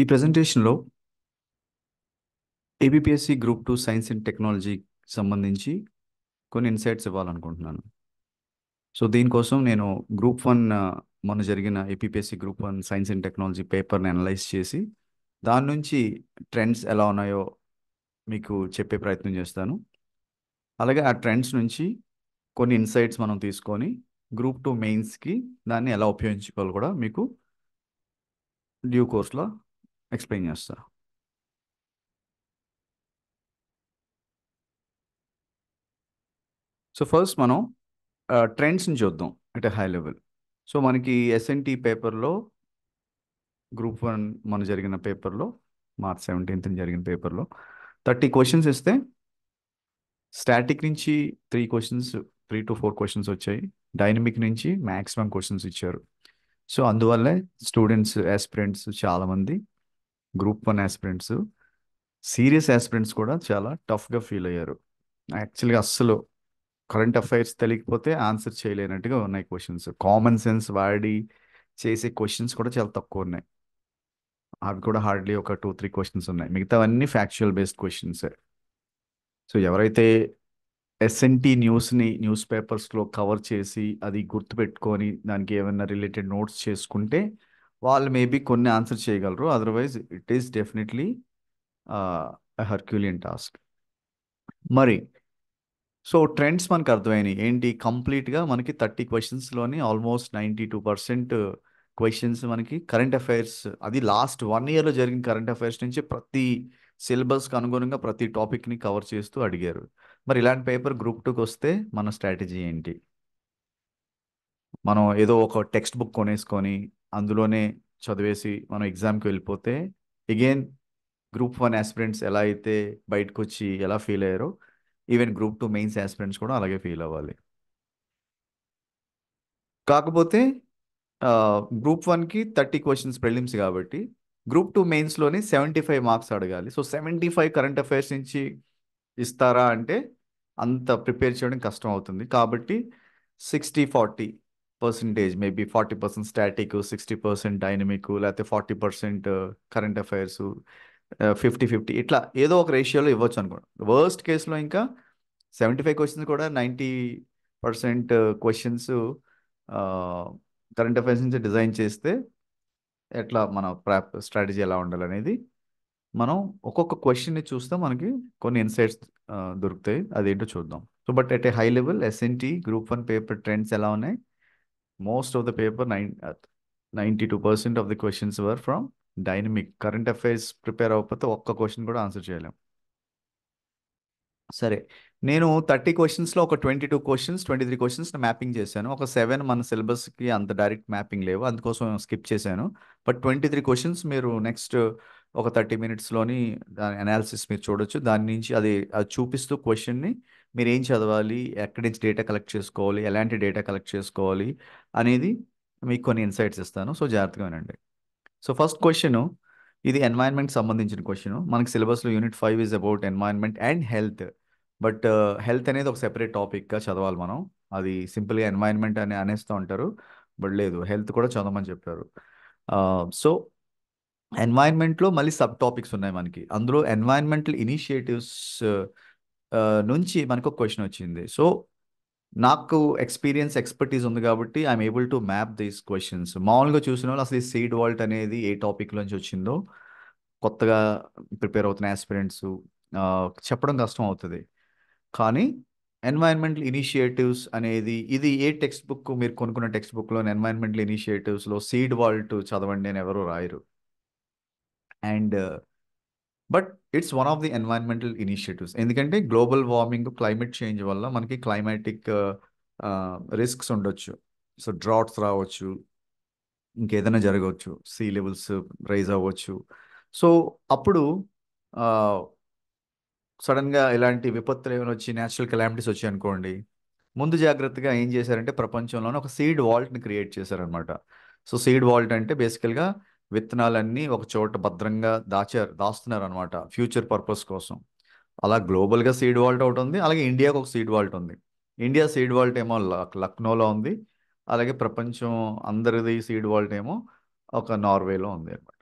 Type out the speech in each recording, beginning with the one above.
ఈ ప్రజెంటేషన్లో APPSC group two science and టెక్నాలజీకి సంబంధించి కొన్ని ఇన్సైట్స్ ఇవ్వాలనుకుంటున్నాను సో దీనికోసం నేను గ్రూప్ వన్ మొన్న జరిగిన APPSC group one science and technology పేపర్ని అనలైజ్ చేసి దాని నుంచి ట్రెండ్స్ ఎలా ఉన్నాయో మీకు చెప్పే ప్రయత్నం చేస్తాను అలాగే ఆ ట్రెండ్స్ నుంచి కొన్ని ఇన్సైట్స్ మనం తీసుకొని గ్రూప్ టూ మెయిన్స్కి దాన్ని ఎలా ఉపయోగించుకోవాలో కూడా మీకు డ్యూ కోర్స్లో ఎక్స్ప్లెయిన్ చేస్తా సో ఫస్ట్ మనం ట్రెండ్స్ని uh, చూద్దాం at a high level so మనకి ఎస్ఎన్టీ పేపర్లో గ్రూప్ వన్ మన జరిగిన పేపర్లో మార్చ్ సెవెంటీన్త్ జరిగిన పేపర్లో థర్టీ క్వశ్చన్స్ ఇస్తే స్టాటిక్ నుంచి three questions three to four questions వచ్చాయి డైనమిక్ నుంచి మ్యాక్సిమం క్వశ్చన్స్ ఇచ్చారు సో అందువల్లే స్టూడెంట్స్ ఆస్పిరెంట్స్ చాలామంది group one aspirants serious aspirants కూడా చాలా టఫ్గా ఫీల్ అయ్యారు యాక్చువల్గా అస్సలు కరెంట్ అఫైర్స్ తెలియకపోతే ఆన్సర్ చేయలేనట్టుగా ఉన్నాయి క్వశ్చన్స్ కామన్ సెన్స్ వాడి చేసే క్వశ్చన్స్ కూడా చాలా తక్కువ ఉన్నాయి అవి కూడా హార్డ్లీ ఒక టూ త్రీ క్వశ్చన్స్ ఉన్నాయి మిగతావన్నీ ఫ్యాక్చువల్ బేస్డ్ క్వశ్చన్స్ సో ఎవరైతే ఎస్ఎన్టీ న్యూస్ని న్యూస్ పేపర్స్లో కవర్ చేసి అది గుర్తుపెట్టుకొని దానికి ఏమైనా రిలేటెడ్ నోట్స్ చేసుకుంటే వాళ్ళు మేబీ కొన్ని ఆన్సర్ చేయగలరు otherwise it is definitely herculean task మరి సో ట్రెండ్స్ మనకు అర్థమైనాయి ఏంటి కంప్లీట్గా మనకి థర్టీ క్వశ్చన్స్లోని almost ninety two percent questions మనకి కరెంట్ అఫైర్స్ అది లాస్ట్ వన్ ఇయర్లో జరిగిన కరెంట్ అఫైర్స్ నుంచి ప్రతి సిలబస్కి అనుగుణంగా ప్రతి టాపిక్ని కవర్ చేస్తూ అడిగారు మరి ఇలాంటి పేపర్ గ్రూప్ టూకి వస్తే మన స్ట్రాటజీ ఏంటి మనం ఏదో ఒక టెక్స్ట్ బుక్ కొనేసుకొని అందులోనే చదివేసి మనం ఎగ్జామ్కి వెళ్ళిపోతే ఎగైన్ గ్రూప్ వన్ యాస్పిరెంట్స్ ఎలా అయితే బయటకు వచ్చి ఎలా ఫీల్ అయ్యారో even group two mains aspirants కూడా అలాగే ఫీల్ అవ్వాలి కాకపోతే గ్రూప్ వన్కి థర్టీ క్వశ్చన్స్ ప్రిలిమ్స్ కాబట్టి గ్రూప్ టూ మెయిన్స్లోనే సెవెంటీ ఫైవ్ మార్క్స్ అడగాలి so seventy five current affairs నుంచి ఇస్తారా అంటే అంత ప్రిపేర్ చేయడం కష్టం అవుతుంది కాబట్టి sixty forty percentage maybe forty percent static sixty percent dynamic లేకపోతే forty percent current affairs fifty fifty ఇట్లా ఏదో ఒక రేషియోలో ఇవ్వచ్చు అనుకోండి వర్స్ట్ కేసులో ఇంకా సెవెంటీ ఫైవ్ క్వశ్చన్స్ కూడా ninety percent questions current affairs నుంచి డిజైన్ చేస్తే ఎట్లా మన ప్రాప్ స్ట్రాటజీ ఎలా ఉండాలనేది మనం ఒక్కొక్క క్వశ్చన్ని చూస్తే మనకి కొన్ని ఇన్సైట్స్ uh, దొరుకుతాయి అదేంటో చూద్దాం so but at a high level SNT group one paper trends ఎలా ఉన్నాయి most of the paper, nine, two percent of the questions were from dynamic current affairs prepare అవ్వకపోతే ఒక్క క్వశ్చన్ కూడా ఆన్సర్ చేయలేం సరే నేను థర్టీ క్వశ్చన్స్లో ఒక twenty two questions twenty three questions mapping చేశాను ఒక సెవెన్ మన సిలబస్కి అంత డైరెక్ట్ మ్యాపింగ్ లేవు అందుకోసం స్కిప్ చేశాను బట్ ట్వంటీ త్రీ క్వశ్చన్స్ మీరు నెక్స్ట్ ఒక థర్టీ మినిట్స్లోని దాని అనాలిసిస్ మీరు చూడొచ్చు దాని నుంచి అది అది చూపిస్తూ క్వశ్చన్ని మీరు ఏం చదవాలి ఎక్కడి నుంచి డేటా కలెక్ట్ చేసుకోవాలి ఎలాంటి డేటా కలెక్ట్ చేసుకోవాలి అనేది మీకు కొన్ని ఇన్సైట్స్ ఇస్తాను సో జాగ్రత్తగా వినండి సో ఫస్ట్ క్వశ్చన్ ఇది ఎన్వైర్న్మెంట్ సంబంధించిన క్వశ్చన్ మనకి సిలబస్లో unit five is about environment and health but health uh, అనేది ఒక సెపరేట్ టాపిక్గా చదవాలి మనం అది సింపుల్గా ఎన్వైరన్మెంట్ అని అనేస్తూ ఉంటారు బట్ లేదు హెల్త్ కూడా చదవమని చెప్పారు సో ఎన్వైరన్మెంట్లో మళ్ళీ సబ్ టాపిక్స్ ఉన్నాయి మనకి అందులో ఎన్వైరన్మెంటల్ ఇనిషియేటివ్స్ నుంచి మనకు ఒక క్వశ్చన్ వచ్చింది సో నాకు ఎక్స్పీరియన్స్ ఎక్స్పర్టీస్ ఉంది కాబట్టి I'm able to map these questions మామూలుగా చూసిన వాళ్ళు అసలు ఈ సీడ్ వాల్ట్ అనేది ఏ టాపిక్ నుంచి వచ్చిందో కొత్తగా ప్రిపేర్ అవుతున్న ఆస్పిరెంట్స్ చెప్పడం కష్టం అవుతుంది కానీ ఎన్వైరన్మెంటల్ ఇనిషియేటివ్స్ అనేది ఇది ఏ టెక్స్ట్ బుక్ మీరు కొనుక్కున్న టెక్స్ట్ బుక్లో ఎన్వైర్న్మెంటల్ ఇనిషియేటివ్స్లో సీడ్ వాల్ట్ చదవండి అని ఎవరు రాయరు and but it's one of the environmental initiatives ఎందుకంటే గ్లోబల్ వార్మింగ్ క్లైమేట్ చేంజ్ వల్ల మనకి క్లైమాటిక్ రిస్క్స్ uh, uh, ఉండొచ్చు సో డ్రాట్స్ రావచ్చు ఇంకేదైనా జరగవచ్చు సీ లెవెల్స్ రైజ్ అవ్వచ్చు సో అప్పుడు సడన్గా uh, ఇలాంటి విపత్తులు ఏమైనా వచ్చి న్యాచురల్ క్లామిటీస్ వచ్చాయి అనుకోండి ముందు జాగ్రత్తగా ఏం చేశారంటే ప్రపంచంలోనే ఒక సీడ్ వాల్ట్ని క్రియేట్ చేశారనమాట సో సీడ్ వాల్ట్ అంటే బేసికల్గా విత్తనాలన్నీ ఒక చోట భద్రంగా దాచారు దాస్తున్నారు అనమాట ఫ్యూచర్ పర్పస్ కోసం అలా గ్లోబల్గా సీడ్ వాల్ట్ ఒకటి ఉంది అలాగే ఇండియాకు ఒక సీడ్ వాల్ట్ ఉంది ఇండియా సీడ్ వాల్ట్ ఏమో లక్నోలో ఉంది అలాగే ప్రపంచం అందరిది సీడ్ వాల్ట్ ఏమో ఒక నార్వేలో ఉంది అనమాట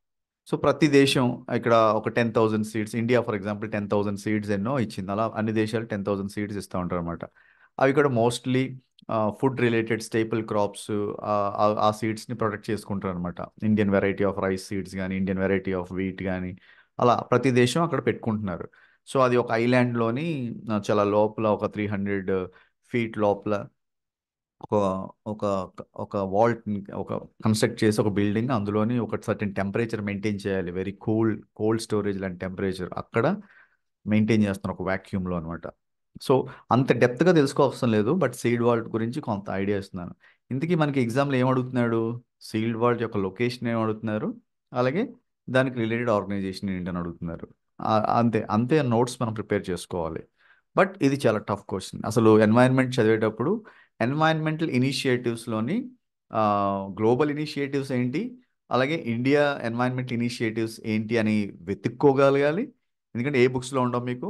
సో ప్రతి దేశం ఇక్కడ ఒక ten thousand seeds India for example ten thousand seeds ఎన్నో ఇచ్చింది అలా అన్ని దేశాలు టెన్ థౌజండ్ సీడ్స్ ఇస్తూ ఉంటారు అనమాట అవి కూడా mostly food related staple crops ఆ సీడ్స్ని ప్రొటెక్ట్ చేసుకుంటారు అనమాట Indian variety of rice seeds కానీ ఇండియన్ వెరైటీ ఆఫ్ వీట్ కానీ అలా ప్రతి దేశం అక్కడ పెట్టుకుంటున్నారు సో అది ఒక ఐలాండ్లోని చాలా లోపల ఒక త్రీ హండ్రెడ్ ఫీట్ లోపల ఒక ఒక ఒక వాల్ట్ ఒక కన్స్ట్రక్ట్ చేసి ఒక బిల్డింగ్ అందులోని ఒక సర్టెన్ టెంపరేచర్ మెయింటైన్ చేయాలి వెరీ కూల్ కోల్డ్ స్టోరేజ్ లాంటి టెంపరేచర్ అక్కడ మెయింటైన్ చేస్తున్నారు ఒక వ్యాక్యూమ్లో అనమాట సో అంత డెప్త్గా తెలుసుకోవసరం లేదు బట్ సీల్డ్ వాల్ట్ గురించి కొంత ఐడియా ఇస్తున్నాను ఇంతకీ మనకి ఎగ్జామ్లో ఏం అడుగుతున్నాడు సీల్డ్ వాల్ట్ యొక్క లొకేషన్ ఏం అడుగుతున్నారు అలాగే దానికి రిలేటెడ్ ఆర్గనైజేషన్ ఏంటని అడుగుతున్నారు అంతే అంతే నోట్స్ మనం ప్రిపేర్ చేసుకోవాలి బట్ ఇది చాలా టఫ్ క్వశ్చన్ అసలు ఎన్వైరన్మెంట్ చదివేటప్పుడు ఎన్వైరన్మెంటల్ ఇనిషియేటివ్స్లోని గ్లోబల్ ఇనిషియేటివ్స్ ఏంటి అలాగే ఇండియా ఎన్వైరన్మెంటల్ ఇనిషియేటివ్స్ ఏంటి అని వెతుక్కోగలగాలి ఎందుకంటే ఏ బుక్స్లో ఉండవు మీకు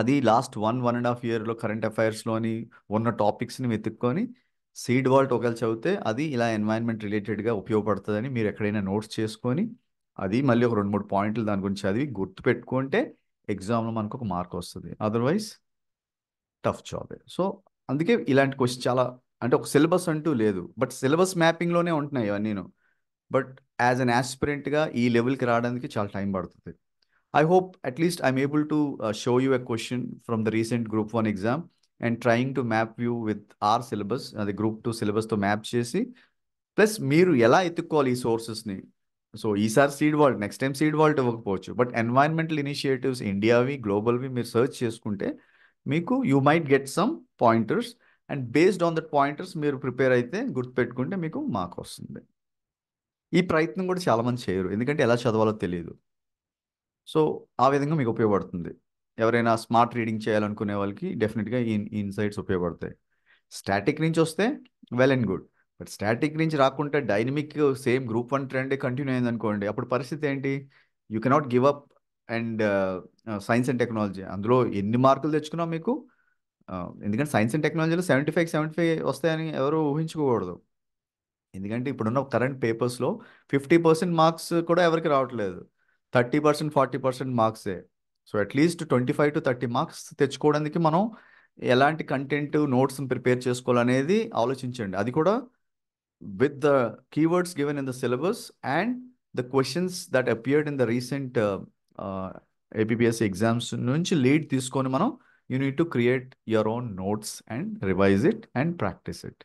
అది last one one and half ఇయర్లో కరెంట్ అఫైర్స్లోని ఉన్న టాపిక్స్ని వెతుక్కొని సీడ్ వాల్ట్ ఒకవేళ చదివితే అది ఇలా ఎన్వైర్న్మెంట్ రిలేటెడ్గా ఉపయోగపడుతుందని మీరు ఎక్కడైనా నోట్స్ చేసుకొని అది మళ్ళీ ఒక రెండు మూడు పాయింట్లు దాని గురించి గుర్తు గుర్తుపెట్టుకుంటే ఎగ్జామ్లో మనకు ఒక మార్క్ వస్తుంది అదర్వైజ్ టఫ్ జాబ్ సో అందుకే ఇలాంటి క్వశ్చన్ చాలా అంటే ఒక సిలబస్ అంటూ లేదు బట్ సిలబస్ మ్యాపింగ్లోనే ఉంటున్నాయి ఇవన్నీ బట్ యాజ్ అన్ యాస్పిరెంట్గా ఈ లెవెల్కి రావడానికి చాలా టైం పడుతుంది I hope at least least able to show you show question from the recent group one exam and exam to map to with our syllabus our group uh, సిలబస్తో map చేసి plus మీరు ఎలా ఎత్తుక్కోవాలి ఈ సోర్సెస్ని సో ఈసారి seed vault next time seed vault ఇవ్వకపోవచ్చు but environmental initiatives ఇండియావి గ్లోబల్వి మీరు సెర్చ్ చేసుకుంటే మీకు you might get some pointers and based on that pointers మీరు ప్రిపేర్ అయితే గుర్తుపెట్టుకుంటే మీకు మాకు వస్తుంది ఈ ప్రయత్నం కూడా చాలామంది చేయరు ఎందుకంటే ఎలా చదవాలో తెలియదు సో ఆ విధంగా మీకు ఉపయోగపడుతుంది ఎవరైనా స్మార్ట్ రీడింగ్ చేయాలనుకునే వాళ్ళకి డెఫినెట్గా ఈ ఇన్సైట్స్ ఉపయోగపడతాయి స్టాటిక్ నుంచి వస్తే well and good but static నుంచి రాకుండా dynamic same group one trend continue అయింది అనుకోండి అప్పుడు పరిస్థితి ఏంటి you cannot give up and science and technology అందులో ఎన్ని మార్కులు తెచ్చుకున్నా మీకు ఎందుకంటే సైన్స్ అండ్ టెక్నాలజీలో సెవెంటీ ఫైవ్ సెవెంటీ ఫైవ్ వస్తాయని ఎవరు ఊహించుకోకూడదు ఎందుకంటే ఇప్పుడున్న కరెంట్ పేపర్స్లో ఫిఫ్టీ పర్సెంట్ మార్క్స్ కూడా ఎవరికి రావట్లేదు థర్టీ పర్సెంట్ ఫార్టీ పర్సెంట్ మార్క్సే so at least twenty five to thirty marks తెచ్చుకోవడానికి మనం ఎలాంటి కంటెంట్ నోట్స్ని ప్రిపేర్ చేసుకోవాలనేది ఆలోచించండి అది కూడా with the keywords given in the syllabus and the questions that appeared in the recent APSC exams నుంచి లీడ్ తీసుకొని మనం you need to create your own notes and revise it and practice it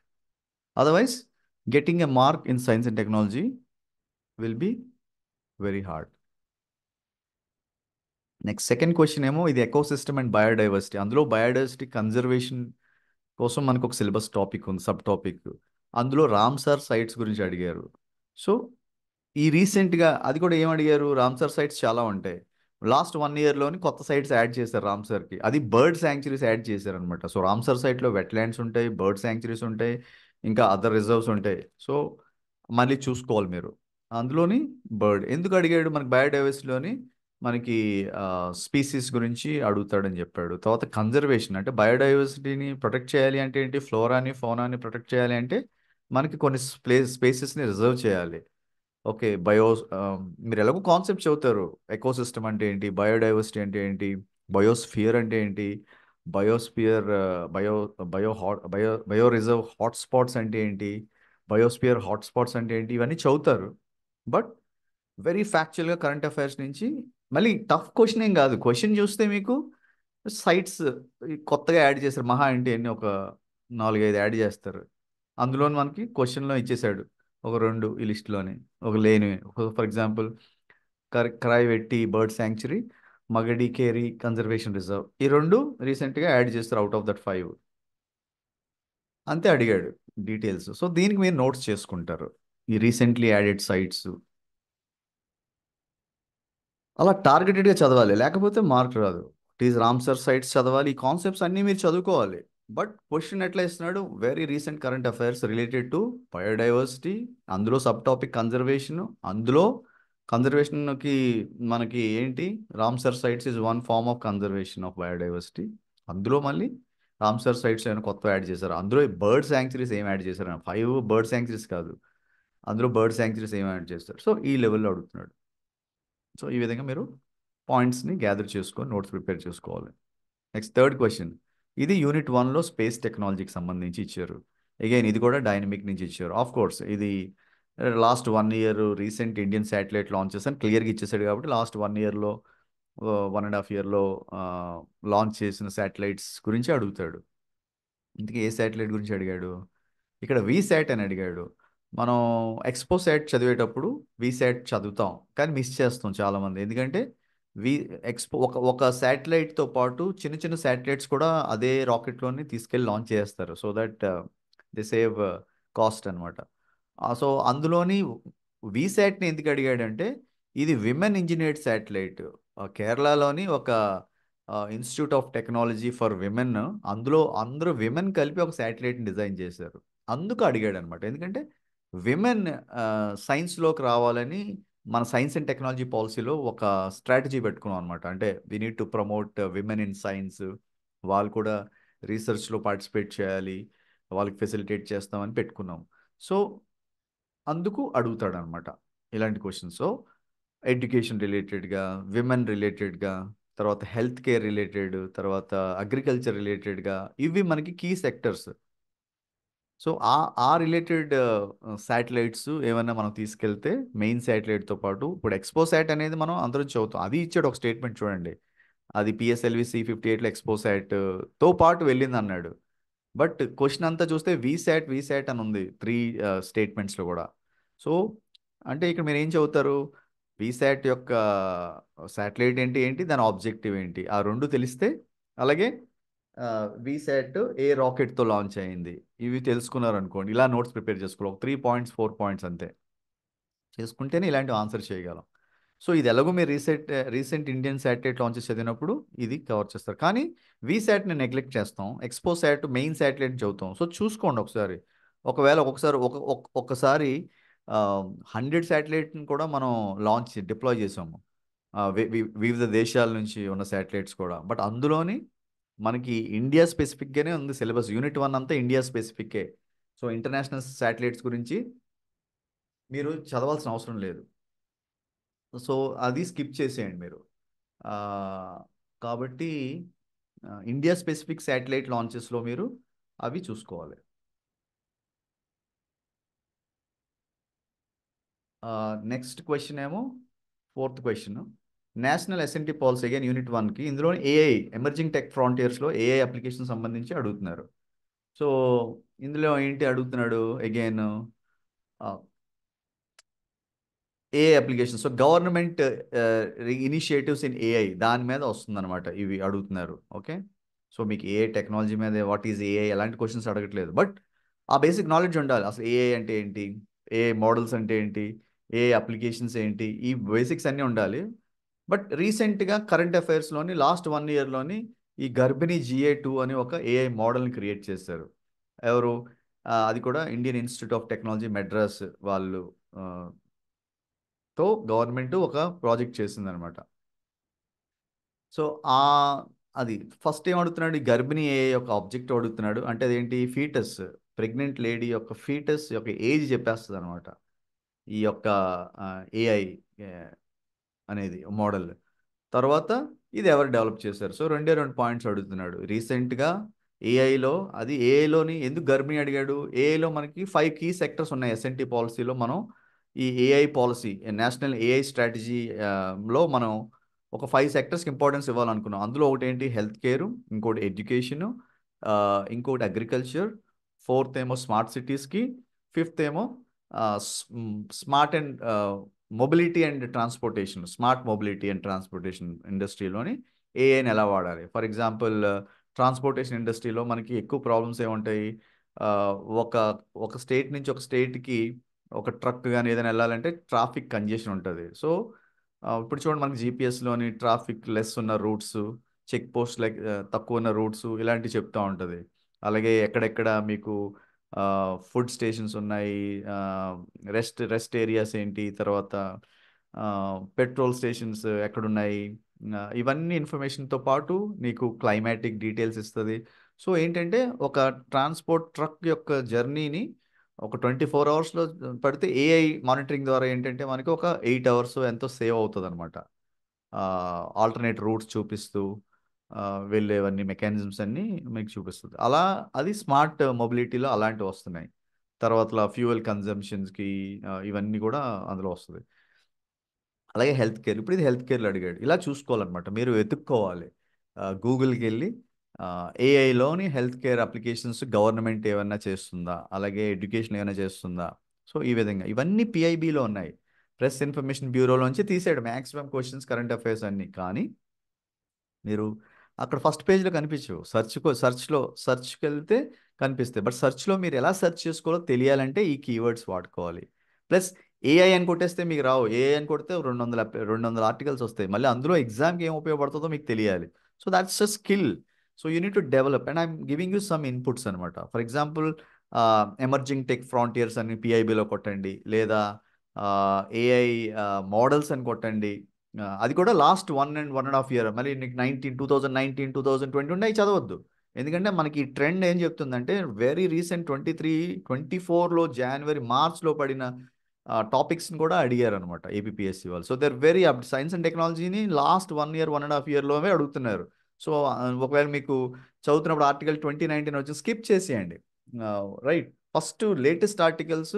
otherwise getting a mark in science and technology will be very hard next second question ఏమో ఇది ecosystem and biodiversity అందులో biodiversity conservation కోసం మనకు ఒక syllabus topic ఉంది sub topic అందులో Ramsar sites గురించి అడిగారు సో ఈ రీసెంట్గా అది కూడా ఏం అడిగారు రామ్సార్ సైట్స్ చాలా ఉంటాయి లాస్ట్ వన్ ఇయర్లోని కొత్త సైట్స్ యాడ్ చేశారు సార్కి అది బర్డ్ శాంక్చురీస్ యాడ్ చేశారు అనమాట సో సార్ సైట్లో వెట్ ల్యాండ్స్ ఉంటాయి బర్డ్ శాంక్చురీస్ ఉంటాయి ఇంకా అదర్ రిజర్వ్స్ ఉంటాయి సో మళ్ళీ చూసుకోవాలి మీరు అందులోని బర్డ్ ఎందుకు అడిగాడు మనకి బయోడైవర్సిటీలోని మనకి స్పీసీస్ గురించి అడుగుతాడని చెప్పాడు తర్వాత కన్జర్వేషన్ అంటే బయోడైవర్సిటీని ప్రొటెక్ట్ చేయాలి అంటే ఏంటి ఫ్లోరాని ఫోనాని ప్రొటెక్ట్ చేయాలి అంటే మనకి కొన్ని ప్లేస్ స్పేసెస్ని రిజర్వ్ చేయాలి ఓకే బయో మీరు ఎలాగో కాన్సెప్ట్ చెబుతారు ఎకోసిస్టమ్ అంటే ఏంటి బయోడైవర్సిటీ అంటే ఏంటి బయోస్ఫియర్ అంటే ఏంటి biosphere bio bio hot bio bio reserve hotspots అంటే ఏంటి బయోస్ఫియర్ హాట్స్పాట్స్ అంటే ఏంటి ఇవన్నీ చదువుతారు బట్ వెరీ ఫ్యాక్చువల్గా కరెంట్ అఫైర్స్ నుంచి మళ్ళీ టఫ్ క్వశ్చన్ ఏం కాదు క్వశ్చన్ చూస్తే మీకు సైట్స్ కొత్తగా యాడ్ చేశారు మహా అంటే అన్ని ఒక నాలుగైదు యాడ్ చేస్తారు అందులో మనకి క్వశ్చన్లో ఇచ్చేసాడు ఒక రెండు ఈ లిస్ట్లోని ఒక లేనివి for example Vetti bird sanctuary Magadi Kere conservation reserve ఈ రెండు రీసెంట్గా యాడ్ చేస్తారు అవుట్ ఆఫ్ దట్ ఫైవ్ అంతే అడిగాడు డీటెయిల్స్ సో దీనికి మీరు నోట్స్ చేసుకుంటారు ఈ రీసెంట్లీ యాడెడ్ సైట్స్ అలా టార్గెటెడ్గా చదవాలి లేకపోతే మార్క్ రాదు టీజ్ రామ్ సర్ సైట్స్ చదవాలి ఈ కాన్సెప్ట్స్ అన్నీ మీరు చదువుకోవాలి బట్ క్వశ్చన్ ఎట్లా ఇస్తున్నాడు very recent current affairs related to biodiversity అందులో సబ్ టాపిక్ కన్జర్వేషన్ అందులో కన్జర్వేషన్కి మనకి ఏంటి Ramsar sites is one form of conservation of biodiversity అందులో మళ్ళీ రామ్ సర్ సైట్స్ ఏమైనా కొత్త యాడ్ చేశారు అందులో బర్డ్ శాంక్చురీస్ ఏం యాడ్ చేశారు ఫైవ్ బర్డ్ శాంక్చురీస్ కాదు అందులో బర్డ్ శాంక్చురీస్ ఏం యాడ్ చేస్తారు సో ఈ లెవెల్లో అడుగుతున్నాడు సో ఈ విధంగా మీరు పాయింట్స్ని గ్యాదర్ చేసుకొని నోట్స్ ప్రిపేర్ చేసుకోవాలి నెక్స్ట్ థర్డ్ క్వశ్చన్ ఇది యూనిట్ వన్లో స్పేస్ టెక్నాలజీకి సంబంధించి ఇచ్చారు అగైన్ ఇది కూడా డైనమిక్ నుంచి ఇచ్చారు ఆఫ్ కోర్స్ ఇది last one year recent Indian satellite launches అని క్లియర్గా ఇచ్చేసాడు కాబట్టి లాస్ట్ వన్ ఇయర్లో వన్ అండ్ హాఫ్ ఇయర్లో లాంచ్ చేసిన శాటిలైట్స్ గురించి అడుగుతాడు ఇంతకీ ఏ శాటిలైట్ గురించి అడిగాడు ఇక్కడ శాట్ అని అడిగాడు మనం ఎక్స్పో సెట్ చదివేటప్పుడు వీసెట్ చదువుతాం కానీ మిస్ చేస్తాం చాలామంది ఎందుకంటే వి ఎక్స్పో ఒక ఒక శాటిలైట్తో పాటు చిన్న చిన్న శాటిలైట్స్ కూడా అదే రాకెట్లోని తీసుకెళ్ళి లాంచ్ చేస్తారు so that the save cost అనమాట సో అందులోని విసాట్ని ఎందుకు అడిగాడంటే ఇది విమెన్ ఇంజనీర్డ్ శాటిలైట్ కేరళలోని ఒక institute of technology for women అందులో అందరూ విమెన్ కలిపి ఒక శాటిలైట్ని డిజైన్ చేశారు అందుకు అడిగాడు అనమాట ఎందుకంటే విమెన్ సైన్స్లోకి రావాలని మన సైన్స్ అండ్ టెక్నాలజీ పాలసీలో ఒక స్ట్రాటజీ పెట్టుకున్నాం అనమాట అంటే we need to promote women in science వాళ్ళు కూడా రీసెర్చ్లో పార్టిసిపేట్ చేయాలి వాళ్ళకి ఫెసిలిటేట్ చేస్తామని పెట్టుకున్నాం సో అందుకు అడుగుతాడు అనమాట ఇలాంటి క్వశ్చన్స్ సో ఎడ్యుకేషన్ రిలేటెడ్గా విమెన్ రిలేటెడ్గా తర్వాత హెల్త్ కేర్ రిలేటెడ్ తర్వాత అగ్రికల్చర్ రిలేటెడ్గా ఇవి మనకి కీ సెక్టర్స్ సో ఆ ఆ రిలేటెడ్ శాటిలైట్స్ ఏమైనా మనం తీసుకెళ్తే మెయిన్ శాటిలైట్తో పాటు ఇప్పుడు ఎక్స్పో శాట్ అనేది మనం అందరం చదువుతాం అది ఇచ్చాడు ఒక స్టేట్మెంట్ చూడండి అది పిఎస్ఎల్వి సి ఫిఫ్టీ ఎయిట్లో ఎక్స్పో శాట్తో పాటు వెళ్ళింది అన్నాడు బట్ క్వశ్చన్ అంతా చూస్తే వి శాట్ అని ఉంది త్రీ స్టేట్మెంట్స్లో కూడా సో అంటే ఇక్కడ మీరు ఏం చదువుతారు వీశాట్ యొక్క శాటిలైట్ ఏంటి ఏంటి దాని ఆబ్జెక్టివ్ ఏంటి ఆ రెండు తెలిస్తే అలాగే విసాట్ ఏ రాకెట్తో లాంచ్ అయింది ఇవి తెలుసుకున్నారు అనుకోండి ఇలా నోట్స్ ప్రిపేర్ చేసుకోవాలి ఒక త్రీ పాయింట్స్ ఫోర్ పాయింట్స్ అంతే చేసుకుంటేనే ఇలాంటివి ఆన్సర్ చేయగలం సో ఇది ఎలాగో మీరు recent recent Indian satellite launches చదివినప్పుడు ఇది కవర్ చేస్తారు కానీ వీసాట్ని నెగ్లెక్ట్ చేస్తాం ఎక్స్పో శాట్ మెయిన్ శాటిలైట్ చదువుతాం సో చూసుకోండి ఒకసారి ఒకవేళ ఒక్కొక్కసారి ఒక ఒక్కసారి హండ్రెడ్ శాటిలైట్ని కూడా మనం లాంచ్ డిప్లాయ్ చేసాము వివిధ దేశాల నుంచి ఉన్న శాటిలైట్స్ కూడా బట్ అందులోని మనకి ఇండియా స్పెసిఫిక్గానే ఉంది సిలబస్ యూనిట్ వన్ అంతా ఇండియా స్పెసిఫిక్కే సో ఇంటర్నేషనల్ శాటిలైట్స్ గురించి మీరు చదవాల్సిన అవసరం లేదు సో అది స్కిప్ చేసేయండి మీరు కాబట్టి ఇండియా స్పెసిఫిక్ శాటిలైట్ లాంచెస్లో మీరు అవి చూసుకోవాలి నెక్స్ట్ క్వశ్చన్ ఏమో fourth question national S and T policy again unit వన్కి ఇందులో ఏఐ ఎమర్జింగ్ టెక్ ఫ్రాంటియర్స్లో ఏఐ అప్లికేషన్ సంబంధించి అడుగుతున్నారు సో ఇందులో ఏంటి అడుగుతున్నాడు again AI application so government initiatives in AI దాని మీద వస్తుందన్నమాట ఇవి అడుగుతున్నారు ఓకే సో మీకు ఏఐ టెక్నాలజీ మీద వాట్ ఈజ్ ఏఐ ఎలాంటి క్వశ్చన్స్ అడగట్లేదు బట్ ఆ బేసిక్ నాలెడ్జ్ ఉండాలి అసలు ఏఐ అంటే ఏంటి ఏఐ మోడల్స్ అంటే ఏంటి ఏఐ అప్లికేషన్స్ ఏంటి ఈ బేసిక్స్ అన్నీ ఉండాలి బట్ రీసెంట్గా కరెంట్ అఫైర్స్లోని లాస్ట్ వన్ ఇయర్లోని ఈ గర్భిణీ జిఏ టూ అని ఒక ఏఐ మోడల్ని క్రియేట్ చేశారు ఎవరు అది కూడా Indian institute of technology Madras వాళ్ళు తో గవర్నమెంట్ ఒక ప్రాజెక్ట్ చేసిందనమాట సో ఆ అది ఫస్ట్ ఏం అడుగుతున్నాడు ఈ గర్భిణీ ఏ యొక్క ఆబ్జెక్ట్ అడుగుతున్నాడు అంటే అదేంటి ఫీటస్ ప్రెగ్నెంట్ లేడీ యొక్క ఫీటస్ యొక్క ఏజ్ చెప్పేస్తుంది అనమాట ఈ యొక్క ఏఐ అనేది మోడల్ తర్వాత ఇది ఎవరు డెవలప్ చేశారు సో రెండే రెండు పాయింట్స్ అడుగుతున్నాడు రీసెంట్గా ఏఐలో అది ఏఐలోని ఎందుకు గర్భిణి అడిగాడు ఏఐలో మనకి ఫైవ్ కీ సెక్టర్స్ ఉన్నాయి ఎస్ఎన్టీ పాలసీలో మనం ఈ ఏఐ పాలసీ నేషనల్ ఏఐ స్ట్రాటజీలో మనం ఒక ఫైవ్ సెక్టర్స్కి ఇంపార్టెన్స్ ఇవ్వాలనుకున్నాం అందులో ఒకటి ఏంటి హెల్త్ కేర్ ఇంకోటి ఎడ్యుకేషన్ ఇంకోటి అగ్రికల్చర్ ఫోర్త్ ఏమో స్మార్ట్ సిటీస్కి ఫిఫ్త్ ఏమో smart and mobility and transportation smart mobility and transportation ఇండస్ట్రీలోని ఏఐని ఎలా hmm. వాడాలి ఫర్ ఎగ్జాంపుల్ ట్రాన్స్పోర్టేషన్ ఇండస్ట్రీలో మనకి ఎక్కువ ప్రాబ్లమ్స్ ఏముంటాయి uh, ఒక ఒక స్టేట్ నుంచి ఒక స్టేట్కి ఒక ట్రక్ కానీ ఏదైనా వెళ్ళాలంటే ట్రాఫిక్ కంజెషన్ ఉంటుంది సో ఇప్పుడు చూడండి మనకి జీపీఎస్లోని ట్రాఫిక్ లెస్ ఉన్న routes check post like uh, తక్కువ ఉన్న రూట్స్ ఇలాంటివి చెప్తూ ఉంటుంది అలాగే ఎక్కడెక్కడ మీకు ఫుడ్ స్టేషన్స్ ఉన్నాయి రెస్ట్ రెస్ట్ ఏరియాస్ ఏంటి తర్వాత పెట్రోల్ స్టేషన్స్ ఎక్కడున్నాయి ఇవన్నీ ఇన్ఫర్మేషన్తో పాటు నీకు క్లైమాటిక్ డీటెయిల్స్ ఇస్తుంది సో ఏంటంటే ఒక ట్రాన్స్పోర్ట్ ట్రక్ యొక్క జర్నీని ఒక ట్వంటీ ఫోర్ అవర్స్లో పడితే ఏఐ మానిటరింగ్ ద్వారా ఏంటంటే మనకి ఒక ఎయిట్ అవర్స్ ఎంతో సేవ్ అవుతుంది అనమాట ఆల్టర్నేట్ రూట్స్ చూపిస్తూ వెళ్ళేవన్నీ మెకానిజమ్స్ అన్నీ మీకు చూపిస్తుంది అలా అది స్మార్ట్ మొబిలిటీలో అలాంటివి వస్తున్నాయి తర్వాత ఫ్యూయల్ కన్జంప్షన్స్కి ఇవన్నీ కూడా అందులో వస్తుంది అలాగే హెల్త్ కేర్ ఇప్పుడు ఇది హెల్త్ కేర్లో అడిగాడు ఇలా చూసుకోవాలన్నమాట మీరు వెతుక్కోవాలి గూగుల్కి వెళ్ళి ఏఐలోని హెల్త్ కేర్ అప్లికేషన్స్ గవర్నమెంట్ ఏమైనా చేస్తుందా అలాగే ఎడ్యుకేషన్ ఏమైనా చేస్తుందా సో ఈ విధంగా ఇవన్నీ పిఐబిలో ఉన్నాయి ప్రెస్ ఇన్ఫర్మేషన్ బ్యూరోలోంచి తీసాడు మ్యాక్సిమం క్వశ్చన్స్ కరెంట్ అఫైర్స్ అన్నీ కానీ మీరు అక్కడ ఫస్ట్ పేజ్లో కనిపించవు సర్చ్కో సర్చ్లో సర్చ్కి వెళ్తే కనిపిస్తాయి బట్ సర్చ్లో మీరు ఎలా సెర్చ్ చేసుకోవాలో తెలియాలంటే ఈ కీవర్డ్స్ వాడుకోవాలి ప్లస్ ఏఐ అని కొట్టేస్తే మీకు రావు ఏఐ అని కొడితే రెండు వందల రెండు వందల ఆర్టికల్స్ వస్తాయి మళ్ళీ అందులో ఎగ్జామ్కి ఏం ఉపయోగపడుతుందో మీకు తెలియాలి so that's a skill so unit two develop and I'm giving you some inputs అనమాట for example emerging tech frontiers అని పిఐబిలో కొట్టండి లేదా ఏఐ మోడల్స్ అని కొట్టండి అది కూడా last one and one and half year మళ్ళీ నీకు nineteen two thousand nineteen two thousand twenty ఉంటే చదవద్దు ఎందుకంటే మనకి ఈ ట్రెండ్ ఏం చెప్తుందంటే very recent twenty three twenty ఫోర్లో జనవరి మార్చ్లో పడిన టాపిక్స్ని కూడా అడిగారు అనమాట ఏపీఎస్సి వాళ్ళు so they are very up science and టెక్నాలజీని last one year one and half ఇయర్లోనే అడుగుతున్నారు సో ఒకవేళ మీకు చదువుతున్నప్పుడు ఆర్టికల్ ట్వంటీ నైన్టీన్ వచ్చి స్కిప్ చేసేయండి రైట్ ఫస్ట్ లేటెస్ట్ ఆర్టికల్స్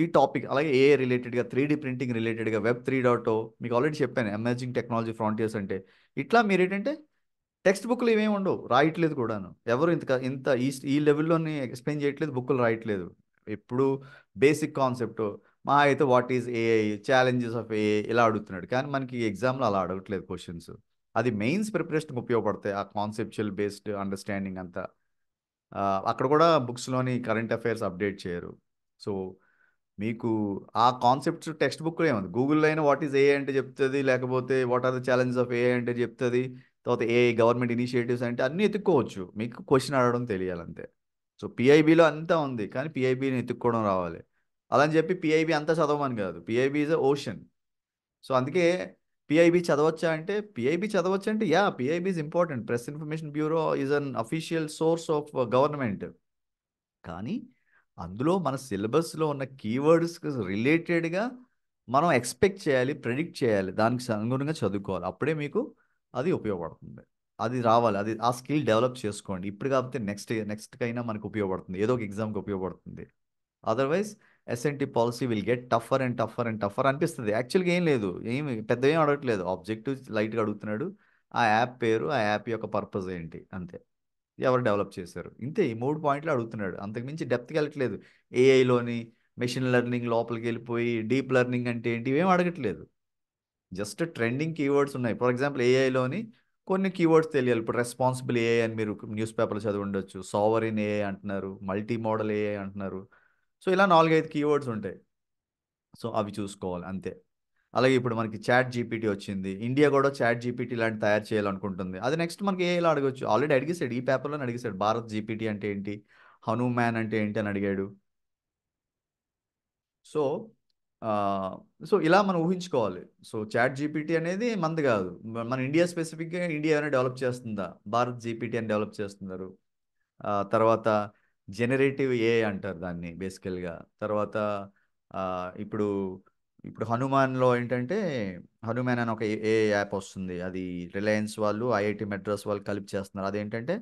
ఈ టాపిక్ అలాగే ఏ రిలేటెడ్గా త్రీ డీ ప్రింటింగ్ రిలేటెడ్గా వెబ్ త్రీ డాట్ మీకు ఆల్రెడీ చెప్పాను ఎమర్జింగ్ టెక్నాలజీ ఫ్రాంటియర్స్ అంటే ఇట్లా మీరు ఏంటంటే టెక్స్ట్ బుక్లు ఏమేమి ఉండవు రాయట్లేదు కూడాను ఎవరు ఇంత ఇంత ఈ ఈ లెవెల్లోని ఎక్స్ప్లెయిన్ చేయట్లేదు బుక్లు రాయట్లేదు ఎప్పుడు బేసిక్ కాన్సెప్ట్ మా అయితే what is AI challenges of AI ఇలా అడుగుతున్నాడు కానీ మనకి ఎగ్జామ్లో అలా అడగట్లేదు క్వశ్చన్స్ అది మెయిన్స్ ప్రిపరేషన్ ఉపయోగపడతాయి ఆ కాన్సెప్చువల్ బేస్డ్ అండర్స్టాండింగ్ అంతా అక్కడ కూడా బుక్స్లోని కరెంట్ అఫైర్స్ అప్డేట్ చేయరు సో మీకు ఆ కాన్సెప్ట్స్ టెక్స్ట్ బుక్లో ఏముంది గూగుల్లో అయినా వాట్ ఈస్ ఏ అంటే చెప్తుంది లేకపోతే what are the challenges of A అంటే చెప్తుంది తర్వాత ఏ గవర్నమెంట్ ఇనిషియేటివ్స్ అంటే అన్నీ ఎత్తుక్కోవచ్చు మీకు క్వశ్చన్ అడగడం తెలియాలంతే సో పిఐబిలో అంతా ఉంది కానీ పిఐబిని ఎత్తుక్కోవడం రావాలి అలా అని చెప్పి పిఐబి అంతా చదవమని కాదు PIB is a ocean so అందుకే పిఐబి చదవచ్చా అంటే పిఐబి చదవచ్చు అంటే yeah PIB is important press information bureau is an official source of government కానీ అందులో మన సిలబస్లో ఉన్న కీవర్డ్స్కి రిలేటెడ్గా మనం ఎక్స్పెక్ట్ చేయాలి ప్రెడిక్ట్ చేయాలి దానికి అనుగుణంగా చదువుకోవాలి అప్పుడే మీకు అది ఉపయోగపడుతుంది అది రావాలి అది ఆ స్కిల్ డెవలప్ చేసుకోండి ఇప్పుడు కాకపోతే నెక్స్ట్ నెక్స్ట్కైనా మనకు ఉపయోగపడుతుంది ఏదో ఒక ఎగ్జామ్కి ఉపయోగపడుతుంది otherwise S and T policy will get tougher and tougher and tougher అనిపిస్తుంది యాక్చువల్గా ఏం లేదు ఏమి పెద్ద ఏం అడగట్లేదు ఆబ్జెక్టివ్ లైట్గా అడుగుతున్నాడు ఆ యాప్ పేరు ఆ యాప్ యొక్క పర్పస్ ఏంటి అంతే ఎవరు డెవలప్ చేశారు ఇంతే ఈ మూడు పాయింట్లు అడుగుతున్నాడు అంతకుమించి డెప్త్కి వెళ్ళట్లేదు ఏఐలోని మెషిన్ లెర్నింగ్ లోపలికి వెళ్ళిపోయి డీప్ లెర్నింగ్ అంటే ఏంటి ఇవేం అడగట్లేదు జస్ట్ ట్రెండింగ్ కీవర్డ్స్ ఉన్నాయి ఫర్ ఎగ్జాంపుల్ ఏఐలోని కొన్ని కీవర్డ్స్ తెలియాలి ఇప్పుడు రెస్పాన్సిబుల్ ఏఐ అని మీరు న్యూస్ పేపర్లు చదివి ఉండొచ్చు సావరిన్ ఏఐ అంటున్నారు మల్టీ మోడల్ ఏఐ అంటున్నారు సో ఇలా నాలుగైదు కీవర్డ్స్ ఉంటాయి సో అవి చూసుకోవాలి అంతే అలాగే ఇప్పుడు మనకి చాట్ జీపీటీ వచ్చింది ఇండియా కూడా చాట్ జీపీటీ లాంటి తయారు చేయాలనుకుంటుంది అది నెక్స్ట్ మనకి ఏలా అడగచ్చు ఆల్రెడీ అడిగేశాడు ఈ పేపర్లో అడిగేశాడు భారత్ జీపీటీ అంటే ఏంటి హనుమాన్ అంటే ఏంటి అని అడిగాడు సో సో ఇలా మనం ఊహించుకోవాలి సో చాట్ జీపీటీ అనేది మంది కాదు మన ఇండియా స్పెసిఫిక్గా ఇండియా ఏమైనా డెవలప్ చేస్తుందా భారత్ జీపీటీ అని డెవలప్ చేస్తున్నారు తర్వాత జనరేటివ్ ఏ అంటారు దాన్ని బేసికల్గా తర్వాత ఇప్పుడు ఇప్పుడు హనుమాన్లో ఏంటంటే హనుమాన్ అని ఒక ఏ యాప్ వస్తుంది అది రిలయన్స్ వాళ్ళు ఐఐటి మెడ్రాస్ వాళ్ళు కలిపి చేస్తున్నారు అదేంటంటే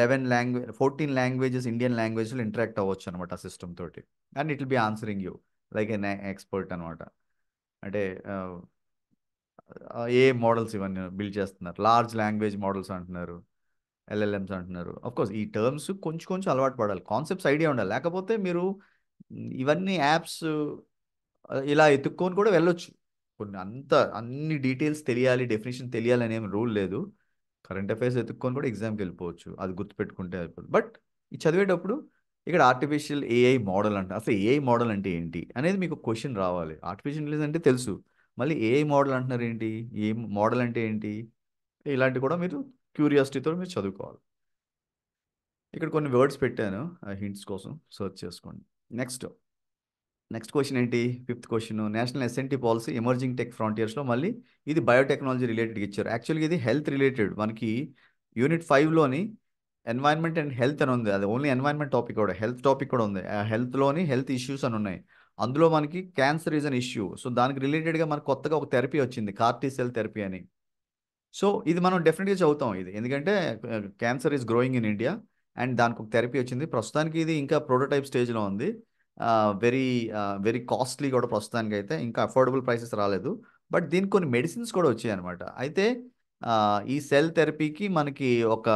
eleven language fourteen languages Indian లాంగ్వేజ్లో ఇంటరాక్ట్ అవ్వచ్చు అనమాట ఆ సిస్టమ్ తోటి and it will be answering you like an expert అనమాట అంటే ఏ మోడల్స్ ఇవన్నీ బిల్డ్ చేస్తున్నారు లార్జ్ లాంగ్వేజ్ మోడల్స్ అంటున్నారు ఎల్ఎల్ఎంస్ అంటున్నారు కోర్స్ ఈ టర్మ్స్ కొంచెం కొంచెం అలవాటు పడాలి కాన్సెప్ట్స్ ఐడియా ఉండాలి లేకపోతే మీరు ఇవన్నీ యాప్స్ ఇలా ఎత్తుక్కొని కూడా వెళ్ళొచ్చు కొన్ని అంత అన్ని డీటెయిల్స్ తెలియాలి డెఫినేషన్ తెలియాలి అనేం రూల్ లేదు కరెంట్ అఫైర్స్ ఎత్తుక్కొని కూడా ఎగ్జామ్కి వెళ్ళిపోవచ్చు అది గుర్తుపెట్టుకుంటే అయిపోతుంది బట్ ఈ చదివేటప్పుడు ఇక్కడ ఆర్టిఫిషియల్ ఏఐ మోడల్ అంటే అసలు ఏఐ మోడల్ అంటే ఏంటి అనేది మీకు క్వశ్చన్ రావాలి ఆర్టిఫిషియల్ ఇంటెలిజెన్స్ అంటే తెలుసు మళ్ళీ ఏఐ మోడల్ అంటున్నారు ఏంటి ఏ మోడల్ అంటే ఏంటి ఇలాంటి కూడా మీరు క్యూరియాసిటీతో మీరు చదువుకోవాలి ఇక్కడ కొన్ని వర్డ్స్ పెట్టాను ఆ హింట్స్ కోసం సెర్చ్ చేసుకోండి నెక్స్ట్ నెక్స్ట్ క్వశ్చన్ ఏంటి fifth question national S and T policy emerging tech ఫ్రాంటియర్స్లో మళ్ళీ ఇది బయోటెక్నాలజీ రిలేటెడ్ ఇచ్చారు యాక్చువల్గా ఇది హెల్త్ రిలేటెడ్ మనకి యూనిట్ ఫైవ్లోని ఎన్వైర్న్మెంట్ అండ్ హెల్త్ అని ఉంది అది ఓన్లీ ఎన్వైర్న్మెంట్ టాపిక్ కూడా హెల్త్ టాపిక్ కూడా ఉంది హెల్త్లోని హెల్త్ ఇష్యూస్ అని ఉన్నాయి అందులో మనకి cancer is an issue so దానికి రిలేటెడ్గా మనకు కొత్తగా ఒక థెరపీ వచ్చింది కార్టీసెల్ థెరపీ అని సో ఇది మనం డెఫినెట్గా చదువుతాం ఇది ఎందుకంటే cancer is growing in India and దానికి ఒక థెరపీ వచ్చింది ప్రస్తుతానికి ఇది ఇంకా ప్రోటోటైప్ స్టేజ్లో ఉంది వెరీ వెరీ కాస్ట్లీ కూడా ప్రస్తుతానికి అయితే ఇంకా అఫోర్డబుల్ ప్రైసెస్ రాలేదు బట్ దీనికి కొన్ని మెడిసిన్స్ కూడా వచ్చాయి అనమాట అయితే ఈ సెల్ థెరపీకి మనకి ఒక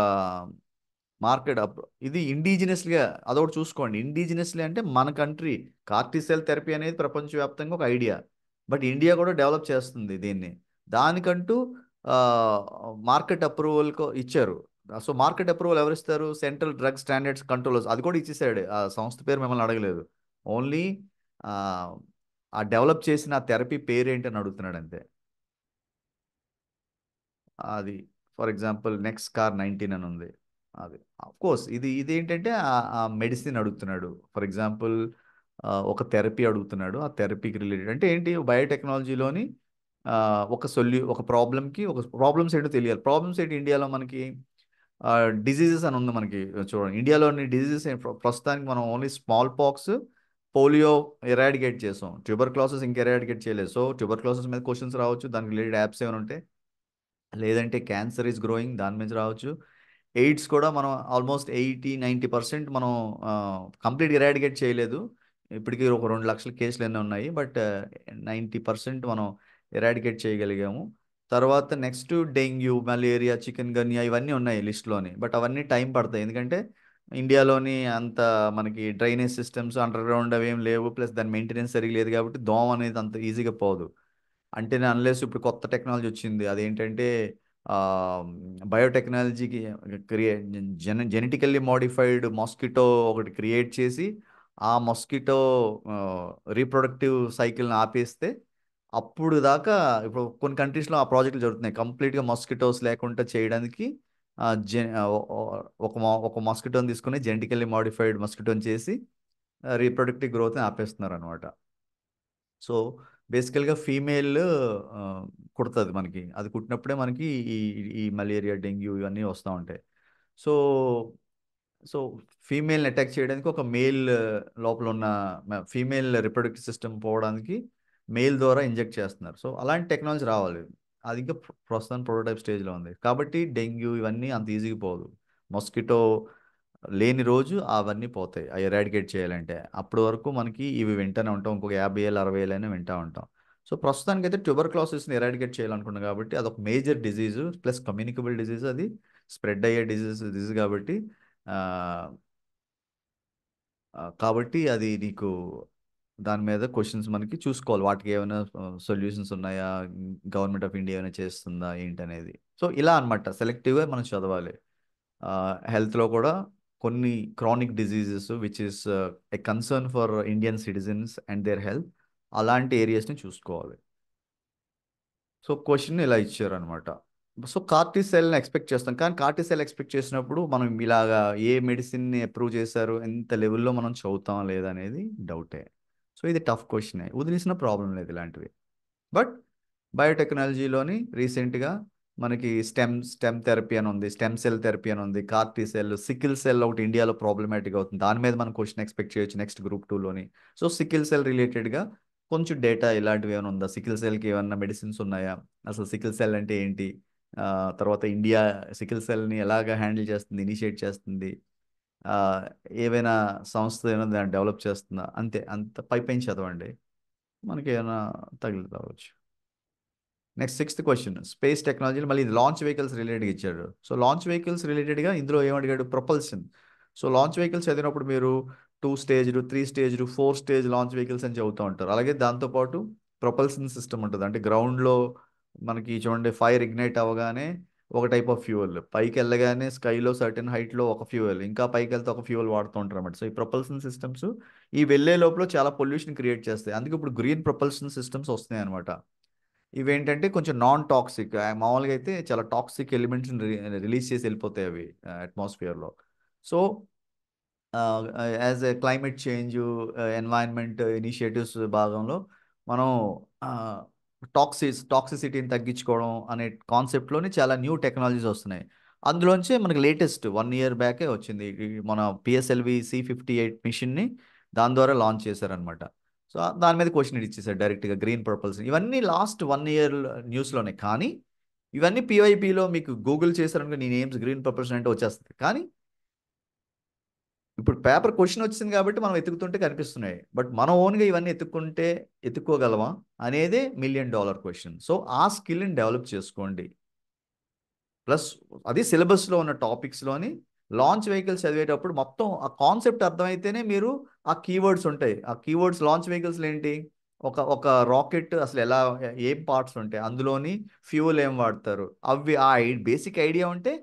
మార్కెట్ ఇది ఇండిజినస్గా అదొకటి చూసుకోండి ఇండిజినస్లీ అంటే మన కంట్రీ కార్టీ సెల్ థెరపీ అనేది ప్రపంచవ్యాప్తంగా ఒక ఐడియా బట్ ఇండియా కూడా డెవలప్ చేస్తుంది దీన్ని దానికంటూ మార్కెట్ అప్రూవల్ ఇచ్చారు సో మార్కెట్ అప్రూవల్ ఎవరిస్తారు సెంట్రల్ డ్రగ్ స్టాండర్డ్స్ కంట్రోలర్స్ అది కూడా ఇచ్చేసాడు ఆ సంస్థ పేరు మిమ్మల్ని అడగలేదు ఓన్లీ ఆ డెవలప్ చేసిన ఆ థెరపీ ఏంటి అని అడుగుతున్నాడు అంతే అది for example NexCAR nineteen అని ఉంది అది కోర్స్ ఇది ఇది ఏంటంటే ఆ మెడిసిన్ అడుగుతున్నాడు ఫర్ ఎగ్జాంపుల్ ఒక థెరపీ అడుగుతున్నాడు ఆ థెరపీకి రిలేటెడ్ అంటే ఏంటి బయోటెక్నాలజీలోని ఒక సొల్యూ ఒక ప్రాబ్లమ్కి ఒక ప్రాబ్లమ్స్ ఏంటో తెలియాలి ప్రాబ్లమ్స్ ఏంటి ఇండియాలో మనకి డిజీజెస్ అని ఉంది మనకి చూడండి ఇండియాలోని డిజీజెస్ ప్రస్తుతానికి మనం only smallpox polio eradicate చేసాం ట్యూబర్ క్లాసెస్ ఇంకా ఎరాడికేట్ చేయలేదు సో ట్యూబర్ క్లాసెస్ మీద క్వశ్చన్స్ రావచ్చు దానికి రిలేటెడ్ యాప్స్ ఏమైనా ఉంటే లేదంటే క్యాన్సర్ ఈజ్ గ్రోయింగ్ దాని మీద రావచ్చు ఎయిడ్స్ కూడా మనం ఆల్మోస్ట్ ఎయిటీ నైంటీ పర్సెంట్ మనం కంప్లీట్ ఎరాడికేట్ చేయలేదు ఇప్పటికీ ఒక రెండు లక్షల కేసులు ఎన్నో ఉన్నాయి బట్ నైంటీ పర్సెంట్ మనం ఎరాడికేట్ చేయగలిగాము తర్వాత next dengue malaria chikungunya ఇవన్నీ ఉన్నాయి లిస్ట్లోని బట్ అవన్నీ టైం పడతాయి ఎందుకంటే ఇండియాలోని అంత మనకి డ్రైనేజ్ సిస్టమ్స్ అండర్ గ్రౌండ్ అవి ఏం లేవు ప్లస్ దాని మెయింటెనెన్స్ సరిగ్గా లేదు కాబట్టి దోమ అనేది అంత ఈజీగా పోదు అంటే అన్లెస్ ఇప్పుడు కొత్త టెక్నాలజీ వచ్చింది అదేంటంటే బయోటెక్నాలజీకి క్రియేట్ జన జెనెటికల్లీ మోడిఫైడ్ మాస్కిటో ఒకటి క్రియేట్ చేసి ఆ మస్కిటో రీప్రొడక్టివ్ సైకిల్ని ఆపేస్తే అప్పుడు దాకా ఇప్పుడు కొన్ని కంట్రీస్లో ఆ ప్రాజెక్టులు జరుగుతున్నాయి కంప్లీట్గా మస్కిటోస్ లేకుండా చేయడానికి ఒక ఒక మస్కిటోని తీసుకుని జెనటికల్లీ మాడిఫైడ్ మస్కిటోని చేసి రీప్రొడక్టివ్ గ్రోత్ని ఆపేస్తున్నారు అనమాట సో బేసికల్గా ఫీమేల్ కుడుతుంది మనకి అది కుట్టినప్పుడే మనకి ఈ ఈ మలేరియా డెంగ్యూ ఇవన్నీ వస్తూ ఉంటాయి సో సో ఫీమేల్ని అటాక్ చేయడానికి ఒక మేల్ లోపల ఉన్న ఫీమేల్ రిప్రొడక్టివ్ సిస్టమ్ పోవడానికి మెయిల్ ద్వారా ఇంజెక్ట్ చేస్తున్నారు సో అలాంటి టెక్నాలజీ రావాలి అది ఇంకా ప్రస్తుతం ప్రోటోటైప్ స్టేజ్లో ఉంది కాబట్టి డెంగ్యూ ఇవన్నీ అంత ఈజీగా పోదు మస్కిటో లేని రోజు అవన్నీ పోతాయి అవి ఎరాడికేట్ చేయాలంటే అప్పటి వరకు మనకి ఇవి వింటూనే ఉంటాం ఇంకొక యాభై ఏళ్ళు అరవై ఏళ్ళు అయినా వింటూ ఉంటాం సో ప్రస్తుతానికి అయితే ట్యూబర్ క్లాసెస్ని ఎరాడికేట్ చేయాలనుకున్నాం కాబట్టి అదొక major disease plus communicable disease అది స్ప్రెడ్ అయ్యే డిజీజ్ డిజీజ్ కాబట్టి కాబట్టి అది నీకు దాని మీద క్వశ్చన్స్ మనకి చూసుకోవాలి వాటికి ఏమైనా సొల్యూషన్స్ ఉన్నాయా గవర్నమెంట్ ఆఫ్ ఇండియా ఏమైనా చేస్తుందా ఏంటి అనేది సో ఇలా అనమాట సెలెక్టివ్గా మనం చదవాలి హెల్త్లో కూడా కొన్ని chronic diseases which is a concern for Indian citizens and their health అలాంటి ఏరియాస్ని చూసుకోవాలి సో క్వశ్చన్ ఇలా ఇచ్చారు అనమాట సో కార్టీ సెల్ని ఎక్స్పెక్ట్ చేస్తాం కానీ కార్టీ సెల్ ఎక్స్పెక్ట్ చేసినప్పుడు మనం ఇలాగా ఏ మెడిసిన్ని అప్రూవ్ చేశారు ఎంత లెవెల్లో మనం చదువుతాం లేదనేది డౌటే సో ఇది టఫ్ క్వశ్చన్ వదిలేసిన ప్రాబ్లం లేదు ఇలాంటివి బట్ బయోటెక్నాలజీలోని రీసెంట్గా మనకి స్టెమ్ స్టెమ్ థెరపీ అని ఉంది స్టెమ్ సెల్ థెరపీ అని ఉంది కార్టీ సెల్ సికిల్ సెల్ ఒకటి ఇండియాలో ప్రాబ్లమాటిక్ అవుతుంది దాని మీద మనం క్వశ్చన్ ఎక్స్పెక్ట్ చేయొచ్చు నెక్స్ట్ గ్రూప్ టూలోని సో సికిల్ సెల్ రిలేటెడ్గా కొంచెం డేటా ఇలాంటివి ఏమైనా ఉందా సికిల్ సెల్కి ఏమైనా మెడిసిన్స్ ఉన్నాయా అసలు సికిల్ సెల్ అంటే ఏంటి తర్వాత ఇండియా సికిల్ సెల్ని ఎలాగ హ్యాండిల్ చేస్తుంది ఇనిషియేట్ చేస్తుంది ఏవైనా సంస్థ ఏమైనా దాన్ని డెవలప్ చేస్తుందా అంతే అంత పైపైన చదవండి మనకి ఏమైనా తగిలి రావచ్చు next sixth question space technology మళ్ళీ ఇది లాంచ్ వెహికల్స్ రిలేటెడ్గా ఇచ్చాడు సో లాంచ్ వెహికల్స్ రిలేటెడ్గా ఇందులో ఏమడిగాడు ప్రొపల్షన్ సో లాంచ్ వెహికల్స్ చదివినప్పుడు మీరు టూ స్టేజ్లు త్రీ స్టేజ్లు ఫోర్ స్టేజ్ లాంచ్ వెహికల్స్ అని చదువుతూ ఉంటారు అలాగే దాంతోపాటు ప్రొపల్షన్ సిస్టమ్ ఉంటుంది అంటే గ్రౌండ్లో మనకి చూడండి ఫైర్ ఇగ్నైట్ అవ్వగానే ఒక టైప్ ఆఫ్ ఫ్యూయల్ పైకి వెళ్ళగానే స్కైలో సర్టెన్ హైట్లో ఒక ఫ్యూయల్ ఇంకా పైకి వెళ్తే ఒక ఫ్యూయల్ వాడుతూ ఉంటారు అన్నమాట సో ఈ ప్రొపల్షన్ సిస్టమ్స్ ఈ వెళ్ళే లోపల చాలా పొల్యూషన్ క్రియేట్ చేస్తాయి అందుకే ఇప్పుడు గ్రీన్ ప్రొపల్షన్ సిస్టమ్స్ వస్తున్నాయి అనమాట ఇవేంటంటే కొంచెం నాన్ టాక్సిక్ మామూలుగా అయితే చాలా టాక్సిక్ ఎలిమెంట్స్ని రిలీజ్ చేసి వెళ్ళిపోతాయి అవి అట్మాస్ఫియర్లో so as a climate change environment initiatives భాగంలో మనం టాక్సిస్ టాక్సిసిటీని తగ్గించుకోవడం అనే కాన్సెప్ట్లోని చాలా న్యూ టెక్నాలజీస్ వస్తున్నాయి అందులోంచి మనకి లేటెస్ట్ వన్ ఇయర్ బ్యాకే వచ్చింది మన పిఎస్ఎల్వి సి ఫిఫ్టీ ఎయిట్ మిషన్ని దాని ద్వారా లాంచ్ చేశారనమాట సో దాని మీద క్వశ్చన్ ఇచ్చేసారు డైరెక్ట్గా గ్రీన్ పర్పల్స్ ఇవన్నీ లాస్ట్ వన్ ఇయర్ న్యూస్లోనే కానీ ఇవన్నీ పీవైపీలో మీకు గూగుల్ చేశారనుకో నీ నేమ్స్ గ్రీన్ పర్పల్స్ అంటే వచ్చేస్తుంది కానీ ఇప్పుడు పేపర్ క్వశ్చన్ వచ్చింది కాబట్టి మనం ఎత్తుకుతుంటే కనిపిస్తున్నాయి బట్ మన ఓన్గా ఇవన్నీ ఎత్తుక్కుంటే ఎత్తుక్కోగలమా అనేది మిలియన్ డాలర్ క్వశ్చన్ సో ఆ స్కిల్ని డెవలప్ చేసుకోండి ప్లస్ అది సిలబస్లో ఉన్న టాపిక్స్లోని లాంచ్ వెహికల్స్ చదివేటప్పుడు మొత్తం ఆ కాన్సెప్ట్ అర్థమైతేనే మీరు ఆ కీవర్డ్స్ ఉంటాయి ఆ కీవర్డ్స్ లాంచ్ వెహికల్స్ ఏంటి ఒక ఒక రాకెట్ అసలు ఎలా ఏం పార్ట్స్ ఉంటాయి అందులోని ఫ్యూల్ ఏం వాడతారు అవి ఆ బేసిక్ ఐడియా ఉంటే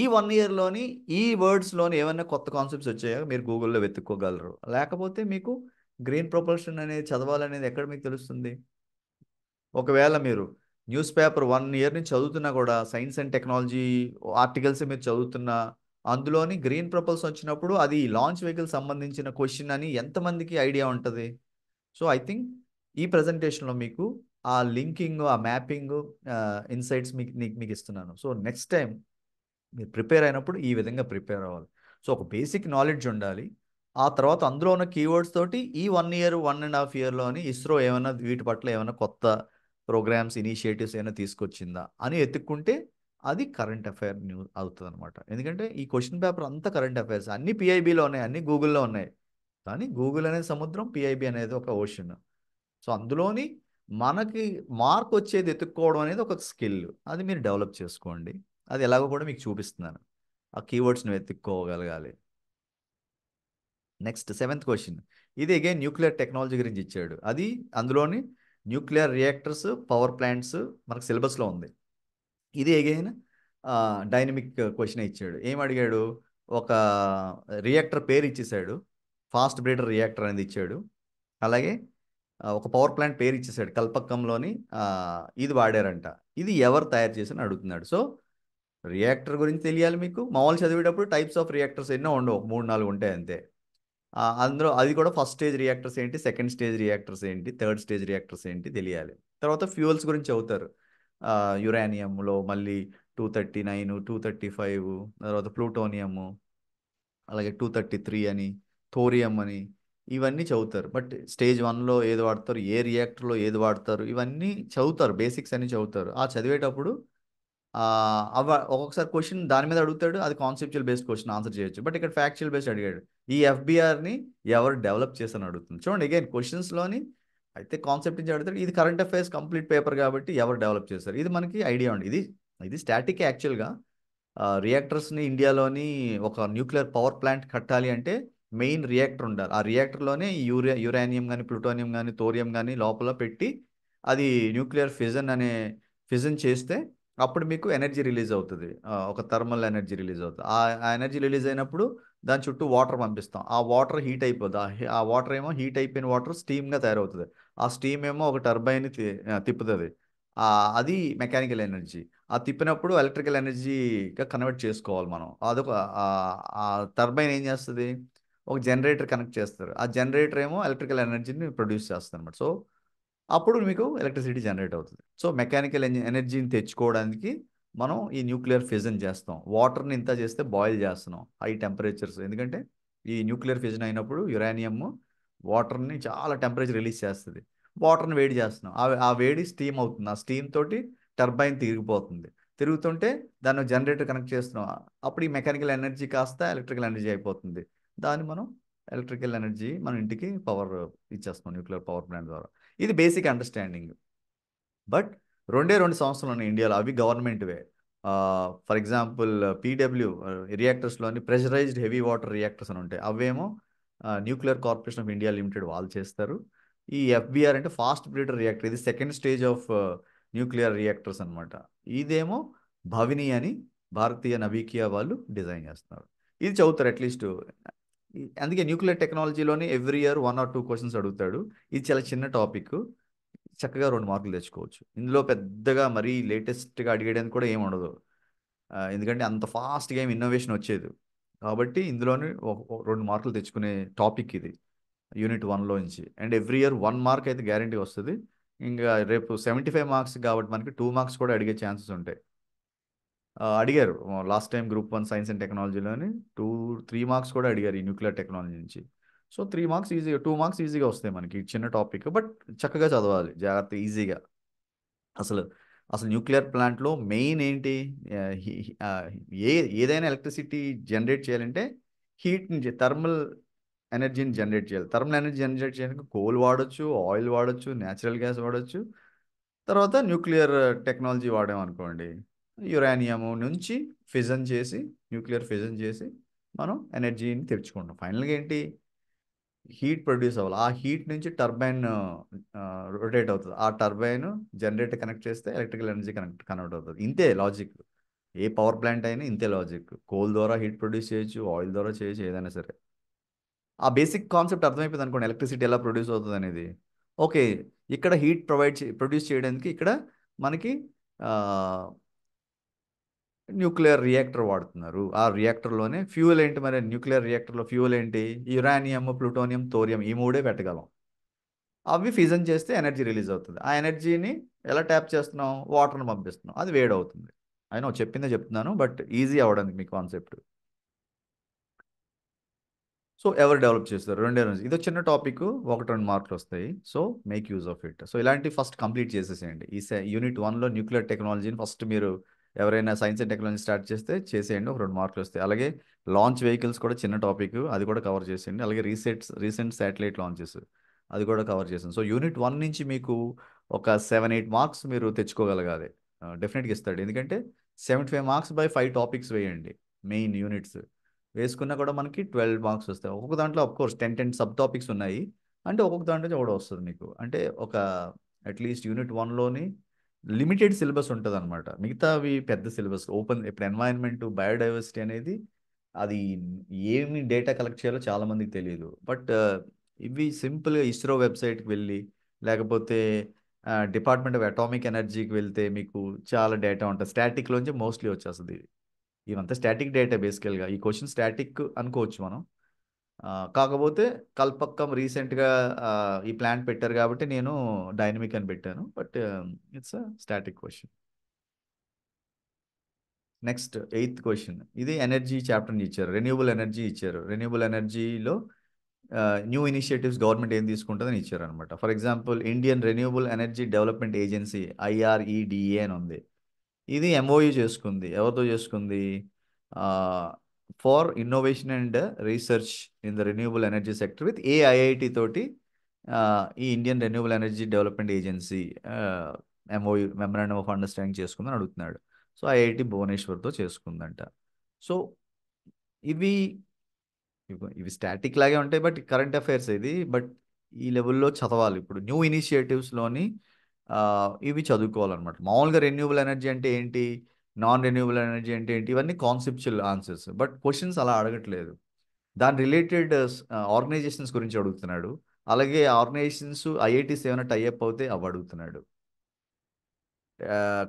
ఈ వన్ ఇయర్లోని ఈ వర్డ్స్లోని ఏమైనా కొత్త కాన్సెప్ట్స్ వచ్చాయో మీరు గూగుల్లో వెతుక్కోగలరు లేకపోతే మీకు గ్రీన్ ప్రొపల్షన్ అనేది చదవాలనేది ఎక్కడ మీకు తెలుస్తుంది ఒకవేళ మీరు న్యూస్ పేపర్ వన్ ఇయర్ నుంచి చదువుతున్నా కూడా సైన్స్ అండ్ టెక్నాలజీ ఆర్టికల్స్ మీరు చదువుతున్నా అందులోని గ్రీన్ ప్రపల్స్ వచ్చినప్పుడు అది లాంచ్ వెహికల్ సంబంధించిన క్వశ్చన్ అని ఎంతమందికి ఐడియా ఉంటుంది సో ఐ థింక్ ఈ ప్రజెంటేషన్లో మీకు ఆ లింకింగ్ ఆ మ్యాపింగ్ ఇన్సైట్స్ మీకు మీకు ఇస్తున్నాను సో నెక్స్ట్ టైం మీరు ప్రిపేర్ అయినప్పుడు ఈ విధంగా ప్రిపేర్ అవ్వాలి సో ఒక బేసిక్ నాలెడ్జ్ ఉండాలి ఆ తర్వాత అందులో ఉన్న కీవర్డ్స్ తోటి ఈ one year one and half ఇయర్లోని ఇస్రో ఏమైనా వీటి పట్ల ఏమైనా కొత్త ప్రోగ్రామ్స్ ఇనిషియేటివ్స్ ఏమైనా తీసుకొచ్చిందా అని ఎత్తుక్కుంటే అది కరెంట్ అఫైర్ న్యూస్ అవుతుంది అనమాట ఎందుకంటే ఈ క్వశ్చన్ పేపర్ అంతా కరెంట్ అఫైర్స్ అన్ని పిఐబిలో ఉన్నాయి అన్ని గూగుల్లో ఉన్నాయి కానీ గూగుల్ అనేది సముద్రం పిఐబి అనేది ఒక ఓషన్ సో అందులోని మనకి మార్క్ వచ్చేది ఎత్తుక్కోవడం అనేది ఒక స్కిల్ అది మీరు డెవలప్ చేసుకోండి అది ఎలాగో కూడా మీకు చూపిస్తున్నాను ఆ కీవర్డ్స్ని వెతుక్కోగలగాలి నెక్స్ట్ సెవెంత్ క్వశ్చన్ ఇది అగైన్ న్యూక్లియర్ టెక్నాలజీ గురించి ఇచ్చాడు అది అందులోని న్యూక్లియర్ రియాక్టర్స్ పవర్ ప్లాంట్స్ మనకు సిలబస్లో ఉంది ఇది అగైన్ డైనమిక్ క్వశ్చన్ ఇచ్చాడు ఏం అడిగాడు ఒక రియాక్టర్ పేరు ఇచ్చేసాడు ఫాస్ట్ బ్రీడర్ రియాక్టర్ అనేది ఇచ్చాడు అలాగే ఒక పవర్ ప్లాంట్ పేరు ఇచ్చేసాడు కల్పక్కంలోని ఇది వాడారంట ఇది ఎవరు తయారు చేసి అడుగుతున్నాడు సో రియాక్టర్ గురించి తెలియాలి మీకు మామూలు చదివేటప్పుడు టైప్స్ ఆఫ్ రియాక్టర్స్ ఎన్నో ఉండవు మూడు నాలుగు ఉంటాయి అంతే అందులో అది కూడా ఫస్ట్ స్టేజ్ రియాక్టర్స్ ఏంటి సెకండ్ స్టేజ్ రియాక్టర్స్ ఏంటి థర్డ్ స్టేజ్ రియాక్టర్స్ ఏంటి తెలియాలి తర్వాత ఫ్యూయల్స్ గురించి చదువుతారు యురేనియంలో మళ్ళీ two thirty nine two thirty five తర్వాత ప్లూటోనియము అలాగే టూ థర్టీ త్రీ అని థోరియం అని ఇవన్నీ చదువుతారు బట్ స్టేజ్ వన్లో ఏది వాడతారు ఏ రియాక్టర్లో ఏది వాడతారు ఇవన్నీ చదువుతారు బేసిక్స్ అని చదువుతారు ఆ చదివేటప్పుడు అవ ఒక్కొక్కసారి క్వశ్చన్ దాని మీద అడుగుతాడు అది కాన్సెప్చువల్ బేస్డ్ క్వశ్చన్ ఆన్సర్ చేయొచ్చు బట్ ఇక్కడ ఫ్యాక్చువల్ బేస్డ్ అడిగాడు ఈ ఎఫ్బిఆర్ని ఎవరు డెవలప్ చేశారని అడుగుతుంది చూడండి అగైన్ క్వశ్చన్స్లోని అయితే కాన్సెప్ట్ నుంచి అడుగుతాడు ఇది కరెంట్ అఫైర్స్ కంప్లీట్ పేపర్ కాబట్టి ఎవరు డెవలప్ చేస్తారు ఇది మనకి ఐడియా ఉంది ఇది ఇది స్టాటిక్ యాక్చువల్గా రియాక్టర్స్ని ఇండియాలోని ఒక న్యూక్లియర్ పవర్ ప్లాంట్ కట్టాలి అంటే మెయిన్ రియాక్టర్ ఉండాలి ఆ రియాక్టర్లోనే యూరియా యురేనియం కానీ ప్లూటోనియం కానీ తోరియం కానీ లోపల పెట్టి అది న్యూక్లియర్ ఫిజన్ అనే ఫిజన్ చేస్తే అప్పుడు మీకు ఎనర్జీ రిలీజ్ అవుతుంది ఒక థర్మల్ ఎనర్జీ రిలీజ్ అవుతుంది ఆ ఎనర్జీ రిలీజ్ అయినప్పుడు దాని చుట్టూ వాటర్ పంపిస్తాం ఆ వాటర్ హీట్ అయిపోద్ది ఆ వాటర్ ఏమో హీట్ అయిపోయిన వాటర్ స్టీమ్గా తయారవుతుంది ఆ స్టీమ్ ఏమో ఒక టర్బైన్ తిప్పుతుంది అది మెకానికల్ ఎనర్జీ ఆ తిప్పినప్పుడు ఎలక్ట్రికల్ ఎనర్జీగా కన్వర్ట్ చేసుకోవాలి మనం అదొక ఆ టర్బైన్ ఏం చేస్తుంది ఒక జనరేటర్ కనెక్ట్ చేస్తారు ఆ జనరేటర్ ఏమో ఎలక్ట్రికల్ ఎనర్జీని ప్రొడ్యూస్ చేస్తుంది అనమాట సో అప్పుడు మీకు ఎలక్ట్రిసిటీ జనరేట్ అవుతుంది సో మెకానికల్ ఎనర్జీని తెచ్చుకోవడానికి మనం ఈ న్యూక్లియర్ ఫిజన్ చేస్తాం వాటర్ని ఇంత చేస్తే బాయిల్ చేస్తున్నాం హై టెంపరేచర్స్ ఎందుకంటే ఈ న్యూక్లియర్ ఫిజన్ అయినప్పుడు యురేనియం వాటర్ని చాలా టెంపరేచర్ రిలీజ్ చేస్తుంది వాటర్ని వేడి చేస్తున్నాం ఆ వేడి స్టీమ్ అవుతుంది ఆ స్టీమ్ తోటి టర్బైన్ తిరిగిపోతుంది తిరుగుతుంటే దాన్ని జనరేటర్ కనెక్ట్ చేస్తున్నాం అప్పుడు ఈ మెకానికల్ ఎనర్జీ కాస్త ఎలక్ట్రికల్ ఎనర్జీ అయిపోతుంది దాన్ని మనం ఎలక్ట్రికల్ ఎనర్జీ మన ఇంటికి పవర్ ఇచ్చేస్తున్నాం న్యూక్లియర్ పవర్ ప్లాంట్ ద్వారా ఇది బేసిక్ అండర్స్టాండింగ్ బట్ రెండే రెండు సంవత్సరాలు ఉన్నాయి ఇండియాలో అవి గవర్నమెంట్వే ఫర్ ఎగ్జాంపుల్ పీడబ్ల్యూ రియాక్టర్స్లోని ప్రెషరైజ్డ్ హెవీ వాటర్ రియాక్టర్స్ అని ఉంటాయి అవేమో nuclear corporation of India limited వాళ్ళు చేస్తారు ఈ ఎఫ్బిఆర్ అంటే ఫాస్ట్ బ్రీడర్ రియాక్టర్ ఇది second stage of nuclear reactors అనమాట ఇదేమో భవిని అని భారతీయ నవీకియా వాళ్ళు డిజైన్ చేస్తున్నారు ఇది చదువుతారు అట్లీస్ట్ అందుకే న్యూక్లియర్ టెక్నాలజీలోనే every year one or two questions అడుగుతాడు ఇది చాలా చిన్న టాపిక్ చక్కగా రెండు మార్కులు తెచ్చుకోవచ్చు ఇందులో పెద్దగా మరీ లేటెస్ట్గా అడిగేయడానికి కూడా ఏమి ఉండదు ఎందుకంటే అంత ఫాస్ట్గా ఏమి ఇన్నోవేషన్ వచ్చేది కాబట్టి ఇందులోనే రెండు మార్కులు తెచ్చుకునే టాపిక్ ఇది యూనిట్ వన్లో నుంచి and every year one mark అయితే గ్యారంటీ వస్తుంది ఇంకా రేపు సెవెంటీ ఫైవ్ మార్క్స్ కాబట్టి మనకి టూ మార్క్స్ కూడా అడిగే ఛాన్సెస్ ఉంటాయి అడిగారు last time group one science and టెక్నాలజీలోని టూ త్రీ మార్క్స్ కూడా అడిగారు ఈ న్యూక్లియర్ టెక్నాలజీ నుంచి సో త్రీ మార్క్స్ ఈజీగా టూ మార్క్స్ ఈజీగా వస్తాయి మనకి చిన్న టాపిక్ బట్ చక్కగా చదవాలి జాగ్రత్త ఈజీగా అసలు అసలు న్యూక్లియర్ ప్లాంట్లో మెయిన్ ఏంటి ఏ ఏదైనా ఎలక్ట్రిసిటీ జనరేట్ చేయాలంటే హీట్ని థర్మల్ ఎనర్జీని జనరేట్ చేయాలి థర్మల్ ఎనర్జీ జనరేట్ చేయడానికి కోల్ వాడచ్చు ఆయిల్ వాడచ్చు న్యాచురల్ గ్యాస్ వాడచ్చు తర్వాత న్యూక్లియర్ టెక్నాలజీ వాడామనుకోండి యురానియము నుంచి ఫిజన్ చేసి న్యూక్లియర్ ఫిజన్ చేసి మనం ఎనర్జీని తెచ్చుకుంటాం ఫైనల్గా ఏంటి హీట్ ప్రొడ్యూస్ అవ్వాలి ఆ హీట్ నుంచి టర్బైన్ రొటేట్ అవుతుంది ఆ టర్బైన్ జనరేటర్ కనెక్ట్ చేస్తే ఎలక్ట్రికల్ ఎనర్జీ కనెక్ట్ కన్వర్ట్ అవుతుంది ఇంతే లాజిక్ ఏ పవర్ ప్లాంట్ అయినా ఇంతే లాజిక్ కోల్ ద్వారా హీట్ ప్రొడ్యూస్ చేయొచ్చు ఆయిల్ ద్వారా చేయొచ్చు ఏదైనా సరే ఆ బేసిక్ కాన్సెప్ట్ అర్థమైపోయింది అనుకోండి ఎలక్ట్రిసిటీ ఎలా ప్రొడ్యూస్ అవుతుంది అనేది ఓకే ఇక్కడ హీట్ ప్రొవైడ్ చే ప్రొడ్యూస్ చేయడానికి ఇక్కడ మనకి న్యూక్లియర్ రియాక్టర్ వాడుతున్నారు ఆ రియాక్టర్లోనే ఫ్యూయల్ ఏంటి మరి న్యూక్లియర్ రియాక్టర్లో ఫ్యూయల్ ఏంటి యురానియం ప్లూటోనియం తోరియం ఈ మూడే పెట్టగలం అవి ఫిజన్ చేస్తే ఎనర్జీ రిలీజ్ అవుతుంది ఆ ఎనర్జీని ఎలా ట్యాప్ చేస్తున్నాం వాటర్ని పంపిస్తున్నాం అది వేడి అవుతుంది ఆయన చెప్పిందే చెప్తున్నాను బట్ ఈజీ అవ్వడానికి మీ కాన్సెప్ట్ సో ఎవరు డెవలప్ చేస్తారు రెండే రోజు ఇది చిన్న టాపిక్ ఒకటి రెండు మార్కులు వస్తాయి so make use of it so ఇలాంటి ఫస్ట్ కంప్లీట్ చేసేసేయండి ఈ యూనిట్ వన్లో న్యూక్లియర్ టెక్నాలజీని ఫస్ట్ మీరు ఎవరైనా సైన్స్ అండ్ టెక్నాలజీ స్టార్ట్ చేస్తే చేసేయండి ఒక రెండు మార్కులు వస్తాయి అలాగే లాంచ్ వెహికల్స్ కూడా చిన్న టాపిక్ అది కూడా కవర్ చేసేయండి అలాగే రీసెంట్ రీసెంట్ శాటిలైట్ లాంచెస్ అది కూడా కవర్ చేసాను సో యూనిట్ వన్ నుంచి మీకు ఒక సెవెన్ ఎయిట్ మార్క్స్ మీరు తెచ్చుకోగలగాలి డెఫినెట్గా ఇస్తాడు ఎందుకంటే seventy five marks by five topics వేయండి మెయిన్ యూనిట్స్ వేసుకున్నా కూడా మనకి ట్వెల్వ్ మార్క్స్ వస్తాయి ఒక్కొక్క దాంట్లో course ten ten sub topics ఉన్నాయి అంటే ఒక్కొక్క దాంట్లో కూడా వస్తుంది మీకు అంటే ఒక అట్లీస్ట్ యూనిట్ వన్లోని లిమిటెడ్ సిలబస్ ఉంటుంది అనమాట మిగతావి పెద్ద సిలబస్ ఓపెన్ ఇప్పుడు ఎన్వైరన్మెంట్ బయోడైవర్సిటీ అనేది అది ఏమి డేటా కలెక్ట్ చేయాలో చాలామందికి తెలియదు బట్ ఇవి సింపుల్గా ఇస్రో వెబ్సైట్కి వెళ్ళి లేకపోతే డిపార్ట్మెంట్ ఆఫ్ అటామిక్ ఎనర్జీకి వెళ్తే మీకు చాలా డేటా ఉంటుంది స్టాటిక్లోంచి మోస్ట్లీ వచ్చేస్తుంది ఇవంతా స్టాటిక్ డేటా బేసికల్గా ఈ క్వశ్చన్ స్టాటిక్ అనుకోవచ్చు మనం కాకపోతే కల్పక్కం రీసెంట్గా ఈ ప్లాంట్ పెట్టారు కాబట్టి నేను డైనమిక్ అని పెట్టాను but it's a static question next eighth question ఇది ఎనర్జీ చాప్టర్ ఇచ్చారు రెన్యూబుల్ ఎనర్జీ ఇచ్చారు రెన్యూబుల్ ఎనర్జీలో న్యూ ఇనిషియేటివ్స్ గవర్నమెంట్ ఏం తీసుకుంటుందని ఇచ్చారు అనమాట for example Indian renewable energy development agency IREDA అని ఉంది ఇది ఎంఓయూ చేసుకుంది ఎవరితో చేసుకుంది for innovation and research in the renewable energy sector with AIIT తోటి uh, ఈ Indian renewable energy development agency MO memorandum of understanding చేసుకుందని అడుగుతున్నాడు సో ఐఐటి భువనేశ్వర్తో చేసుకుందంట సో ఇవి ఇవి స్టాటిక్ లాగే ఉంటాయి బట్ కరెంట్ అఫైర్స్ ఇది బట్ ఈ లెవెల్లో చదవాలి ఇప్పుడు న్యూ ఇనిషియేటివ్స్లోని uh, ఇవి చదువుకోవాలన్నమాట మామూలుగా రెన్యూబుల్ ఎనర్జీ అంటే ఏంటి నాన్ రెన్యూవబుల్ ఎనర్జీ అంటే ఏంటి ఇవన్నీ కాన్సెప్చువల్ ఆన్సర్స్ బట్ క్వశ్చన్స్ అలా అడగట్లేదు దాని రిలేటెడ్ ఆర్గనైజేషన్స్ uh, uh, గురించి అడుగుతున్నాడు అలాగే ఆర్గనైజేషన్స్ ఐఐటీస్ ఏమైనా టైఅప్ అవుతే అవి అడుగుతున్నాడు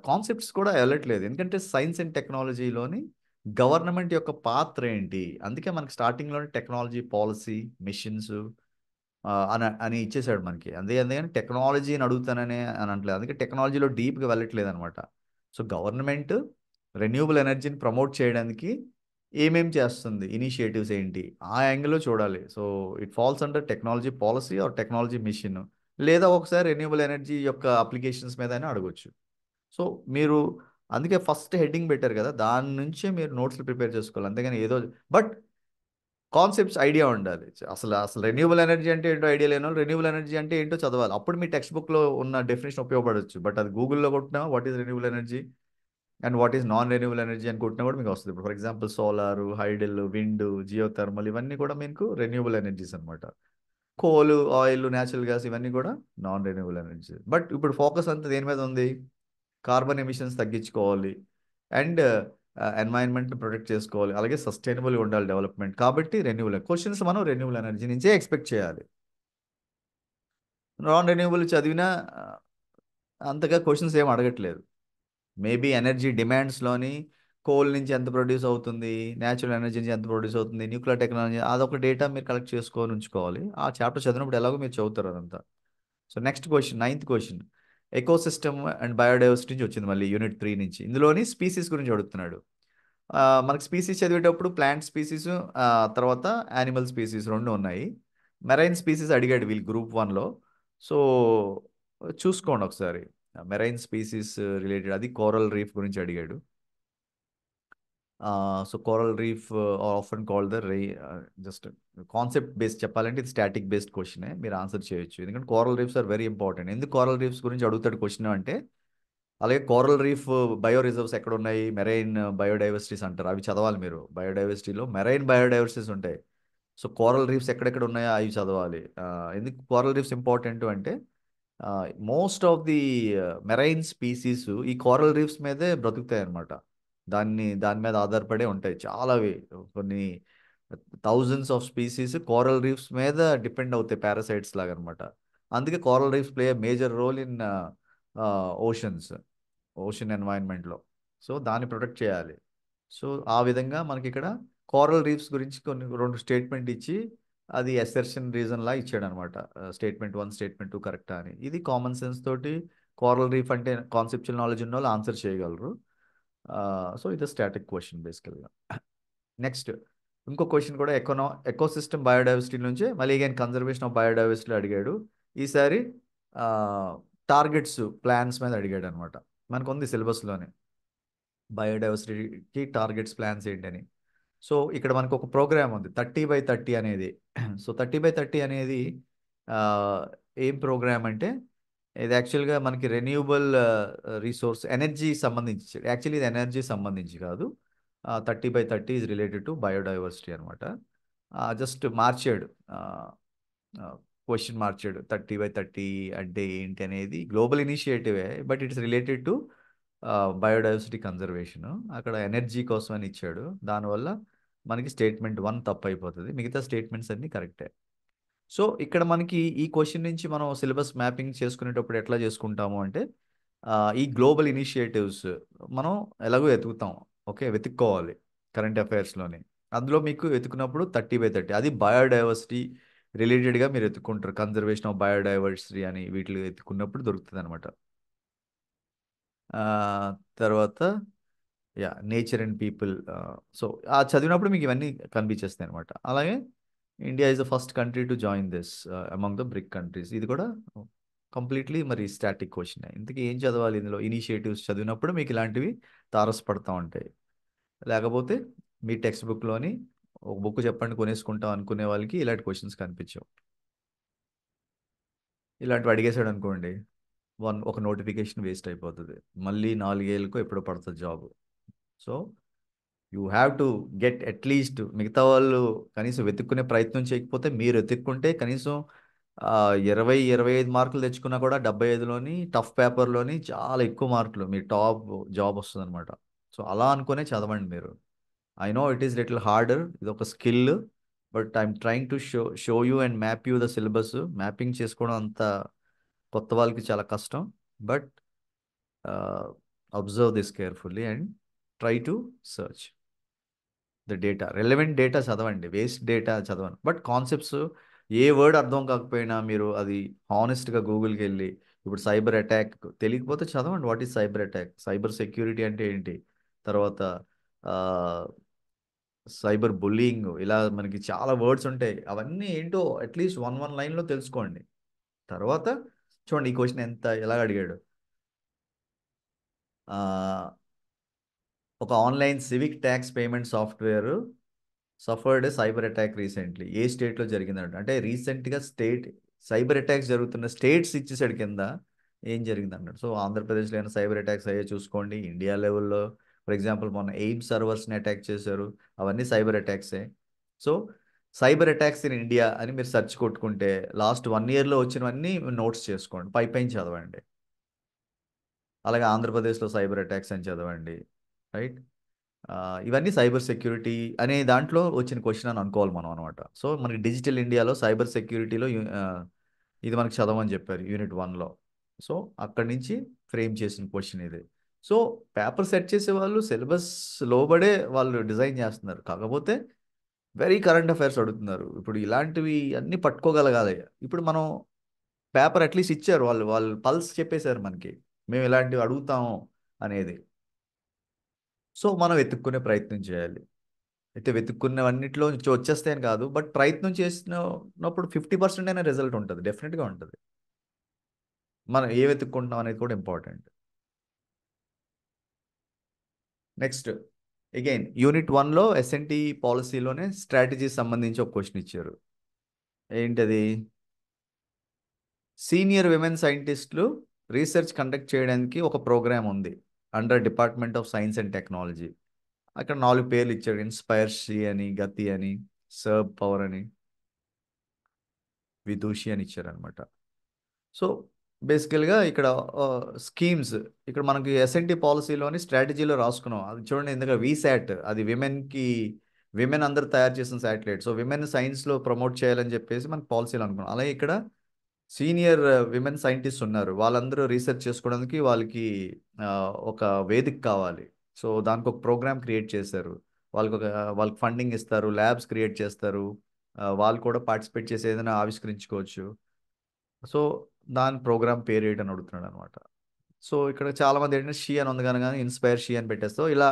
కాన్సెప్ట్స్ కూడా వెళ్ళట్లేదు ఎందుకంటే సైన్స్ అండ్ టెక్నాలజీలోని గవర్నమెంట్ యొక్క పాత్ర ఏంటి అందుకే మనకి స్టార్టింగ్లోనే టెక్నాలజీ పాలసీ మిషన్స్ అని అని ఇచ్చేసాడు మనకి అందుకే అందుకని టెక్నాలజీని అడుగుతాననే అని అంటలేదు అందుకే టెక్నాలజీలో డీప్గా వెళ్ళట్లేదు అనమాట సో గవర్నమెంట్ రెన్యూబుల్ ఎనర్జీని ప్రమోట్ చేయడానికి ఏమేం చేస్తుంది ఇనిషియేటివ్స్ ఏంటి ఆ యాంగిల్లో చూడాలి so it falls under technology policy or technology mission లేదా ఒకసారి రెన్యూబుల్ ఎనర్జీ యొక్క అప్లికేషన్స్ మీద అయినా అడగొచ్చు సో మీరు అందుకే ఫస్ట్ హెడ్డింగ్ పెట్టారు కదా దాని నుంచే మీరు నోట్స్లు ప్రిపేర్ చేసుకోవాలి అంతేగాని ఏదో బట్ కాన్సెప్ట్స్ ఐడియా ఉండాలి అసలు అసలు రెన్యూబుల్ ఎనర్జీ అంటే ఏంటో ఐడియా లేని వాళ్ళు రెన్యూబుల్ ఎనర్జీ అంటే ఏంటో చదవాలి అప్పుడు మీ టెక్స్ట్ బుక్లో ఉన్న డెఫినేషన్ ఉపయోగపడవచ్చు బట్ అది గూగుల్లో కొట్టినా what is renewable energy and what is non renewable energy అని కొట్టినా కూడా మీకు వస్తుంది ఇప్పుడు for example solar hydel wind thermal ఇవన్నీ కూడా మీకు రెన్యూబుల్ ఎనర్జీస్ అనమాట కోల్ ఆయిల్ న్యాచురల్ గ్యాస్ ఇవన్నీ కూడా నాన్ రెన్యూబుల్ ఎనర్జీ బట్ ఇప్పుడు ఫోకస్ అంతా దేని మీద ఉంది కార్బన్ ఎమిషన్స్ తగ్గించుకోవాలి అండ్ ఎన్వైరన్మెంట్ని ప్రొటెక్ట్ చేసుకోవాలి అలాగే సస్టైనబుల్గా ఉండాలి డెవలప్మెంట్ కాబట్టి రెన్యూవల్ క్వశ్చన్స్ మనం రెన్యూవల్ ఎనర్జీ నుంచే ఎక్స్పెక్ట్ చేయాలి నాన్ రెన్యూవల్ చదివినా అంతగా క్వశ్చన్స్ ఏం అడగట్లేదు మేబీ ఎనర్జీ డిమాండ్స్లోని కోల్ నుంచి ఎంత ప్రొడ్యూస్ అవుతుంది న్యాచురల్ ఎనర్జీ నుంచి ఎంత ప్రొడ్యూస్ అవుతుంది న్యూక్లియర్ టెక్నాలజీ అదొక డేటా మీరు కలెక్ట్ చేసుకొని ఉంచుకోవాలి ఆ చాప్టర్ చదివినప్పుడు ఎలాగో మీరు చదువుతారు అదంతా so next question ninth question ecosystem and biodiversity నుంచి వచ్చింది మళ్ళీ యూనిట్ త్రీ నుంచి ఇందులోని స్పీసీస్ గురించి అడుగుతున్నాడు మనకు స్పీసీస్ చదివేటప్పుడు ప్లాంట్ స్పీసీస్ తర్వాత యానిమల్ స్పీసీస్ రెండు ఉన్నాయి మెరైన్ స్పీసీస్ అడిగాడు వీళ్ళు గ్రూప్ వన్లో సో చూసుకోండి ఒకసారి మెరైన్ స్పీసీస్ రిలేటెడ్ అది కోరల్ రీఫ్ గురించి అడిగాడు so coral reef often call the ray just concept based చెప్పాలంటే ఇది స్టాటిక్ బేస్డ్ క్వశ్చన్ మీరు ఆన్సర్ చేయొచ్చు ఎందుకంటే coral reefs are very important ఎందుకు కోరల్ రీఫ్స్ గురించి అడుగుతాడు క్వశ్చన్ అంటే అలాగే కోరల్ రీఫ్ బయో రిజర్వ్స్ ఎక్కడ ఉన్నాయి మెరైన్ బయోడైవర్సిటీస్ అంటారు అవి చదవాలి మీరు బయోడైవర్సిటీలో మెరైన్ బయోడైవర్సిటీస్ ఉంటాయి సో కోరల్ రీఫ్స్ ఎక్కడెక్కడ ఉన్నాయో అవి చదవాలి ఎందుకు కోరల్ రీఫ్స్ ఇంపార్టెంట్ అంటే most of the marine species ఈ కోరల్ రీఫ్స్ మీదే బ్రతుకుతాయి అనమాట దాన్ని దాని మీద ఆధారపడే ఉంటాయి చాలా కొన్ని thousands of species coral reefs మీద డిపెండ్ అవుతాయి పారాసైట్స్ లాగా అనమాట అందుకే coral reefs play major role in oceans ocean ఎన్వైరన్మెంట్లో సో దాన్ని ప్రొటెక్ట్ చేయాలి సో ఆ విధంగా మనకి ఇక్కడ కోరల్ రీఫ్స్ గురించి కొన్ని రెండు స్టేట్మెంట్ ఇచ్చి అది ఎసెర్షన్ రీజన్లా ఇచ్చాడు అనమాట స్టేట్మెంట్ వన్ స్టేట్మెంట్ టూ కరెక్టా అని ఇది కామన్ సెన్స్ తోటి కోరల్ రీఫ్ అంటే కాన్సెప్చువల్ నాలెడ్జ్ ఉన్న వాళ్ళు ఆన్సర్ చేయగలరు సో ఇది స్టాటిక్ క్వశ్చన్ బేసికల్గా నెక్స్ట్ ఇంకో క్వశ్చన్ కూడా ఎకోనో ఎకోసిస్టమ్ బయోడైవర్సిటీ నుంచి మళ్ళీ అగైన్ కన్జర్వేషన్ ఆఫ్ బయోడైవర్సిటీ అడిగాడు ఈసారి టార్గెట్స్ ప్లాన్స్ మీద అడిగాడు అనమాట మనకు ఉంది సిలబస్లోనే బయోడైవర్సిటీకి టార్గెట్స్ ప్లాన్స్ ఏంటని సో ఇక్కడ మనకు ఒక ప్రోగ్రామ్ ఉంది థర్టీ బై థర్టీ అనేది సో థర్టీ బై థర్టీ అనేది ఏం ప్రోగ్రామ్ అంటే ఇది యాక్చువల్గా మనకి రెన్యూబుల్ రిసోర్స్ ఎనర్జీ సంబంధించి యాక్చువల్లీ ఇది ఎనర్జీ సంబంధించి కాదు thirty by thirty is related to biodiversity అనమాట జస్ట్ మార్చాడు క్వశ్చన్ మార్చాడు థర్టీ బై థర్టీ అంటే ఏంటి అనేది గ్లోబల్ ఇనిషియేటివే but it's related to biodiversity conservation అక్కడ ఎనర్జీ కోసం అని ఇచ్చాడు దానివల్ల మనకి స్టేట్మెంట్ వన్ తప్పు అయిపోతుంది మిగతా స్టేట్మెంట్స్ అన్నీ కరెక్టే సో ఇక్కడ మనకి ఈ క్వశ్చన్ నుంచి మనం సిలబస్ మ్యాపింగ్ చేసుకునేటప్పుడు ఎట్లా చేసుకుంటాము అంటే ఈ గ్లోబల్ ఇనిషియేటివ్స్ మనం ఎలాగో వెతుకుతాం ఓకే వెతుక్కోవాలి కరెంట్ అఫైర్స్లోని అందులో మీకు వెతుకున్నప్పుడు థర్టీ బై థర్టీ అది బయోడైవర్సిటీ రిలేటెడ్గా మీరు ఎత్తుకుంటారు కన్జర్వేషన్ ఆఫ్ బయోడైవర్సిటీ అని వీటిని ఎత్తుకున్నప్పుడు దొరుకుతుంది అనమాట తర్వాత yeah nature and people so ఆ చదివినప్పుడు మీకు ఇవన్నీ కనిపించేస్తాయి అనమాట అలాగే India is the first country to join this among the BRIC countries ఇది కూడా కంప్లీట్లీ మరి స్టాటిక్ క్వశ్చన్ ఇంతకీ ఏం చదవాలి ఇందులో ఇనిషియేటివ్స్ చదివినప్పుడు మీకు ఇలాంటివి తారసపడతా ఉంటాయి లేకపోతే మీ టెక్స్ట్ బుక్లోని ఒక బుక్ చెప్పండి కొనేసుకుంటాం అనుకునే వాళ్ళకి ఇలాంటి క్వశ్చన్స్ కనిపించవు ఇలాంటివి అడిగేశాడు అనుకోండి వన్ ఒక నోటిఫికేషన్ వేస్ట్ అయిపోతుంది మళ్ళీ నాలుగేళ్ళకు ఎప్పుడు పడుతుంది job so you have to get at least మిగతా వాళ్ళు కనీసం వెతుక్కునే ప్రయత్నం చేయకపోతే మీరు వెతుక్కుంటే కనీసం ఇరవై ఇరవై ఐదు మార్కులు తెచ్చుకున్నా కూడా డెబ్బై ఐదులోని టఫ్ పేపర్లోని చాలా ఎక్కువ మార్కులు మీ టాప్ జాబ్ వస్తుంది అనమాట సో అలా అనుకునే చదవండి మీరు I know it is little harder ఇది ఒక skill but I'm trying to show show you and map you the syllabus mapping చేసుకోవడం అంత కొత్త వాళ్ళకి చాలా కష్టం but observe this carefully and try to search the data relevant data చదవండి waste data చదవండి బట్ కాన్సెప్ట్స్ ఏ వర్డ్ అర్థం కాకపోయినా మీరు అది హానెస్ట్గా గూగుల్కి వెళ్ళి ఇప్పుడు సైబర్ అటాక్ తెలియకపోతే చదవండి what is cyber attack cyber security అంటే ఏంటి తర్వాత సైబర్ బుల్లింగ్ ఇలా మనకి చాలా వర్డ్స్ ఉంటాయి అవన్నీ ఏంటో అట్లీస్ట్ వన్ వన్ లైన్లో తెలుసుకోండి తర్వాత చూడండి ఈ క్వశ్చన్ ఎంత ఎలా అడిగాడు ఒక online civic tax payment software suffered cyber attack recently ఏ స్టేట్లో జరిగిందంట అంటే రీసెంట్గా స్టేట్ సైబర్ అటాక్స్ జరుగుతున్న స్టేట్స్ ఇచ్చేసాడు కింద ఏం జరిగింది సో ఆంధ్రప్రదేశ్లో ఏమైనా సైబర్ అటాక్స్ అయ్యే చూసుకోండి ఇండియా లెవెల్లో ఫర్ ఎగ్జాంపుల్ మొన్న ఎయిమ్స్ సర్వర్స్ని అటాక్ చేశారు అవన్నీ సైబర్ అటాక్సే so cyber attacks in India అని మీరు సెర్చ్ కొట్టుకుంటే లాస్ట్ వన్ ఇయర్లో వచ్చినవన్నీ నోట్స్ చేసుకోండి పై పైన చదవండి అలాగే ఆంధ్రప్రదేశ్లో సైబర్ అటాక్స్ అని చదవండి రైట్ ఇవన్నీ సైబర్ సెక్యూరిటీ అనే దాంట్లో వచ్చిన క్వశ్చన్ అని అనుకోవాలి మనం అనమాట సో మనకి డిజిటల్ ఇండియాలో సైబర్ సెక్యూరిటీలో ఇది మనకి చదవని చెప్పారు యూనిట్ వన్లో సో అక్కడి నుంచి ఫ్రేమ్ చేసిన క్వశ్చన్ ఇది సో పేపర్ సెట్ చేసే వాళ్ళు సిలబస్ లోబడే వాళ్ళు డిజైన్ చేస్తున్నారు కాకపోతే వెరీ కరెంట్ అఫైర్స్ అడుగుతున్నారు ఇప్పుడు ఇలాంటివి అన్నీ పట్టుకోగలగాలి ఇప్పుడు మనం పేపర్ అట్లీస్ట్ ఇచ్చారు వాళ్ళు వాళ్ళు పల్స్ చెప్పేశారు మనకి మేము ఇలాంటివి అడుగుతాము అనేది సో మనం వెతుక్కునే ప్రయత్నం చేయాలి అయితే వెతుక్కున్నవన్నిటిలో వచ్చేస్తాయని కాదు బట్ ప్రయత్నం చేసినప్పుడు ఫిఫ్టీ పర్సెంట్ అయినా రిజల్ట్ ఉంటుంది డెఫినెట్గా ఉంటుంది మనం ఏ వెతుక్కుంటున్నాం అనేది కూడా ఇంపార్టెంట్ నెక్స్ట్ అగైన్ యూనిట్ వన్లో ఎస్ఎన్టీ పాలసీలోనే స్ట్రాటజీ సంబంధించి ఒక క్వశ్చన్ ఇచ్చారు ఏంటది సీనియర్ విమెన్ సైంటిస్టులు రీసెర్చ్ కండక్ట్ చేయడానికి ఒక ప్రోగ్రామ్ ఉంది under department of science and technology అక్కడ నాలుగు పేర్లు ఇచ్చాడు శ్రీ అని గతి అని సర్బ్ పవర్ అని విదూషి అని ఇచ్చారనమాట సో బేసికల్గా ఇక్కడ స్కీమ్స్ ఇక్కడ మనకి ఎస్ఎన్టీ పాలసీలోని స్ట్రాటజీలో రాసుకున్నాం అది చూడండి ఎందుకంటే వీసాట్ అది విమెన్కి విమెన్ అందరు తయారు చేసిన శాటిలైట్ సో విమెన్ సైన్స్లో ప్రమోట్ చేయాలని చెప్పేసి మనకి పాలసీలు అనుకున్నాం అలాగే ఇక్కడ సీనియర్ విమెన్ సైంటిస్ట్ ఉన్నారు వాళ్ళందరూ రీసెర్చ్ చేసుకోవడానికి వాళ్ళకి ఒక వేదిక కావాలి సో దానికి ఒక ప్రోగ్రామ్ క్రియేట్ చేశారు వాళ్ళకి ఒక వాళ్ళకి ఫండింగ్ ఇస్తారు ల్యాబ్స్ క్రియేట్ చేస్తారు వాళ్ళు కూడా పార్టిసిపేట్ చేసి ఏదైనా ఆవిష్కరించుకోవచ్చు సో దాని ప్రోగ్రామ్ పేరు ఏంటని అడుగుతున్నాడు అనమాట సో ఇక్కడ చాలామంది ఏంటంటే షీ అని ఉంది కానీ ఇన్స్పైర్ షీ అని పెట్టేస్తావు ఇలా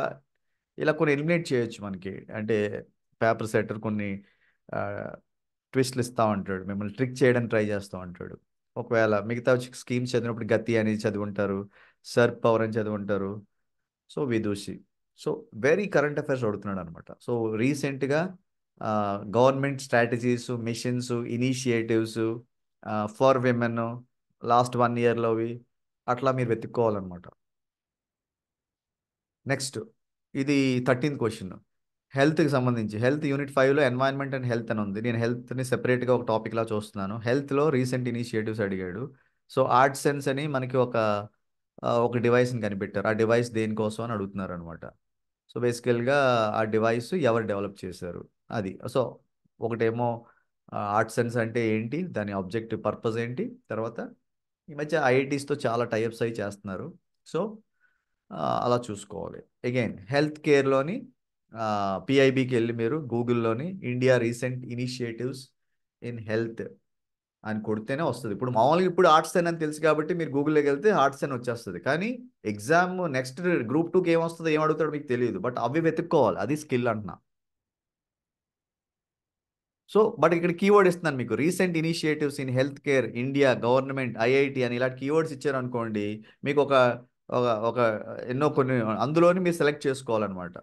ఇలా కొన్ని ఎలిమినేట్ చేయొచ్చు మనకి అంటే పేపర్ సెటర్ కొన్ని ట్విస్ట్లు ఇస్తూ ఉంటాడు మిమ్మల్ని ట్రిక్ చేయడానికి ట్రై చేస్తూ ఉంటాడు ఒకవేళ మిగతా స్కీమ్స్ చదివినప్పుడు గతి అనేది చదువుంటారు సర్ పవర్ అని చదువుంటారు so Vidushi so very current affairs అడుగుతున్నాడు అనమాట సో రీసెంట్గా government strategies missions initiatives for women last one ఇయర్లోవి అట్లా మీరు వెతుక్కోవాలన్నమాట నెక్స్ట్ ఇది థర్టీన్త్ క్వశ్చన్ హెల్త్కి సంబంధించి హెల్త్ యూనిట్ ఫైవ్లో ఎన్వైర్న్మెంట్ అండ్ హెల్త్ అని ఉంది నేను హెల్త్ని సెపరేట్గా ఒక టాపిక్లా చూస్తున్నాను హెల్త్లో రీసెంట్ ఇనిషియేటివ్స్ అడిగాడు సో ఆర్ట్ సెన్స్ అని మనకి ఒక ఒక డివైస్ని కనిపెట్టారు ఆ డివైస్ దేనికోసం అని అడుగుతున్నారు అనమాట సో బేసికల్గా ఆ డివైస్ ఎవరు డెవలప్ చేశారు అది సో ఒకటేమో ఆర్ట్ సెన్స్ అంటే ఏంటి దాని ఆబ్జెక్టివ్ పర్పస్ ఏంటి తర్వాత ఈ మధ్య ఐఐటీస్తో చాలా టైప్స్ అయి చేస్తున్నారు సో అలా చూసుకోవాలి అగైన్ హెల్త్ కేర్లోని పిఐబికి వెళ్ళి మీరు గూగుల్లోని India recent initiatives in health అని కొడితేనే వస్తుంది ఇప్పుడు మామూలుగా ఇప్పుడు ఆర్ట్స్ అని తెలుసు కాబట్టి మీరు గూగుల్లోకి వెళ్తే ఆర్ట్స్ అని వచ్చేస్తుంది కానీ ఎగ్జామ్ నెక్స్ట్ గ్రూప్ టూకి ఏమొస్తుంది ఏం అడుగుతాడో మీకు తెలియదు బట్ అవి వెతుక్కోవాలి అది స్కిల్ అంటున్నా సో బట్ ఇక్కడ కీవర్డ్ ఇస్తున్నాను మీకు recent initiatives in health care India government IIT అని ఇలాంటి కీవర్డ్స్ ఇచ్చారు అనుకోండి మీకు ఒక ఒక ఎన్నో కొన్ని అందులోని మీరు సెలెక్ట్ చేసుకోవాలన్నమాట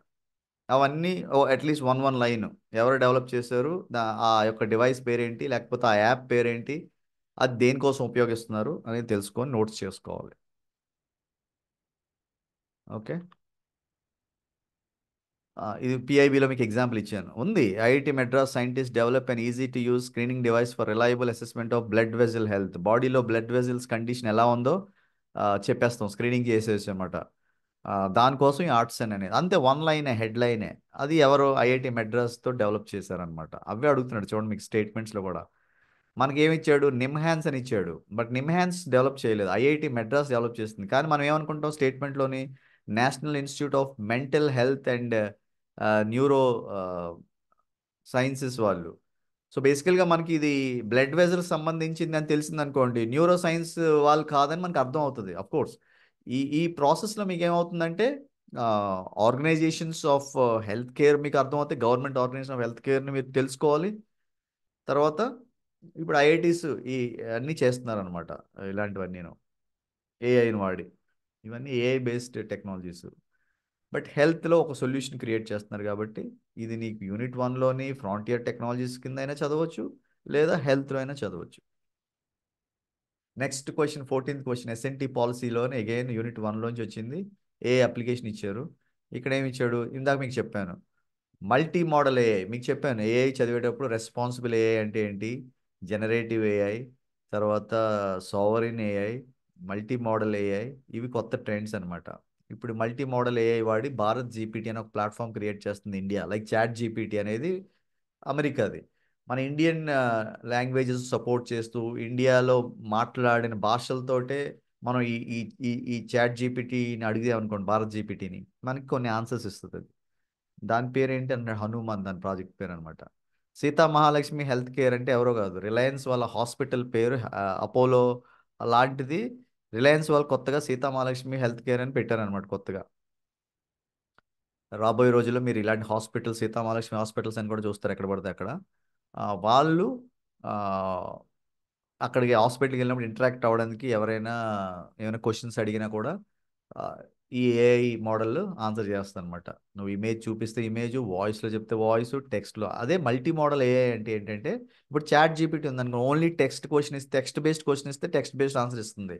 అవన్నీ ఓ అట్లీస్ట్ వన్ వన్ లైన్ ఎవరు డెవలప్ చేశారు ఆ యొక్క డివైస్ పేరేంటి లేకపోతే ఆ యాప్ పేరేంటి అది దేనికోసం ఉపయోగిస్తున్నారు అనేది తెలుసుకొని నోట్స్ చేసుకోవాలి ఓకే ఇది పిఐబిలో మీకు ఎగ్జాంపుల్ ఇచ్చాను ఉంది IIT Madras scientist develop and easy to use screening device for reliable assessment of blood vessel health బాడీలో బ్లడ్ వెజల్స్ కండిషన్ ఎలా ఉందో చెప్పేస్తాం స్క్రీనింగ్ చేసేసి అనమాట దానికోసం ఈ ఆర్ట్స్ అని అనేది అంతే వన్ లైనే హెడ్ లైనే అది ఎవరు ఐఐటి మెడ్రాస్తో డెవలప్ చేశారనమాట అవే అడుగుతున్నాడు చూడండి మీకు స్టేట్మెంట్స్లో కూడా మనకి ఏమి ఇచ్చాడు నిమ్హాన్స్ అని ఇచ్చాడు బట్ నిమ్హాన్స్ డెవలప్ చేయలేదు ఐఐటి మెడ్రాస్ డెవలప్ చేస్తుంది కానీ మనం ఏమనుకుంటాం స్టేట్మెంట్లోని national institute of mental health and neuro sciences వాళ్ళు సో బేసికల్గా మనకి ఇది బ్లడ్ వెజర్ సంబంధించింది అని తెలిసింది అనుకోండి న్యూరో సైన్స్ వాళ్ళు కాదని మనకు అర్థం అవుతుంది అఫ్కోర్స్ కోర్స్ ఈ ఈ ప్రాసెస్లో మీకు ఏమవుతుందంటే ఆర్గనైజేషన్స్ ఆఫ్ హెల్త్ కేర్ మీకు అర్థమవుతాయి గవర్నమెంట్ ఆర్గనైజేషన్ ఆఫ్ హెల్త్ కేర్ని మీరు తెలుసుకోవాలి తర్వాత ఇప్పుడు ఐఐటీస్ ఈ అన్నీ చేస్తున్నారు అనమాట ఇలాంటివన్నీ నేను ఏఐని వాడి ఇవన్నీ ఏఐ బేస్డ్ టెక్నాలజీస్ బట్ హెల్త్లో ఒక సొల్యూషన్ క్రియేట్ చేస్తున్నారు కాబట్టి ఇది నీకు యూనిట్ వన్లోని ఫ్రాంటియర్ టెక్నాలజీస్ కింద అయినా చదవచ్చు లేదా హెల్త్లో అయినా చదవచ్చు next question fourteenth question SNT పాలసీలోనే అగైన్ యూనిట్ వన్లోంచి వచ్చింది ఏ అప్లికేషన్ ఇచ్చారు ఇక్కడ ఏమి ఇచ్చాడు ఇందాక మీకు చెప్పాను మల్టీ మోడల్ ఏఐ మీకు చెప్పాను ఏఐ చదివేటప్పుడు రెస్పాన్సిబుల్ ఏఐ అంటే ఏంటి జనరేటివ్ ఏఐ తర్వాత sovereign AI multi modal AI ఇవి కొత్త ట్రెండ్స్ అనమాట ఇప్పుడు మల్టీ మోడల్ ఏఐ వాడి భారత్ జీపీటీ అనే ఒక ప్లాట్ఫామ్ క్రియేట్ చేస్తుంది ఇండియా లైక్ చాట్ జీపీటీ అనేది అమెరికాది మన ఇండియన్ లాంగ్వేజెస్ సపోర్ట్ చేస్తూ ఇండియాలో మాట్లాడిన భాషలతోటే మనం ఈ ఈ ఈ చాట్ జీపీటీని అనుకోండి భారత్ జీపీటీని మనకి కొన్ని ఆన్సర్స్ ఇస్తుంది దాని పేరు ఏంటి అంటే హనుమాన్ దాని ప్రాజెక్ట్ పేరు అనమాట సీతా మహాలక్ష్మి హెల్త్ కేర్ అంటే ఎవరో కాదు రిలయన్స్ వాళ్ళ హాస్పిటల్ పేరు uh, అపోలో అలాంటిది రిలయన్స్ వాళ్ళు కొత్తగా సీతా మహాలక్ష్మి హెల్త్ కేర్ అని పెట్టారనమాట కొత్తగా రాబోయే రోజుల్లో మీరు ఇలాంటి హాస్పిటల్ సీతా మహాలక్ష్మి హాస్పిటల్స్ అని కూడా చూస్తారు ఎక్కడ పడితే అక్కడ వాళ్ళు అక్కడికి హాస్పిటల్కి వెళ్ళినప్పుడు ఇంటరాక్ట్ అవ్వడానికి ఎవరైనా ఏమైనా క్వశ్చన్స్ అడిగినా కూడా ఈ ఏఐ మోడల్ ఆన్సర్ చేస్తుంది అనమాట నువ్వు ఇమేజ్ చూపిస్తే ఇమేజ్ వాయిస్లో చెప్తే వాయిస్ టెక్స్ట్లో అదే మల్టీ మోడల్ ఏఐ అంటే ఏంటంటే ఇప్పుడు చాట్ జీపీటీ అనుకో ఓన్లీ టెక్స్ట్ క్వశ్చన్ ఇస్తే టెక్స్ట్ బేస్డ్ క్వశ్చన్ ఇస్తే టెక్స్ట్ బేస్డ్ ఆన్సర్ ఇస్తుంది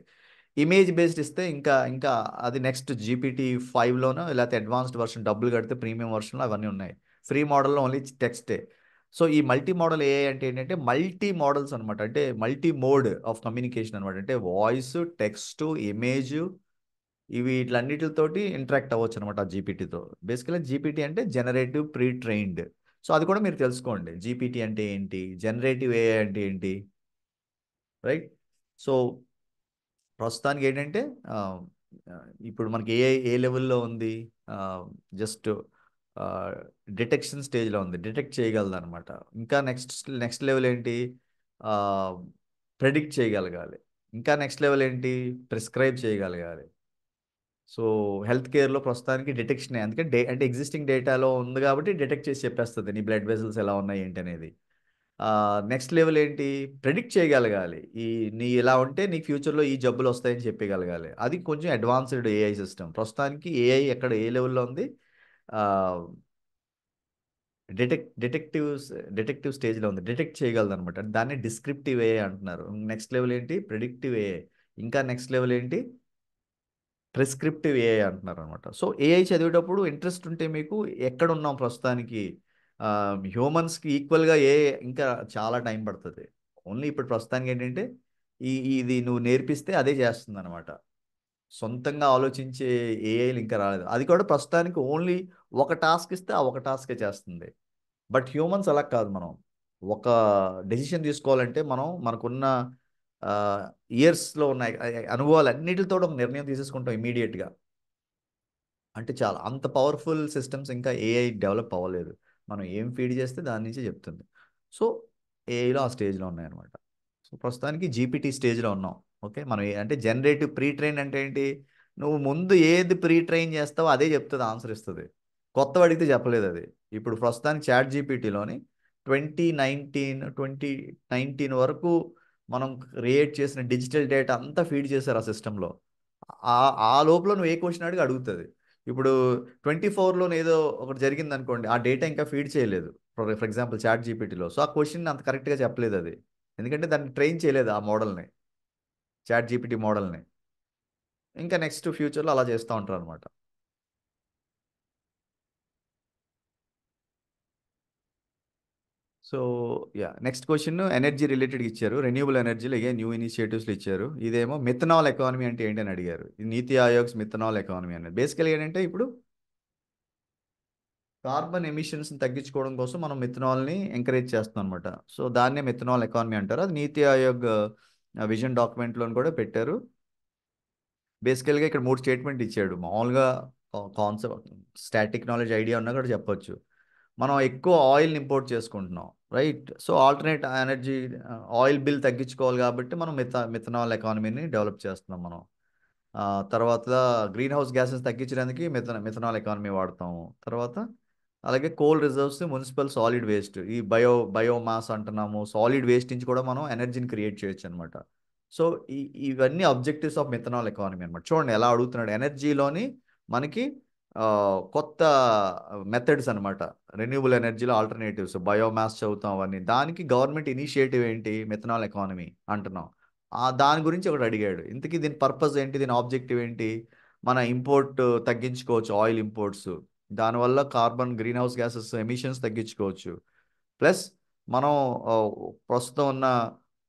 ఇమేజ్ బేస్డ్ ఇస్తే ఇంకా ఇంకా అది నెక్స్ట్ జీపీటీ ఫైవ్లోనో లేకపోతే అడ్వాన్స్డ్ వర్షన్ డబ్బులు కడితే ప్రీమియం వర్షన్లో అవన్నీ ఉన్నాయి ఫ్రీ మోడల్లో ఓన్లీ టెక్స్టే సో ఈ మల్టీ మోడల్ ఏఐ అంటే ఏంటంటే మల్టీ మోడల్స్ అనమాట అంటే మల్టీ మోడ్ ఆఫ్ కమ్యూనికేషన్ అనమాట అంటే వాయిస్ టెక్స్ట్ ఇమేజ్ ఇవి ఇట్లన్నిటితోటి ఇంటరాక్ట్ అవ్వచ్చు అనమాట జీపీటీతో బేసికలీ జీపీటీ అంటే జనరేటివ్ ప్రీ ట్రైన్డ్ సో అది కూడా మీరు తెలుసుకోండి జీపీటీ అంటే ఏంటి జనరేటివ్ ఏఐ అంటే ఏంటి రైట్ సో ప్రస్తుతానికి ఏంటంటే ఇప్పుడు మనకి ఏ ఏ లెవెల్లో ఉంది జస్ట్ డిటెక్షన్ స్టేజ్లో ఉంది డిటెక్ట్ చేయగలదు అనమాట ఇంకా నెక్స్ట్ నెక్స్ట్ లెవెల్ ఏంటి ప్రెడిక్ట్ చేయగలగాలి ఇంకా నెక్స్ట్ లెవెల్ ఏంటి ప్రిస్క్రైబ్ చేయగలగాలి సో హెల్త్ కేర్లో ప్రస్తుతానికి డిటెక్షన్ అందుకే డే అంటే ఎగ్జిస్టింగ్ డేటాలో ఉంది కాబట్టి డిటెక్ట్ చేసి చెప్పేస్తుంది నీ బ్లడ్ వెజల్స్ ఎలా ఉన్నాయి ఏంటి అనేది నెక్స్ట్ లెవెల్ ఏంటి ప్రెడిక్ట్ చేయగలగాలి ఈ నీ ఇలా ఉంటే నీ ఫ్యూచర్లో ఈ జబ్బులు వస్తాయని చెప్పగలగాలి అది కొంచెం అడ్వాన్స్డ్ ఏఐ సిస్టమ్ ప్రస్తుతానికి ఏఐ ఎక్కడ ఏ లెవెల్లో ఉంది డిటెక్ డిటెక్టివ్స్ డిటెక్టివ్ స్టేజ్లో ఉంది డిటెక్ట్ చేయగలదు అనమాట దాన్ని డిస్క్రిప్టివ్ ఏ అంటున్నారు నెక్స్ట్ లెవెల్ ఏంటి ప్రిడిక్టివ్ ఏ ఇంకా నెక్స్ట్ లెవెల్ ఏంటి ప్రిస్క్రిప్టివ్ ఏఐ అంటున్నారు అనమాట సో ఏఐ చదివేటప్పుడు ఇంట్రెస్ట్ ఉంటే మీకు ఎక్కడ ఉన్నాం ప్రస్తుతానికి హ్యూమన్స్కి ఈక్వల్గా ఏ ఇంకా చాలా టైం పడుతుంది ఓన్లీ ఇప్పుడు ప్రస్తుతానికి ఏంటంటే ఈ ఇది నువ్వు నేర్పిస్తే అదే చేస్తుంది అనమాట సొంతంగా ఆలోచించే ఏఐలు ఇంకా రాలేదు అది కూడా ప్రస్తుతానికి ఓన్లీ ఒక టాస్క్ ఇస్తే ఆ ఒక టాస్కే చేస్తుంది బట్ హ్యూమన్స్ అలా కాదు మనం ఒక డెసిషన్ తీసుకోవాలంటే మనం మనకున్న ఇయర్స్లో ఉన్న అనుభవాలు అన్నిటితో ఒక నిర్ణయం తీసేసుకుంటాం ఇమీడియట్గా అంటే చాలా అంత పవర్ఫుల్ సిస్టమ్స్ ఇంకా ఏఐ డెవలప్ అవ్వలేదు మనం ఏం ఫీడ్ చేస్తే దాని నుంచే చెప్తుంది సో ఏఐలో ఆ స్టేజ్లో ఉన్నాయన్నమాట సో ప్రస్తుతానికి జీపీటీ స్టేజ్లో ఉన్నాం ఓకే మనం అంటే జనరేటివ్ ప్రీ ట్రైన్ అంటే ఏంటి నువ్వు ముందు ఏది ప్రీ ట్రైన్ చేస్తావో అదే చెప్తుంది ఆన్సర్ ఇస్తుంది కొత్త అడిగితే చెప్పలేదు అది ఇప్పుడు ప్రస్తుతానికి చాట్ జీపీటీలోని ట్వంటీ నైన్టీన్ ట్వంటీ నైన్టీన్ వరకు మనం క్రియేట్ చేసిన డిజిటల్ డేటా అంతా ఫీడ్ చేశారు ఆ సిస్టంలో ఆ ఆ లోపల నువ్వు ఏ క్వశ్చన్ అడిగి అడుగుతుంది ఇప్పుడు ట్వంటీ ఫోర్లోనే ఏదో ఒకటి జరిగింది అనుకోండి ఆ డేటా ఇంకా ఫీడ్ చేయలేదు ఫర్ ఎగ్జాంపుల్ చాట్ జీపీటీలో సో ఆ క్వశ్చన్ అంత కరెక్ట్గా చెప్పలేదు అది ఎందుకంటే దాన్ని ట్రైన్ చేయలేదు ఆ మోడల్ని చాట్ జీపీటీ మోడల్ని ఇంకా నెక్స్ట్ ఫ్యూచర్లో అలా చేస్తూ ఉంటారు అనమాట so yeah next question energy related ఇచ్చారు రెన్యూబుల్ ఎనర్జీలు ఏ న్యూ ఇనిషియేటివ్స్లు ఇచ్చారు ఇదేమో మిథనాల్ ఎకానమీ అంటే ఏంటి అని అడిగారు నీతి ఆయోగ్స్ మిథనాల్ ఎకానమీ అనేది బేసికలీ ఏంటంటే ఇప్పుడు కార్బన్ ఎమిషన్స్ని తగ్గించుకోవడం కోసం మనం మిథనాల్ని ఎంకరేజ్ చేస్తాం అనమాట సో దాన్నే మిథనాల్ ఎకానమీ అంటారు అది నీతి ఆయోగ్ విజన్ డాక్యుమెంట్లోని కూడా పెట్టారు బేసికల్గా ఇక్కడ మూడు స్టేట్మెంట్ ఇచ్చాడు మామూలుగా కాన్సెప్ట్ స్టాటిక్ నాలెడ్జ్ ఐడియా ఉన్నా కూడా చెప్పొచ్చు మనం ఎక్కువ ఆయిల్ని ఇంపోర్ట్ చేసుకుంటున్నాం right so alternate energy oil bill తగ్గించుకోవాలి కాబట్టి మనం మిత మిథనాల్ ఎకానమీని డెవలప్ చేస్తున్నాం మనం తర్వాత గ్రీన్ హౌస్ గ్యాసెస్ తగ్గించడానికి మిథ మిథనాల్ ఎకానమీ వాడతాము తర్వాత అలాగే coal reserves municipal solid waste ఈ బయో బయోమాస్ అంటున్నాము సాలిడ్ వేస్ట్ నుంచి కూడా మనం ఎనర్జీని క్రియేట్ చేయొచ్చు అనమాట సో ఈ ఇవన్నీ అబ్జెక్టివ్స్ ఆఫ్ మిథనాల్ ఎకానమీ అనమాట చూడండి ఎలా అడుగుతున్నాడు ఎనర్జీలోని మనకి కొత్త మెథడ్స్ అనమాట రెన్యూబుల్ ఎనర్జీలో ఆల్టర్నేటివ్స్ బయోమాస్ చదువుతాం అవన్నీ దానికి గవర్నమెంట్ ఇనిషియేటివ్ ఏంటి మిథనాల్ ఎకానమీ అంటున్నాం దాని గురించి ఒకటి అడిగాడు ఇంతకీ దీని పర్పస్ ఏంటి దీని ఆబ్జెక్టివ్ ఏంటి మన ఇంపోర్ట్ తగ్గించుకోవచ్చు ఆయిల్ ఇంపోర్ట్స్ దానివల్ల carbon greenhouse gases emissions తగ్గించుకోవచ్చు ప్లస్ మనం ప్రస్తుతం ఉన్న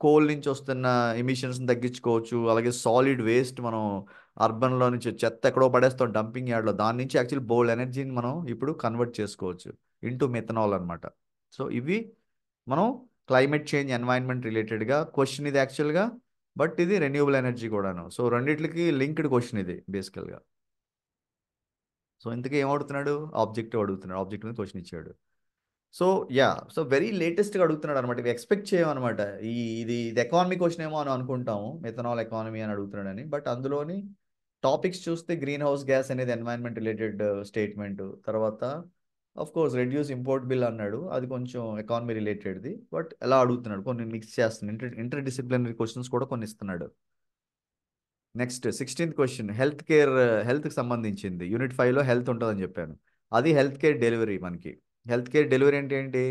కోల్ నుంచి వస్తున్న ఎమిషన్స్ని తగ్గించుకోవచ్చు అలాగే సాలిడ్ వేస్ట్ మనం అర్బన్లో నుంచి చెత్త ఎక్కడో పడేస్తాం డంపింగ్ యార్డ్లో దాని నుంచి యాక్చువల్లీ బోల్డ్ ఎనర్జీని మనం ఇప్పుడు కన్వర్ట్ చేసుకోవచ్చు ఇంటూ మెథనాల్ అనమాట సో ఇవి మనం క్లైమేట్ చేంజ్ ఎన్వైర్న్మెంట్ రిలేటెడ్గా క్వశ్చన్ ఇది యాక్చువల్గా బట్ ఇది రెన్యూబుల్ ఎనర్జీ కూడాను సో రెండిట్లకి లింక్డ్ క్వశ్చన్ ఇది బేసికల్గా సో ఇంతకీ ఏం అడుగుతున్నాడు ఆబ్జెక్ట్ అడుగుతున్నాడు ఆబ్జెక్ట్ మీద క్వశ్చన్ ఇచ్చాడు సో యా సో వెరీ లేటెస్ట్గా అడుగుతున్నాడు అనమాట ఇవి ఎక్స్పెక్ట్ చేయమన్నమాట ఈ ఇది ఇది ఎకానమీ క్వశ్చన్ ఏమో అని అనుకుంటాము మెథనాల్ ఎకానమీ అని అడుగుతున్నాడని బట్ అందులోని టాపిక్స్ చూస్తే గ్రీన్ హౌస్ గ్యాస్ అనేది ఎన్వైర్న్మెంట్ రిలేటెడ్ స్టేట్మెంట్ తర్వాత of course reduce import bill అన్నాడు అది కొంచెం ఎకానమీ రిలేటెడ్ది బట్ ఎలా అడుగుతున్నాడు కొన్ని మిక్స్ చేస్తున్నాడు ఇంటర్ ఇంటర్ డిసిప్లినరీ క్వశ్చన్స్ కూడా కొన్ని ఇస్తున్నాడు next sixteenth question health care హెల్త్కి సంబంధించింది యూనిట్ ఫైవ్లో హెల్త్ ఉంటుందని చెప్పాను అది హెల్త్ కేర్ డెలివరీ మనకి హెల్త్ కేర్ డెలివరీ అంటే ఏంటి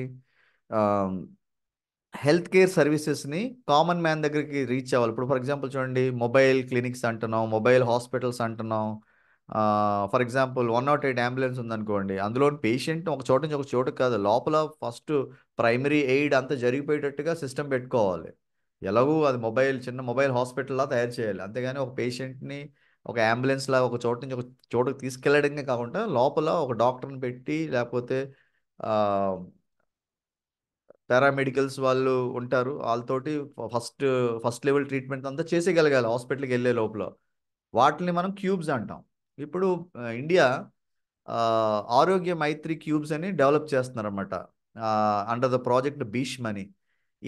హెల్త్ కేర్ సర్వీసెస్ని కామన్ మ్యాన్ దగ్గరికి రీచ్ అవ్వాలి ఇప్పుడు ఫర్ ఎగ్జాంపుల్ చూడండి మొబైల్ క్లినిక్స్ అంటున్నాం మొబైల్ హాస్పిటల్స్ అంటున్నాం for example one nought eight ambulance ఉందనుకోండి అందులో పేషెంట్ ఒక చోట నుంచి ఒక చోటు కాదు లోపల ఫస్ట్ ప్రైమరీ ఎయిడ్ అంతా జరిగిపోయేటట్టుగా సిస్టమ్ పెట్టుకోవాలి ఎలాగో అది మొబైల్ చిన్న మొబైల్ హాస్పిటల్లా తయారు చేయాలి అంతేగాని ఒక పేషెంట్ని ఒక లాగా ఒక చోటు నుంచి ఒక చోటుకు తీసుకెళ్ళడమే కాకుండా లోపల ఒక డాక్టర్ని పెట్టి లేకపోతే పారామెడికల్స్ వాళ్ళు ఉంటారు వాళ్ళతోటి ఫస్ట్ ఫస్ట్ లెవెల్ ట్రీట్మెంట్ అంతా చేసేయగలగాలి హాస్పిటల్కి వెళ్ళే లోపల వాటిని మనం క్యూబ్స్ అంటాం ఇప్పుడు ఇండియా ఆరోగ్య మైత్రి క్యూబ్స్ అని డెవలప్ చేస్తున్నారు అనమాట అండర్ ద ప్రాజెక్ట్ బీష్ మనీ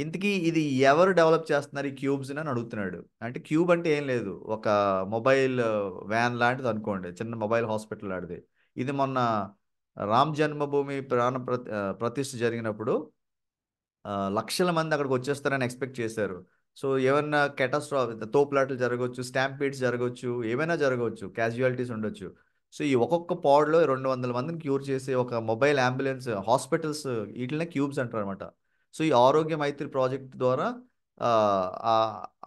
ఇంతకీ ఇది ఎవరు డెవలప్ చేస్తున్నారు ఈ క్యూబ్స్ అని అడుగుతున్నాడు అంటే క్యూబ్ అంటే ఏం లేదు ఒక మొబైల్ వ్యాన్ లాంటిది అనుకోండి చిన్న మొబైల్ హాస్పిటల్ లాంటిది ఇది మొన్న రామ్ జన్మభూమి ప్రాణ ప్రతిష్ఠ జరిగినప్పుడు లక్షల మంది అక్కడికి వచ్చేస్తారని ఎక్స్పెక్ట్ చేశారు సో ఏమైనా కెటాస్ట్రా తోపులాట్లు జరగవచ్చు స్టాంపీడ్స్ జరగవచ్చు ఏమైనా జరగవచ్చు క్యాజువాలిటీస్ ఉండొచ్చు సో ఈ ఒక్కొక్క పాడ్లో రెండు వందల మందిని క్యూర్ చేసే ఒక మొబైల్ అంబులెన్స్ హాస్పిటల్స్ వీటినే క్యూబ్స్ అంటారు అనమాట సో ఈ ఆరోగ్య మైత్రి ప్రాజెక్ట్ ద్వారా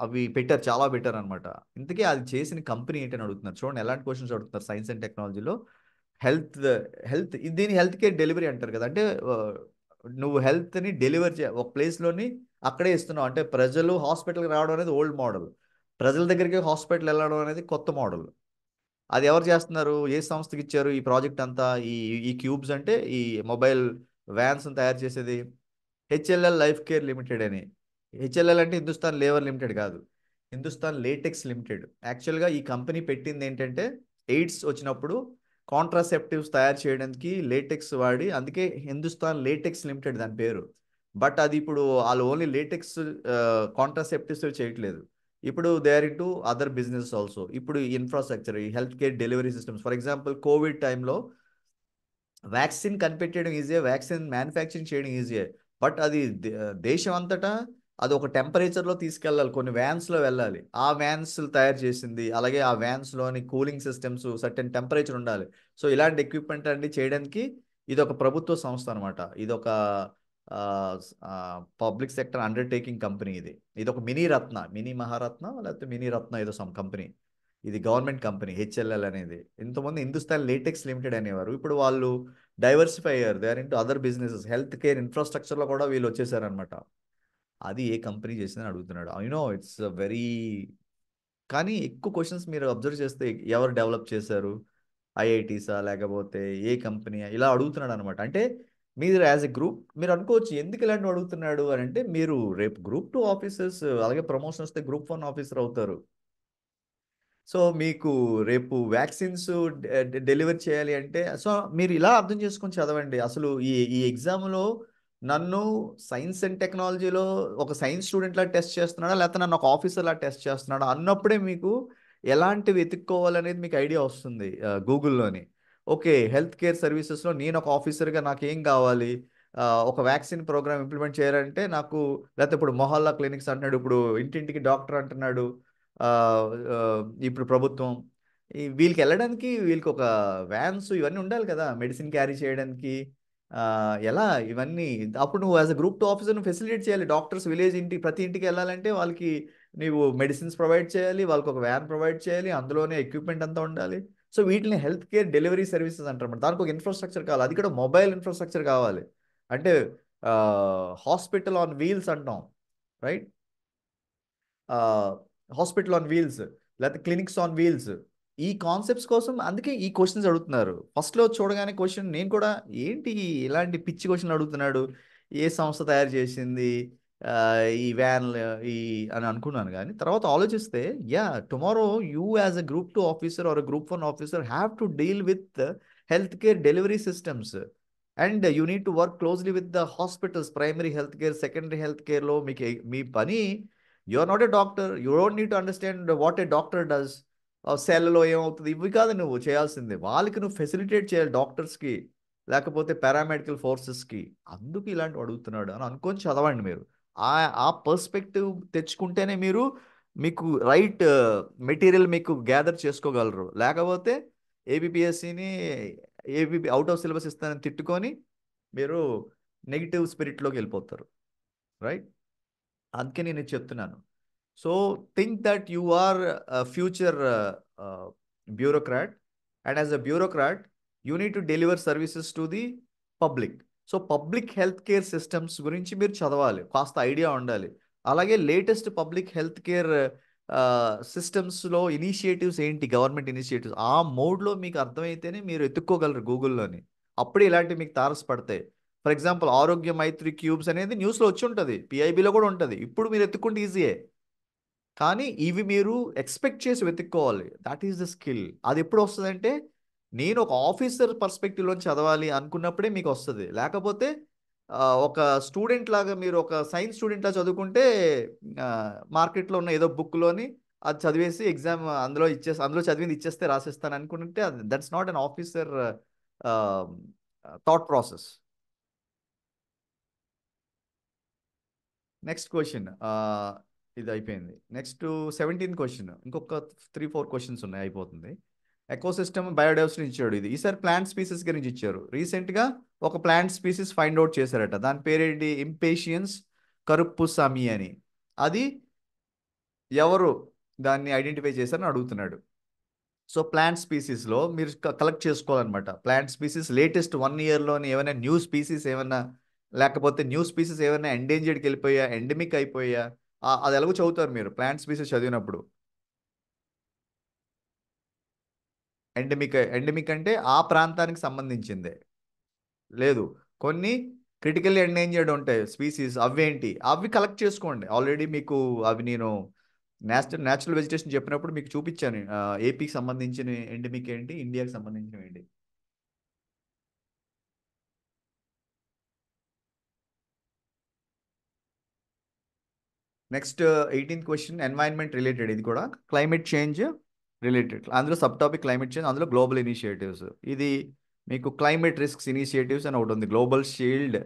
అవి పెట్టారు చాలా బెటర్ అనమాట ఇంతకీ అది చేసిన కంపెనీ ఏంటని అడుగుతున్నారు చూడండి ఎలాంటి క్వశ్చన్స్ అడుగుతున్నారు సైన్స్ అండ్ టెక్నాలజీలో హెల్త్ హెల్త్ దీని హెల్త్ కేర్ డెలివరీ అంటారు కదా అంటే నువ్వు హెల్త్ని డెలివర్ చే ఒక ప్లేస్లోని అక్కడే ఇస్తున్నావు అంటే ప్రజలు హాస్పిటల్కి రావడం అనేది ఓల్డ్ మోడల్ ప్రజల దగ్గరికి హాస్పిటల్ వెళ్ళడం అనేది కొత్త మోడల్ అది ఎవరు చేస్తున్నారు ఏ సంస్థకి ఇచ్చారు ఈ ప్రాజెక్ట్ అంతా ఈ ఈ క్యూబ్స్ అంటే ఈ మొబైల్ వ్యాన్స్ తయారు చేసేది హెచ్ఎల్ఎల్ లైఫ్ కేర్ లిమిటెడ్ అని హెచ్ఎల్ఎల్ అంటే హిందుస్థాన్ లేవర్ లిమిటెడ్ కాదు హిందుస్థాన్ లేటెక్స్ లిమిటెడ్ యాక్చువల్గా ఈ కంపెనీ పెట్టింది ఏంటంటే ఎయిడ్స్ వచ్చినప్పుడు కాంట్రాసెప్టివ్స్ తయారు చేయడానికి లేటెక్స్ వాడి అందుకే హిందుస్థాన్ లేటెక్స్ లిమిటెడ్ దాని పేరు బట్ అది ఇప్పుడు వాళ్ళు ఓన్లీ లేటెక్స్ కాంట్రాసెప్టివ్స్ చేయట్లేదు ఇప్పుడు they are into other business also ఇప్పుడు ఇన్ఫ్రాస్ట్రక్చర్ ఈ health care delivery systems for example Covid టైంలో వ్యాక్సిన్ కనిపెట్టడం ఈజీయే వ్యాక్సిన్ మ్యానుఫ్యాక్చరింగ్ చేయడం ఈజీయే బట్ అది దేశం అంతటా అది ఒక టెంపరేచర్లో తీసుకెళ్ళాలి కొన్ని వ్యాన్స్లో వెళ్ళాలి ఆ వ్యాన్స్ తయారు చేసింది అలాగే ఆ వ్యాన్స్లోని కూలింగ్ సిస్టమ్స్ సర్టెన్ టెంపరేచర్ ఉండాలి సో ఇలాంటి ఎక్విప్మెంట్ అన్ని చేయడానికి ఇది ఒక ప్రభుత్వ సంస్థ అనమాట ఇది ఒక పబ్లిక్ సెక్టర్ అండర్టేకింగ్ కంపెనీ ఇది ఇది ఒక మినీ రత్న మినీ మహారత్న లేకపోతే మినీ రత్న ఏదో సమ్ కంపెనీ ఇది గవర్నమెంట్ కంపెనీ హెచ్ఎల్ఎల్ అనేది ఇంతకుముందు హిందుస్థాన్ లేటెక్స్ లిమిటెడ్ అనేవారు ఇప్పుడు వాళ్ళు డైవర్సిఫై అయ్యారు they are into other businesses health care ఇన్ఫ్రాస్ట్రక్చర్లో కూడా వీళ్ళు వచ్చేసారనమాట అది ఏ కంపెనీ చేసిందని అడుగుతున్నాడు ఐ నో ఇట్స్ వెరీ కానీ ఎక్కువ క్వశ్చన్స్ మీరు అబ్జర్వ్ చేస్తే ఎవరు డెవలప్ చేశారు ఐఐటీసా లేకపోతే ఏ కంపెనీ ఇలా అడుగుతున్నాడు అనమాట అంటే మీరు యాజ్ ఎ గ్రూప్ మీరు అనుకోవచ్చు ఎందుకు ఇలాంటివి అడుగుతున్నాడు అని అంటే మీరు రేపు గ్రూప్ టూ ఆఫీసర్స్ అలాగే ప్రమోషన్ వస్తే గ్రూప్ వన్ ఆఫీసర్ అవుతారు సో మీకు రేపు వ్యాక్సిన్స్ డెలివర్ చేయాలి అంటే సో మీరు ఇలా అర్థం చేసుకొని చదవండి అసలు ఈ ఈ ఎగ్జామ్లో నన్ను సైన్స్ అండ్ టెక్నాలజీలో ఒక సైన్స్ స్టూడెంట్లా టెస్ట్ చేస్తున్నాడా లేకపోతే నన్ను ఒక ఆఫీసర్లా టెస్ట్ చేస్తున్నాడా అన్నప్పుడే మీకు ఎలాంటివి వెతుక్కోవాలనేది మీకు ఐడియా వస్తుంది గూగుల్లోని ఓకే హెల్త్ కేర్ సర్వీసెస్లో నేను ఒక ఆఫీసర్గా నాకు ఏం కావాలి ఒక వ్యాక్సిన్ ప్రోగ్రామ్ ఇంప్లిమెంట్ చేయాలంటే నాకు లేకపోతే ఇప్పుడు మొహల్లా క్లినిక్స్ అంటున్నాడు ఇప్పుడు ఇంటింటికి డాక్టర్ అంటున్నాడు ఇప్పుడు ప్రభుత్వం వీళ్ళకి వెళ్ళడానికి వీళ్ళకి ఒక వ్యాన్స్ ఇవన్నీ ఉండాలి కదా మెడిసిన్ క్యారీ చేయడానికి ఎలా ఇవన్నీ అప్పుడు నువ్వు as a group two officer facilitate చేయాలి డాక్టర్స్ విలేజ్ ఇంటి ప్రతి ఇంటికి వెళ్ళాలంటే వాళ్ళకి నీవు మెడిసిన్స్ ప్రొవైడ్ చేయాలి వాళ్ళకి ఒక వ్యాన్ ప్రొవైడ్ చేయాలి అందులోనే ఎక్విప్మెంట్ అంతా ఉండాలి సో వీటిని హెల్త్ కేర్ డెలివరీ సర్వీసెస్ అంటారు దానికి ఒక ఇన్ఫ్రాస్ట్రక్చర్ కావాలి అది కూడా మొబైల్ ఇన్ఫ్రాస్ట్రక్చర్ కావాలి అంటే హాస్పిటల్ ఆన్ వీల్స్ అంటాం రైట్ హాస్పిటల్ ఆన్ వీల్స్ లేకపోతే క్లినిక్స్ ఆన్ వీల్స్ ఈ కాన్సెప్ట్స్ కోసం అందుకే ఈ క్వశ్చన్స్ అడుగుతున్నారు ఫస్ట్లో చూడగానే క్వశ్చన్ నేను కూడా ఏంటి ఇలాంటి పిచ్చి క్వశ్చన్ అడుగుతున్నాడు ఏ సంస్థ తయారు చేసింది ఈ వ్యాన్ ఈ అని అనుకున్నాను కానీ తర్వాత ఆలోచిస్తే yeah tomorrow you as a group two officer or group one officer have to deal with health care delivery systems and you need to work closely with the hospitals primary health care secondary health కేర్లో మీకు మీ పని are not a doctor you don't need to understand what a doctor does సెల్లో ఏమవుతుంది ఇవి కాదు నువ్వు చేయాల్సింది వాళ్ళకి నువ్వు ఫెసిలిటేట్ చేయాలి డాక్టర్స్కి లేకపోతే పారామెడికల్ ఫోర్సెస్కి అందుకు ఇలాంటివి అడుగుతున్నాడు అని అనుకొని చదవండి మీరు ఆ ఆ పర్స్పెక్టివ్ తెచ్చుకుంటేనే మీరు మీకు రైట్ మెటీరియల్ మీకు గ్యాదర్ చేసుకోగలరు లేకపోతే ఏబిపిఎస్సిని ఏబిపి అవుట్ ఆఫ్ సిలబస్ ఇస్తానని తిట్టుకొని మీరు నెగిటివ్ స్పిరిట్లోకి వెళ్ళిపోతారు రైట్ అందుకే నేను చెప్తున్నాను so think that you are future bureaucrat and as a bureaucrat you to deliver services to the public so public health care systems గురించి మీరు చదవాలి కాస్త ఐడియా ఉండాలి అలాగే లేటెస్ట్ పబ్లిక్ హెల్త్ కేర్ సిస్టమ్స్లో ఇనిషియేటివ్స్ ఏంటి గవర్నమెంట్ ఇనిషియేటివ్స్ ఆ మోడ్లో మీకు అర్థమైతేనే మీరు ఎత్తుక్కోగలరు గూగుల్లోని అప్పుడే ఇలాంటివి మీకు తారసపడతాయి ఫర్ ఎగ్జాంపుల్ ఆరోగ్య మైత్రి క్యూబ్స్ అనేది న్యూస్లో వచ్చి ఉంటుంది పిఐబిలో కూడా ఉంటుంది ఇప్పుడు మీరు ఎత్తుక్కుంటే ఈజీయే కానీ ఇవి మీరు ఎక్స్పెక్ట్ చేసి వెతుక్కోవాలి దాట్ ఈస్ ద స్కిల్ అది ఎప్పుడు వస్తుందంటే నేను ఒక ఆఫీసర్ పర్స్పెక్టివ్లో చదవాలి అనుకున్నప్పుడే మీకు వస్తుంది లేకపోతే ఒక స్టూడెంట్ లాగా మీరు ఒక సైన్స్ స్టూడెంట్లా చదువుకుంటే మార్కెట్లో ఉన్న ఏదో బుక్లోని అది చదివేసి ఎగ్జామ్ అందులో ఇచ్చేసి అందులో చదివింది ఇచ్చేస్తే రాసేస్తాను అనుకుంటే that's not an officer thought process next question ఇది అయిపోయింది నెక్స్ట్ సెవెంటీన్ క్వశ్చన్ ఇంకొక త్రీ ఫోర్ క్వశ్చన్స్ ఉన్నాయి అయిపోతుంది ఎకోసిస్టమ్ బయోడైవర్సిటీ ఇచ్చాడు ఇది ఈసారి ప్లాంట్ స్పీసీస్ గురించి ఇచ్చారు రీసెంట్గా ఒక ప్లాంట్ స్పీసెస్ ఫైండ్ అవుట్ చేశారట దాని పేరేంటి ఇంపేషియన్స్ కరుప్పు సమి అని అది ఎవరు దాన్ని ఐడెంటిఫై చేశారని అడుగుతున్నాడు సో ప్లాంట్ స్పీసీస్లో మీరు కలెక్ట్ చేసుకోవాలన్నమాట ప్లాంట్ స్పీసీస్ లేటెస్ట్ వన్ ఇయర్లోని ఏమైనా న్యూ స్పీసీస్ ఏమైనా లేకపోతే న్యూ స్పీసెస్ ఏమైనా ఎండేంజర్డ్కి వెళ్ళిపోయా ఎండమిక్ అయిపోయా అది ఎలాగో చదువుతారు మీరు ప్లాంట్ స్పీసెస్ చదివినప్పుడు ఎండమిక్ ఎండమిక్ అంటే ఆ ప్రాంతానికి సంబంధించిందే లేదు కొన్ని క్రిటికల్ ఎండేంజర్డ్ ఉంటాయి స్పీసీస్ అవేంటి అవి కలెక్ట్ చేసుకోండి ఆల్రెడీ మీకు అవి నేను నేషనల్ నేచురల్ వెజిటేషన్ చెప్పినప్పుడు మీకు చూపించాను ఏపీకి సంబంధించిన ఎండమిక్ ఏంటి ఇండియాకి సంబంధించిన ఏంటి next eighteenth question environment related ఇది కూడా క్లైమేట్ చేంజ్ రిలేటెడ్ అందులో సబ్ టాపిక్ క్లైమేట్ చేంజ్ అందులో గ్లోబల్ ఇనిషియేటివ్స్ ఇది మీకు క్లైమేట్ రిస్క్స్ ఇనిషియేటివ్స్ అని ఒకటి ఉంది global shield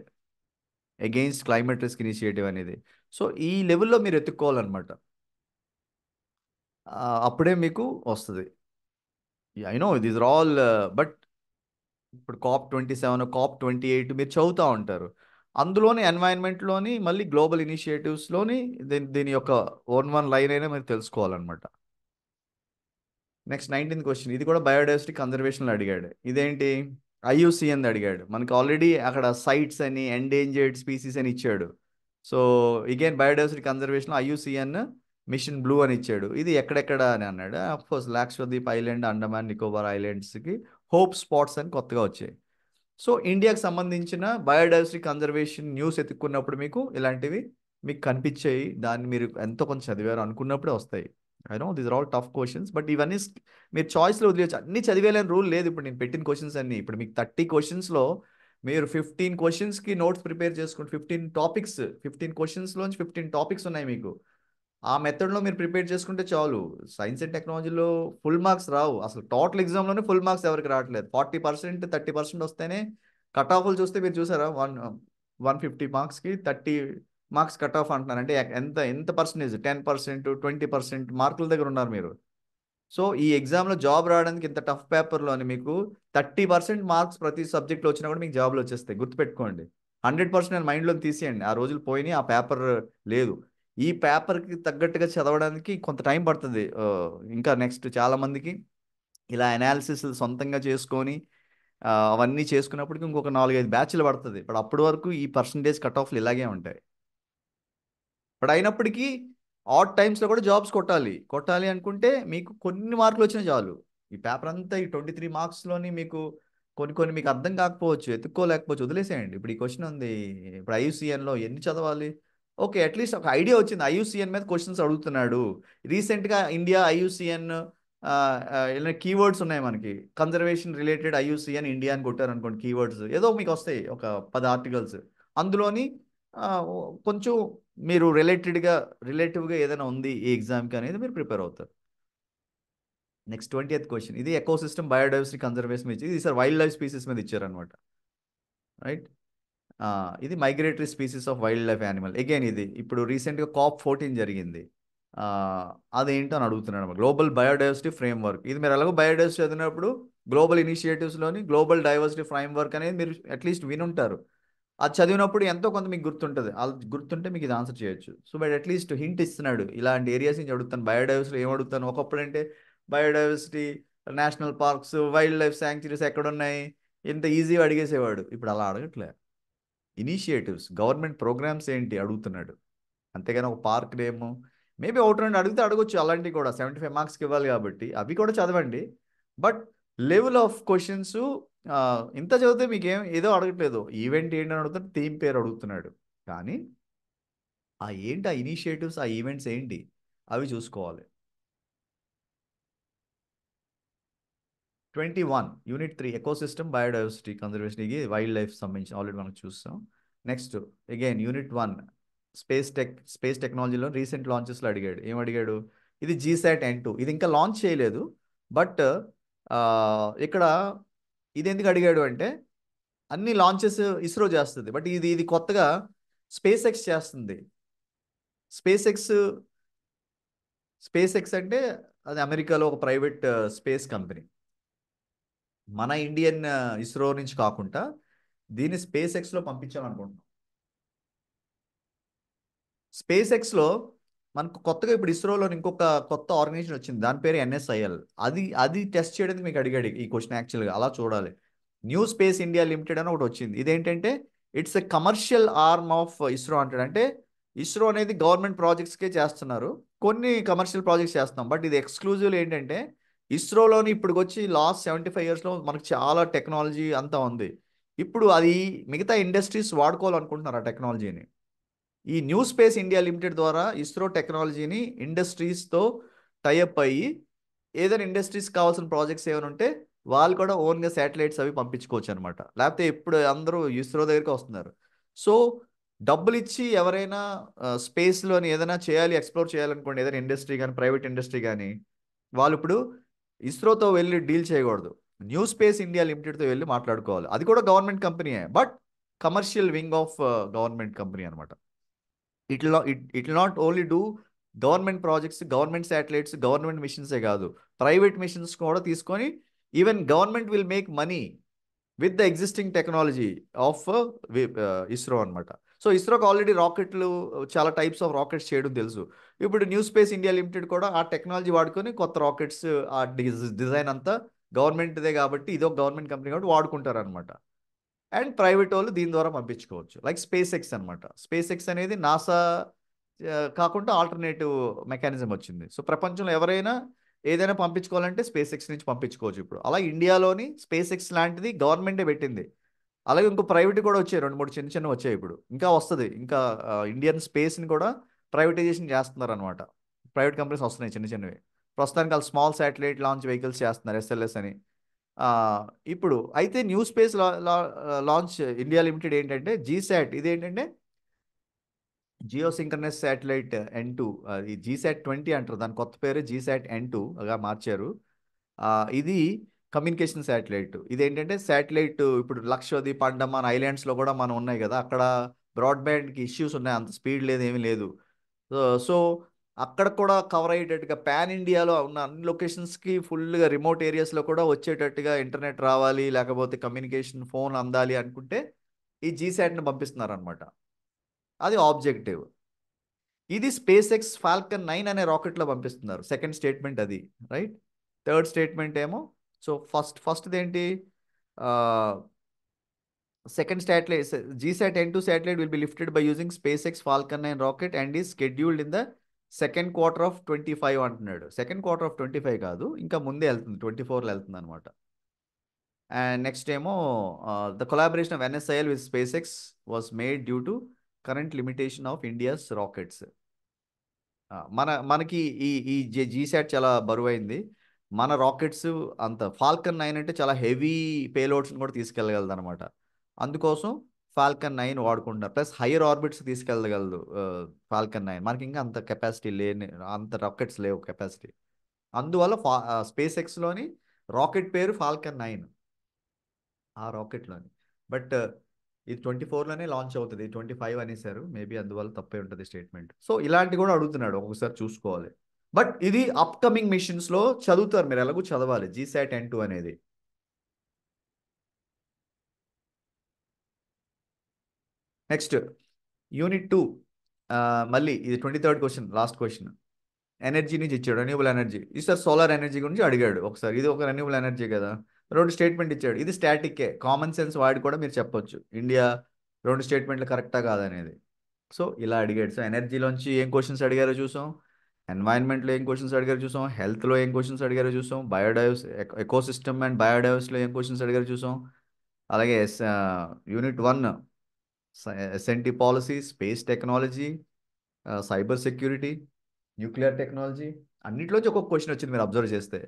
against climate risk initiative అనేది సో ఈ లెవెల్లో మీరు ఎత్తుక్కోవాలన్నమాట అప్పుడే మీకు వస్తుంది I know this all but ఇప్పుడు COP twenty seven COP twenty eight మీరు చదువుతూ ఉంటారు అందులోని ఎన్వైరన్మెంట్లోని మళ్ళీ గ్లోబల్ ఇనిషియేటివ్స్లోని దీని దీని యొక్క ఓన్ వన్ లైన్ అయినా మీరు తెలుసుకోవాలన్నమాట నెక్స్ట్ నైన్టీన్త్ క్వశ్చన్ ఇది కూడా బయోడైవర్సిటీ కన్జర్వేషన్లో అడిగాడు ఇదేంటి ఐయుసిఎన్ అడిగాడు మనకి ఆల్రెడీ అక్కడ సైట్స్ అని ఎండేంజర్డ్ స్పీసీస్ అని ఇచ్చాడు so again biodiversity conservation IUCN mission blue అని ఇచ్చాడు ఇది ఎక్కడెక్కడ అని అన్నాడు అఫ్కోర్స్ లాక్షద్వీప్ ఐలాండ్ అండమాన్ నికోబార్ ఐలాండ్స్కి హోప్ స్పాట్స్ అని కొత్తగా వచ్చాయి సో ఇండియాకి సంబంధించిన బయోడైవర్సిటీ కన్జర్వేషన్ న్యూస్ ఎత్తుక్కున్నప్పుడు మీకు ఇలాంటివి మీకు కనిపించాయి దాన్ని మీరు ఎంతో కొంచెం చదివారు అనుకున్నప్పుడే వస్తాయి I know these are all tough questions but ఇవన్నీ మీరు చాయిస్లో వదిలేచ్చు అన్ని చదివేలేని రూల్ లేదు ఇప్పుడు నేను పెట్టిన క్వశ్చన్స్ అన్ని ఇప్పుడు మీకు థర్టీ క్వశ్చన్స్లో మీరు ఫిఫ్టీన్ క్వశ్చన్స్కి నోట్స్ ప్రిపేర్ చేసుకుంటే ఫిఫ్టీన్ టాపిక్స్ ఫిఫ్టీన్ క్వశ్చన్స్లోంచి ఫిఫ్టీన్ టాపిక్స్ ఉన్నాయి మీకు ఆ మెథడ్లో మీరు ప్రిపేర్ చేసుకుంటే చాలు సైన్స్ అండ్ టెక్నాలజీలో ఫుల్ మార్క్స్ రావు అసలు టోటల్ ఎగ్జామ్లోనే ఫుల్ మార్క్స్ ఎవరికి రావట్లేదు ఫార్టీ పర్సెంట్ థర్టీ పర్సెంట్ వస్తేనే కట్ ఆఫ్లు చూస్తే మీరు చూసారా వన్ వన్ ఫిఫ్టీ మార్క్స్కి థర్టీ మార్క్స్ కట్ ఆఫ్ అంటున్నారు అంటే ఎంత ఎంత percentage ten percent twenty percent మార్కుల దగ్గర ఉన్నారు మీరు సో ఈ ఎగ్జామ్లో జాబ్ రావడానికి ఇంత టఫ్ పేపర్లోని మీకు థర్టీ పర్సెంట్ మార్క్స్ ప్రతి సబ్జెక్ట్లో వచ్చినా కూడా మీకు జాబ్లు వచ్చేస్తాయి గుర్తుపెట్టుకోండి హండ్రెడ్ పర్సెంట్ మైండ్లో తీసేయండి ఆ రోజులు పోయినాయి ఆ పేపర్ లేదు ఈ పేపర్కి తగ్గట్టుగా చదవడానికి కొంత టైం పడుతుంది ఇంకా నెక్స్ట్ చాలామందికి ఇలా అనాలిసిస్ సొంతంగా చేసుకొని అవన్నీ చేసుకున్నప్పటికి ఇంకొక నాలుగైదు బ్యాచ్లు పడుతుంది బట్ అప్పటి వరకు ఈ పర్సంటేజ్ కట్ ఆఫ్లు ఇలాగే ఉంటాయి బట్ అయినప్పటికీ ఆట్ టైమ్స్లో కూడా జాబ్స్ కొట్టాలి కొట్టాలి అనుకుంటే మీకు కొన్ని మార్కులు వచ్చినా చాలు ఈ పేపర్ అంతా ఈ ట్వంటీ త్రీ మార్క్స్లోని మీకు కొన్ని కొన్ని మీకు అర్థం కాకపోవచ్చు ఎత్తుక్కోలేకపోవచ్చు వదిలేసేయండి ఇప్పుడు ఈ క్వశ్చన్ ఉంది ఇప్పుడు ఐయుసిఎన్లో ఎన్ని చదవాలి ఓకే అట్లీస్ట్ ఒక ఐడియా వచ్చింది ఐయుసిఎన్ మీద క్వశ్చన్స్ అడుగుతున్నాడు రీసెంట్గా ఇండియా ఐయుసిఎన్ ఏదైనా కీవర్డ్స్ ఉన్నాయి మనకి కన్జర్వేషన్ రిలేటెడ్ ఐయుసిఎన్ ఇండియా అని కొట్టారు అనుకోండి కీవర్డ్స్ ఏదో మీకు వస్తాయి ఒక పది ఆర్టికల్స్ అందులోని కొంచెం మీరు రిలేటెడ్గా రిలేటివ్గా ఏదైనా ఉంది ఈ ఎగ్జామ్కి అనేది మీరు ప్రిపేర్ అవుతారు నెక్స్ట్ ట్వంటీ ఎయిత్ క్వశ్చన్ ఇది ఎకో సిస్టమ్ బయోడైవర్సిటీ కన్జర్వేషన్ ఇచ్చి ఇది సార్ వైల్డ్ లైఫ్ స్పీసీస్ మీద ఇచ్చారనమాట రైట్ ఇది migratory species of wildlife animal again ఇది ఇప్పుడు రీసెంట్గా కాప్ ఫోర్టీన్ జరిగింది అదేంటో అని అడుగుతున్నాను గ్లోబల్ బయోడైవర్సిటీ ఫ్రేమ్ వర్క్ ఇది మీరు ఎలాగో బయోడైవర్సిటీ చదివినప్పుడు గ్లోబల్ ఇనిషియేటివ్స్లోని గ్లోబల్ డైవర్సిటీ ఫ్రేమ్ వర్క్ అనేది మీరు అట్లీస్ట్ వినుంటారు అది చదివినప్పుడు ఎంతో కొంత మీకు గుర్తుంటుంది అది గుర్తుంటే మీకు ఇది ఆన్సర్ చేయొచ్చు సో బట్ అట్లీస్ట్ హింట్ ఇస్తున్నాడు ఇలాంటి ఏరియాస్ నుంచి అడుగుతాను బయోడైవర్సిటీ ఏం అడుగుతాను ఒకప్పుడు అంటే biodiversity national parks wildlife sanctuaries ఎక్కడున్నాయి ఎంత ఈజీగా అడిగేసేవాడు ఇప్పుడు అలా అడగట్లేదు ఇనిషియేటివ్స్ గవర్నమెంట్ ప్రోగ్రామ్స్ ఏంటి అడుగుతున్నాడు అంతేగాని ఒక పార్క్ నేమ్ మేబీ ఒకటి రెండు అడిగితే అడగొచ్చు అలాంటివి కూడా సెవెంటీ ఫైవ్ మార్క్స్కి ఇవ్వాలి కాబట్టి అవి కూడా చదవండి బట్ లెవెల్ ఆఫ్ క్వశ్చన్స్ ఇంత చదివితే మీకేం ఏదో అడగట్లేదు ఈవెంట్ ఏంటి అని అడుగుతున్నాడు థీమ్ పేరు అడుగుతున్నాడు కానీ ఆ ఏంటి ఆ ఇనిషియేటివ్స్ ఆ ఈవెంట్స్ ఏంటి అవి చూసుకోవాలి twenty one unit three ecosystem biodiversity ఇది వైల్డ్ లైఫ్ సంబంధించి ఆల్రెడీ మనం చూస్తాం next again unit one space tech space టెక్నాలజీలో రీసెంట్ లాంచెస్లో అడిగాడు ఏం అడిగాడు ఇది జీసాట్ ఎన్ టూ ఇది ఇంకా లాంచ్ చేయలేదు బట్ ఇక్కడ ఇది ఎందుకు అడిగాడు అంటే అన్ని లాంచెస్ ఇస్రో చేస్తుంది బట్ ఇది ఇది కొత్తగా స్పేస్ ఎక్స్ చేస్తుంది స్పేస్ ఎక్స్ స్పేస్ ఎక్స్ అంటే అది అమెరికాలో ఒక ప్రైవేట్ స్పేస్ కంపెనీ మన ఇండియన్ ఇస్రో uh, నుంచి కాకుండా దీన్ని స్పేస్ ఎక్స్లో పంపించాలనుకుంటున్నాం స్పేస్ ఎక్స్లో మనకు కొత్తగా ఇప్పుడు ఇస్రోలో ఇంకొక కొత్త ఆర్గనైజేషన్ వచ్చింది దాని పేరు ఎన్ఎస్ఐఎల్ అది అది టెస్ట్ చేయడానికి మీకు అడిగాడు ఈ క్వశ్చన్ యాక్చువల్గా అలా చూడాలి న్యూ స్పేస్ ఇండియా లిమిటెడ్ అని ఒకటి వచ్చింది ఇదేంటంటే it's a commercial arm of ISRO అంటాడు అంటే ఇస్రో అనేది గవర్నమెంట్ ప్రాజెక్ట్స్కే చేస్తున్నారు కొన్ని కమర్షియల్ ప్రాజెక్ట్స్ చేస్తున్నాం బట్ ఇది ఎక్స్క్లూజివ్ ఏంటంటే ఇస్రోలోని ఇప్పుడు వచ్చి లాస్ట్ సెవెంటీ ఫైవ్ ఇయర్స్లో మనకు చాలా టెక్నాలజీ అంతా ఉంది ఇప్పుడు అది మిగతా ఇండస్ట్రీస్ వాడుకోవాలనుకుంటున్నారు ఆ టెక్నాలజీని ఈ న్యూ స్పేస్ ఇండియా లిమిటెడ్ ద్వారా ఇస్రో టెక్నాలజీని ఇండస్ట్రీస్తో టైఅప్ అయ్యి ఏదైనా ఇండస్ట్రీస్ కావాల్సిన ప్రాజెక్ట్స్ ఏమైనా ఉంటే వాళ్ళు కూడా ఓన్గా శాటిలైట్స్ అవి పంపించుకోవచ్చు అనమాట లేకపోతే ఇప్పుడు అందరూ ఇస్రో దగ్గరికి వస్తున్నారు సో డబ్బులు ఇచ్చి ఎవరైనా స్పేస్లోని ఏదైనా చేయాలి ఎక్స్ప్లోర్ చేయాలనుకోండి ఏదైనా ఇండస్ట్రీ కానీ ప్రైవేట్ ఇండస్ట్రీ కానీ వాళ్ళు ఇప్పుడు ఇస్రోతో వెళ్ళి డీల్ చేయకూడదు న్యూ స్పేస్ ఇండియా లిమిటెడ్తో వెళ్ళి మాట్లాడుకోవాలి అది కూడా గవర్నమెంట్ కంపెనీయే but commercial wing of government company అనమాట it it it not only do government projects government satellites government మిషన్సే కాదు ప్రైవేట్ మిషన్స్ కూడా తీసుకొని even government will make money with the existing technology of ISRO అనమాట సో ఇస్రోకి ఆల్రెడీ రాకెట్లు చాలా types of rockets చేయడం తెలుసు ఇప్పుడు న్యూ స్పేస్ ఇండియా లిమిటెడ్ కూడా ఆ టెక్నాలజీ వాడుకొని కొత్త రాకెట్స్ ఆ డిజైన్ అంతా గవర్నమెంట్దే కాబట్టి ఇదో గవర్నమెంట్ కంపెనీ కాబట్టి వాడుకుంటారు అనమాట అండ్ ప్రైవేట్ వాళ్ళు దీని ద్వారా పంపించుకోవచ్చు లైక్ స్పేస్ ఎక్స్ అనమాట స్పేస్ ఎక్స్ అనేది నాసా కాకుండా ఆల్టర్నేటివ్ మెకానిజం వచ్చింది సో ప్రపంచంలో ఎవరైనా ఏదైనా పంపించుకోవాలంటే స్పేస్ ఎక్స్ నుంచి పంపించుకోవచ్చు ఇప్పుడు అలా ఇండియాలోని స్పేస్ ఎక్స్ లాంటిది గవర్నమెంటే పెట్టింది అలాగే ఇంకో ప్రైవేట్ కూడా వచ్చాయి రెండు మూడు చిన్న చిన్న వచ్చాయి ఇప్పుడు ఇంకా వస్తుంది ఇంకా ఇండియన్ స్పేస్ని కూడా ప్రైవేటైజేషన్ చేస్తున్నారు అనమాట ప్రైవేట్ కంపెనీస్ వస్తున్నాయి చిన్న చిన్నవి ప్రస్తుతానికి వాళ్ళు స్మాల్ శాటిలైట్ లాంచ్ వెహికల్స్ చేస్తున్నారు ఎస్ఎల్ఎస్ అని ఇప్పుడు అయితే new space launch India limited ఏంటంటే ఇది ఏంటంటే geosynchronous satellite N two ఈ జీశాట్ ట్వంటీ అంటారు దాని కొత్త పేరు జీసాట్ ఎన్ టూగా మార్చారు ఇది కమ్యూనికేషన్ శాటిలైట్ ఏంటంటే శాటిలైట్ ఇప్పుడు లక్షద్వీప్ అండమాన్ ఐలాండ్స్లో కూడా మనం ఉన్నాయి కదా అక్కడ బ్రాడ్బ్యాండ్కి ఇష్యూస్ ఉన్నాయి అంత స్పీడ్ లేదు ఏమీ లేదు సో అక్కడ కూడా కవర్ అయ్యేటట్టుగా ప్యాన్ ఇండియాలో ఉన్న అన్ని లొకేషన్స్కి ఫుల్గా రిమోట్ ఏరియాస్లో కూడా వచ్చేటట్టుగా ఇంటర్నెట్ రావాలి లేకపోతే కమ్యూనికేషన్ ఫోన్ అందాలి అనుకుంటే ఈ జీశాట్ని పంపిస్తున్నారనమాట అది ఆబ్జెక్టివ్ ఇది స్పేస్ ఎక్స్ ఫాల్కన్ నైన్ అనే రాకెట్లో పంపిస్తున్నారు సెకండ్ స్టేట్మెంట్ అది రైట్ థర్డ్ స్టేట్మెంట్ ఏమో సో ఫస్ట్ ఫస్ట్ది ఏంటి second satellite GSAT N two satellite will be lifted by using SpaceX Falcon and rocket and ఈ scheduled in the second quarter of twenty five అంటున్నాడు second quarter of twenty five కాదు ఇంకా ముందే వెళ్తుంది twenty ఫోర్లో వెళ్తుంది అనమాట and next ఏమో the collaboration of NSIL with SpaceX was made due to current limitation of India's rockets మన మనకి ఈ ఈ జీ జీసాట్ చాలా బరువైంది మన రాకెట్స్ అంత ఫాల్కన్ నైన్ అంటే చాలా హెవీ పేలోడ్స్ని కూడా తీసుకెళ్ళగలదు అనమాట అందుకోసం ఫాల్కన్ నైన్ వాడుకుంటున్నారు ప్లస్ హైయర్ ఆర్బిట్స్ తీసుకెళ్ళగలదు ఫాల్కన్ నైన్ మనకి ఇంకా అంత కెపాసిటీ లేని అంత రాకెట్స్ లేవు కెపాసిటీ అందువల్ల ఫా స్పేస్ ఎక్స్లోని రాకెట్ పేరు ఫాల్కన్ నైన్ ఆ రాకెట్లోని బట్ ఇది ట్వంటీ ఫోర్లోనే లాంచ్ అవుతుంది ట్వంటీ ఫైవ్ అనేసారు మేబీ అందువల్ల తప్పే ఉంటుంది స్టేట్మెంట్ సో ఇలాంటి కూడా అడుగుతున్నాడు ఒక్కొక్కసారి చూసుకోవాలి బట్ ఇది అప్కమింగ్ మిషన్స్లో చదువుతారు మీరు ఎలాగో చదవాలి జీసాట్ ఎన్ టూ అనేది నెక్స్ట్ యూనిట్ టూ మళ్ళీ ఇది twenty third question last question energy నుంచి ఇచ్చాడు రెన్యూబుల్ ఎనర్జీ ఇది సార్ సోలార్ ఎనర్జీ గురించి అడిగాడు ఒకసారి ఇది ఒక రెన్యూబుల్ ఎనర్జీ కదా రెండు స్టేట్మెంట్ ఇచ్చాడు ఇది స్టాటిక్కే కామన్ సెన్స్ వాడి కూడా మీరు చెప్పొచ్చు ఇండియా రెండు స్టేట్మెంట్లు కరెక్టా కాదనేది సో ఇలా అడిగాడు సో ఎనర్జీలోంచి ఏం క్వశ్చన్స్ అడిగారో చూసాం ఎన్వైర్న్మెంట్లో ఏం క్వశ్చన్స్ అడిగారు చూసాం హెల్త్లో ఏం క్వశ్చన్స్ అడిగారు చూసాం బయోడైవర్స్ ఎకోసిస్టమ్ అండ్ బయోడైవర్స్లో ఏం క్వశ్చన్స్ అడిగారు చూసాం అలాగే unit one SNT policy space technology cyber security nuclear technology అన్నింటిలోంచి ఒక్కొక్క క్వశ్చన్ వచ్చింది మీరు అబ్జర్వ్ చేస్తే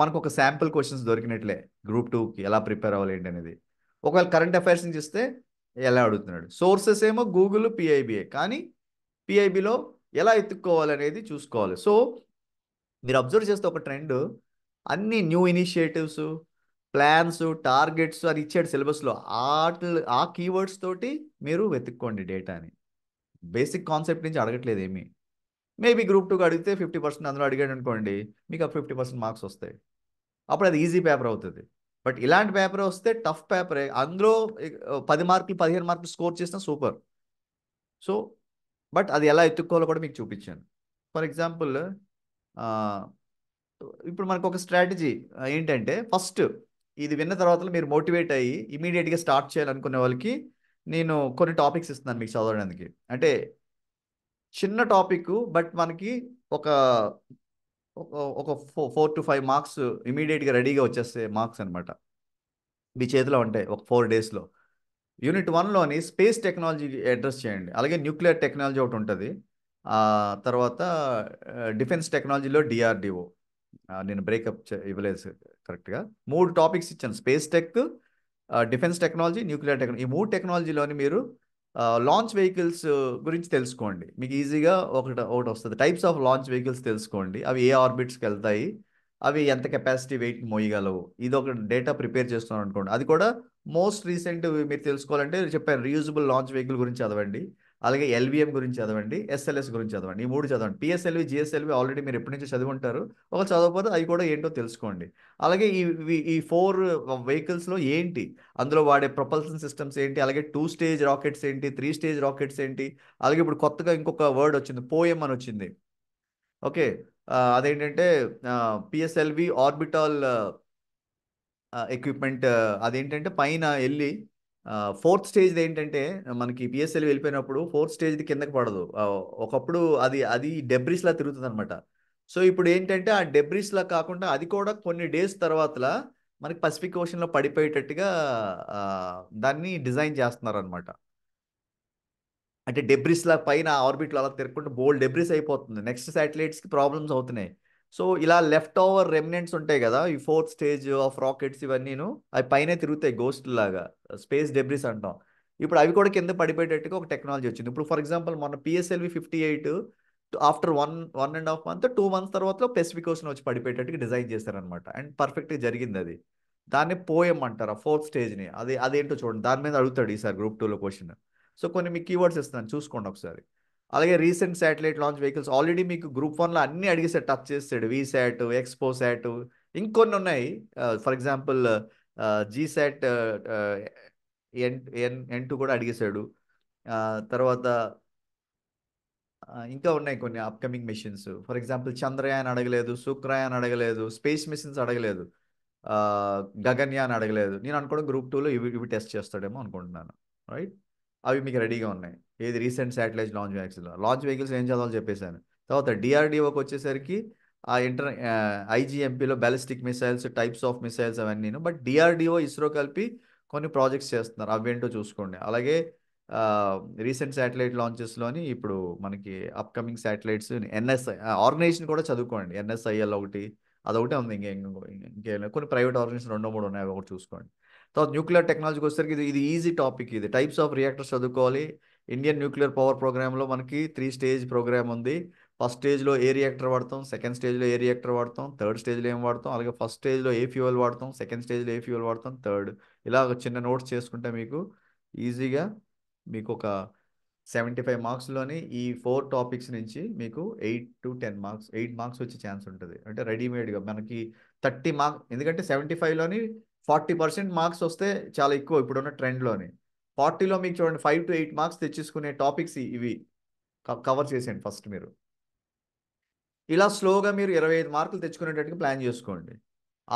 మనకు ఒక శాంపుల్ క్వశ్చన్స్ దొరికినట్లే గ్రూప్ టూకి ఎలా ప్రిపేర్ అవ్వాలి ఏంటి అనేది ఒకవేళ కరెంట్ అఫైర్స్ నుంచి ఇస్తే ఎలా అడుగుతున్నాడు సోర్సెస్ ఏమో గూగుల్ పిఐబిఏ కానీ పిఐబిలో ఎలా ఎత్తుక్కోవాలనేది చూసుకోవాలి సో మీరు అబ్జర్వ్ చేస్తే ఒక ట్రెండ్ అన్ని న్యూ ఇనిషియేటివ్స్ ప్లాన్స్ టార్గెట్స్ అది ఇచ్చాడు సిలబస్లో ఆటలు ఆ కీవర్డ్స్ తోటి మీరు వెతుక్కోండి డేటాని బేసిక్ కాన్సెప్ట్ నుంచి అడగట్లేదు ఏమీ మేబీ గ్రూప్ టూకి అడిగితే ఫిఫ్టీ పర్సెంట్ అందులో అడిగాడు అనుకోండి మీకు ఆ ఫిఫ్టీ పర్సెంట్ మార్క్స్ వస్తాయి అప్పుడు అది ఈజీ పేపర్ అవుతుంది బట్ ఇలాంటి పేపర్ వస్తే టఫ్ పేపరే అందులో పది మార్కులు పదిహేను మార్కులు స్కోర్ చేసినా సూపర్ సో బట్ అది ఎలా ఎత్తుక్కోవాలో కూడా మీకు చూపించాను ఫర్ ఎగ్జాంపుల్ ఇప్పుడు మనకు ఒక స్ట్రాటజీ ఏంటంటే ఫస్ట్ ఇది విన్న తర్వాత మీరు మోటివేట్ అయ్యి ఇమీడియట్గా స్టార్ట్ చేయాలనుకునే వాళ్ళకి నేను కొన్ని టాపిక్స్ ఇస్తున్నాను మీకు చదవడానికి అంటే చిన్న టాపిక్ బట్ మనకి ఒక ఒక ఫోర్ టు ఫైవ్ మార్క్స్ ఇమీడియట్గా రెడీగా వచ్చేస్తే మార్క్స్ అనమాట మీ చేతిలో ఉంటాయి ఒక ఫోర్ డేస్లో యూనిట్ వన్లోని స్పేస్ టెక్నాలజీ అడ్రస్ చేయండి అలాగే న్యూక్లియర్ టెక్నాలజీ ఒకటి ఉంటుంది తర్వాత డిఫెన్స్ టెక్నాలజీలో డిఆర్డిఓ నేను బ్రేకప్ ఇవ్వలేదు కరెక్ట్గా మూడు టాపిక్స్ ఇచ్చాను space tech defence technology nuclear technology ఈ మూడు టెక్నాలజీలోని మీరు లాంచ్ వెహికల్స్ గురించి తెలుసుకోండి మీకు ఈజీగా ఒకటి ఒకటి వస్తుంది టైప్స్ ఆఫ్ లాంచ్ వెహికల్స్ తెలుసుకోండి అవి ఏ ఆర్బిట్స్కి వెళ్తాయి అవి ఎంత కెపాసిటీ వెయిట్ మోయగలవు ఇది ఒక డేటా ప్రిపేర్ చేస్తున్నాం అనుకోండి అది కూడా మోస్ట్ రీసెంట్ మీరు తెలుసుకోవాలంటే చెప్పారు రీయూజబుల్ లాంచ్ వెహికల్ గురించి చదవండి అలాగే ఎల్విఎం గురించి చదవండి ఎస్ఎల్ఎస్ గురించి చదవండి ఈ మూడు చదవండి పిఎస్ఎల్వి జిఎస్ఎల్వి ఆల్రెడీ మీరు ఎప్పటి నుంచి చదివి ఉంటారు ఒక చదవకపోతే అవి కూడా ఏంటో తెలుసుకోండి అలాగే ఈ ఈ ఫోర్ వెహికల్స్లో ఏంటి అందులో వాడే ప్రొపల్సన్ సిస్టమ్స్ ఏంటి అలాగే టూ స్టేజ్ రాకెట్స్ ఏంటి త్రీ స్టేజ్ రాకెట్స్ ఏంటి అలాగే ఇప్పుడు కొత్తగా ఇంకొక వర్డ్ వచ్చింది పోయం అని వచ్చింది ఓకే అదేంటంటే పిఎస్ఎల్వి ఆర్బిటాల్ ఎక్విప్మెంట్ అదేంటంటే పైన వెళ్ళి ఫోర్త్ స్టేజ్ది ఏంటంటే మనకి పిఎస్ఎల్వి వెళ్ళిపోయినప్పుడు ఫోర్త్ స్టేజ్ది కిందకి పడదు ఒకప్పుడు అది అది డెబ్రిస్లా తిరుగుతుంది అనమాట సో ఇప్పుడు ఏంటంటే ఆ డెబ్రిస్లా కాకుండా అది కూడా కొన్ని డేస్ తర్వాత మనకి పసిఫిక్ ఓషన్లో పడిపోయేటట్టుగా దాన్ని డిజైన్ చేస్తున్నారు అనమాట అంటే డెబ్రిస్ లా పైన ఆర్బిట్లో అలా తిరగకుండా బోల్డ్ డెబ్రిస్ అయిపోతుంది నెక్స్ట్ కి ప్రాబ్లమ్స్ అవుతున్నాయి సో ఇలా లెఫ్ట్ ఓవర్ రెమినెంట్స్ ఉంటాయి కదా ఈ ఫోర్త్ స్టేజ్ ఆఫ్ రాకెట్స్ ఇవన్నీను అవి పైనే తిరుగుతాయి గోస్ట్ లాగా స్పేస్ డెబ్రిస్ అంటాం ఇప్పుడు అవి కూడా కింద పడిపోయేటట్టుగా ఒక టెక్నాలజీ వచ్చింది ఇప్పుడు ఫర్ ఎగ్జాంపుల్ మన PSLV fifty eight after one one and half month two months తర్వాత పెసిఫిక్ ఓషన్ వచ్చి పడిపోయేటట్టుగా డిజైన్ చేశారనమాట అండ్ పర్ఫెక్ట్గా జరిగింది అది దాన్ని పోయమంటారు ఆ ఫోర్త్ స్టేజ్ని అది అదేంటో చూడండి దాని మీద అడుగుతాడు ఈసారి గ్రూప్ టూలో క్వశ్చన్ సో కొన్ని మీకు కీవర్డ్స్ ఇస్తున్నాను చూసుకోండి ఒకసారి అలాగే recent satellite launch vehicles already మీకు గ్రూప్ వన్లో అన్ని అడిగేసాడు టచ్ చేస్తాడు ఎక్స్పో శాట్ ఇంకొన్ని ఉన్నాయి for example GSAT N N N two కూడా అడిగేశాడు తర్వాత ఇంకా ఉన్నాయి కొన్ని upcoming missions for example Chandrayaan అడగలేదు శుక్రయాన్ అడగలేదు స్పేస్ మిషన్స్ అడగలేదు గగన్యాన్ అడగలేదు నేను అనుకోవడం గ్రూప్ టూలో ఇవి ఇవి టెస్ట్ చేస్తాడేమో అనుకుంటున్నాను రైట్ అవి మీకు రెడీగా ఉన్నాయి ఏది recent satellite launch vehicles launch vehicles ఏం చదవాలో చెప్పేశాను తర్వాత డిఆర్డిఓకి వచ్చేసరికి ఆ ఇంటర్ ఐజీఎంపీలో ballistic missiles types of missiles అవన్నీ బట్ డిఆర్డిఓ ఇస్రో కలిపి కొన్ని ప్రాజెక్ట్స్ చేస్తున్నారు అవేంటో చూసుకోండి అలాగే రీసెంట్ శాటిలైట్ లాంచెస్లోని ఇప్పుడు మనకి అప్కమింగ్ శాటిలైట్స్ ఎన్ఎస్ఐ ఆర్గనైజేషన్ కూడా చదువుకోండి ఎన్ఎస్ఐఎల్ ఒకటి అదొకటే ఉంది ఇంకే ఇంకేమైనా కొన్ని ప్రైవేట్ ఆర్గనైజేషన్ రెండో మూడు ఉన్నాయి అవి ఒకటి చూసుకోండి తర్వాత న్యూక్లియర్ టెక్నాలజీకి వచ్చేసరికి ఇది ఇది ఈజీ టాపిక్ ఇది టైప్స్ ఆఫ్ రియాక్టర్స్ చదువుకోవాలి ఇండియన్ న్యూక్లియర్ పవర్ ప్రోగ్రామ్లో మనకి త్రీ స్టేజ్ ప్రోగ్రామ్ ఉంది ఫస్ట్ స్టేజ్లో ఏ రియాక్టర్ వాడతాం సెకండ్ స్టేజ్లో ఏ రియాక్టర్ వాడతాం థర్డ్ స్టేజ్లో ఏం వాడతాం అలాగే ఫస్ట్ స్టేజ్లో ఏ ఫ్యూయల్ వాడతాం సెకండ్ స్టేజ్లో ఏ ఫ్యూయల్ వాడతాం థర్డ్ ఇలా చిన్న నోట్స్ చేసుకుంటే మీకు ఈజీగా మీకు ఒక సెవెంటీ ఫైవ్ మార్క్స్లోని ఈ ఫోర్ టాపిక్స్ నుంచి మీకు eight to ten marks eight marks వచ్చే ఛాన్స్ ఉంటుంది అంటే రెడీమేడ్గా మనకి థర్టీ మార్క్ ఎందుకంటే సెవెంటీ ఫైవ్లోని ఫార్టీ పర్సెంట్ మార్క్స్ వస్తే చాలా ఎక్కువ ఇప్పుడున్న ట్రెండ్లోని ఫార్టీలో మీకు చూడండి ఫైవ్ టు ఎయిట్ మార్క్స్ తెచ్చేసుకునే టాపిక్స్ ఇవి కవర్ చేసేయండి ఫస్ట్ మీరు ఇలా స్లోగా మీరు ఇరవై ఐదు మార్కులు తెచ్చుకునేటట్టుగా ప్లాన్ చేసుకోండి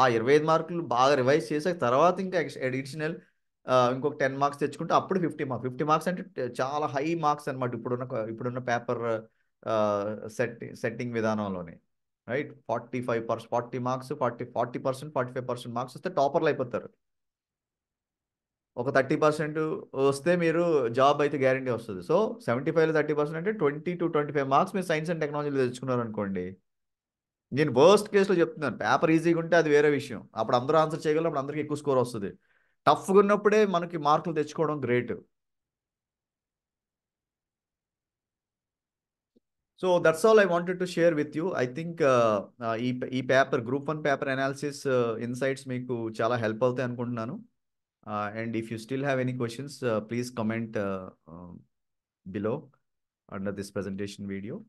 ఆ ఇరవై ఐదు మార్కులు బాగా రివైజ్ చేసాక తర్వాత ఇంకా అడిషనల్ ఇంకొక టెన్ మార్క్స్ తెచ్చుకుంటే అప్పుడు ఫిఫ్టీ మార్క్స్ ఫిఫ్టీ మార్క్స్ అంటే చాలా హై మార్క్స్ అనమాట ఇప్పుడున్న ఇప్పుడున్న పేపర్ సెట్ సెట్టింగ్ విధానంలోనే right forty five percent forty marks forty forty percent forty five percent marks వస్తే టాపర్లు అయిపోతారు ఒక థర్టీ పర్సెంట్ వస్తే మీరు జాబ్ అయితే గ్యారంటీ వస్తుంది so seventy five thirty percent అంటే twenty two twenty five marks మీరు సైన్స్ అండ్ టెక్నాలజీలో తెచ్చుకున్నారు అనుకోండి నేను వర్స్ట్ కేసులో చెప్తున్నాను పేపర్ ఈజీగా ఉంటే అది వేరే విషయం అప్పుడు అందరూ ఆన్సర్ చేయగలరు అప్పుడు అందరికీ ఎక్కువ స్కోర్ వస్తుంది టఫ్గా ఉన్నప్పుడే మనకి మార్కులు తెచ్చుకోవడం great So that's all I wanted to share with you. I think this uh, e uh, paper, group one paper analysis uh, insights make you a help out uh, and And if you still have any questions, please comment um, below under this presentation video.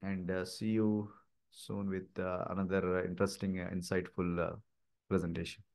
And see you soon with another interesting, insightful presentation.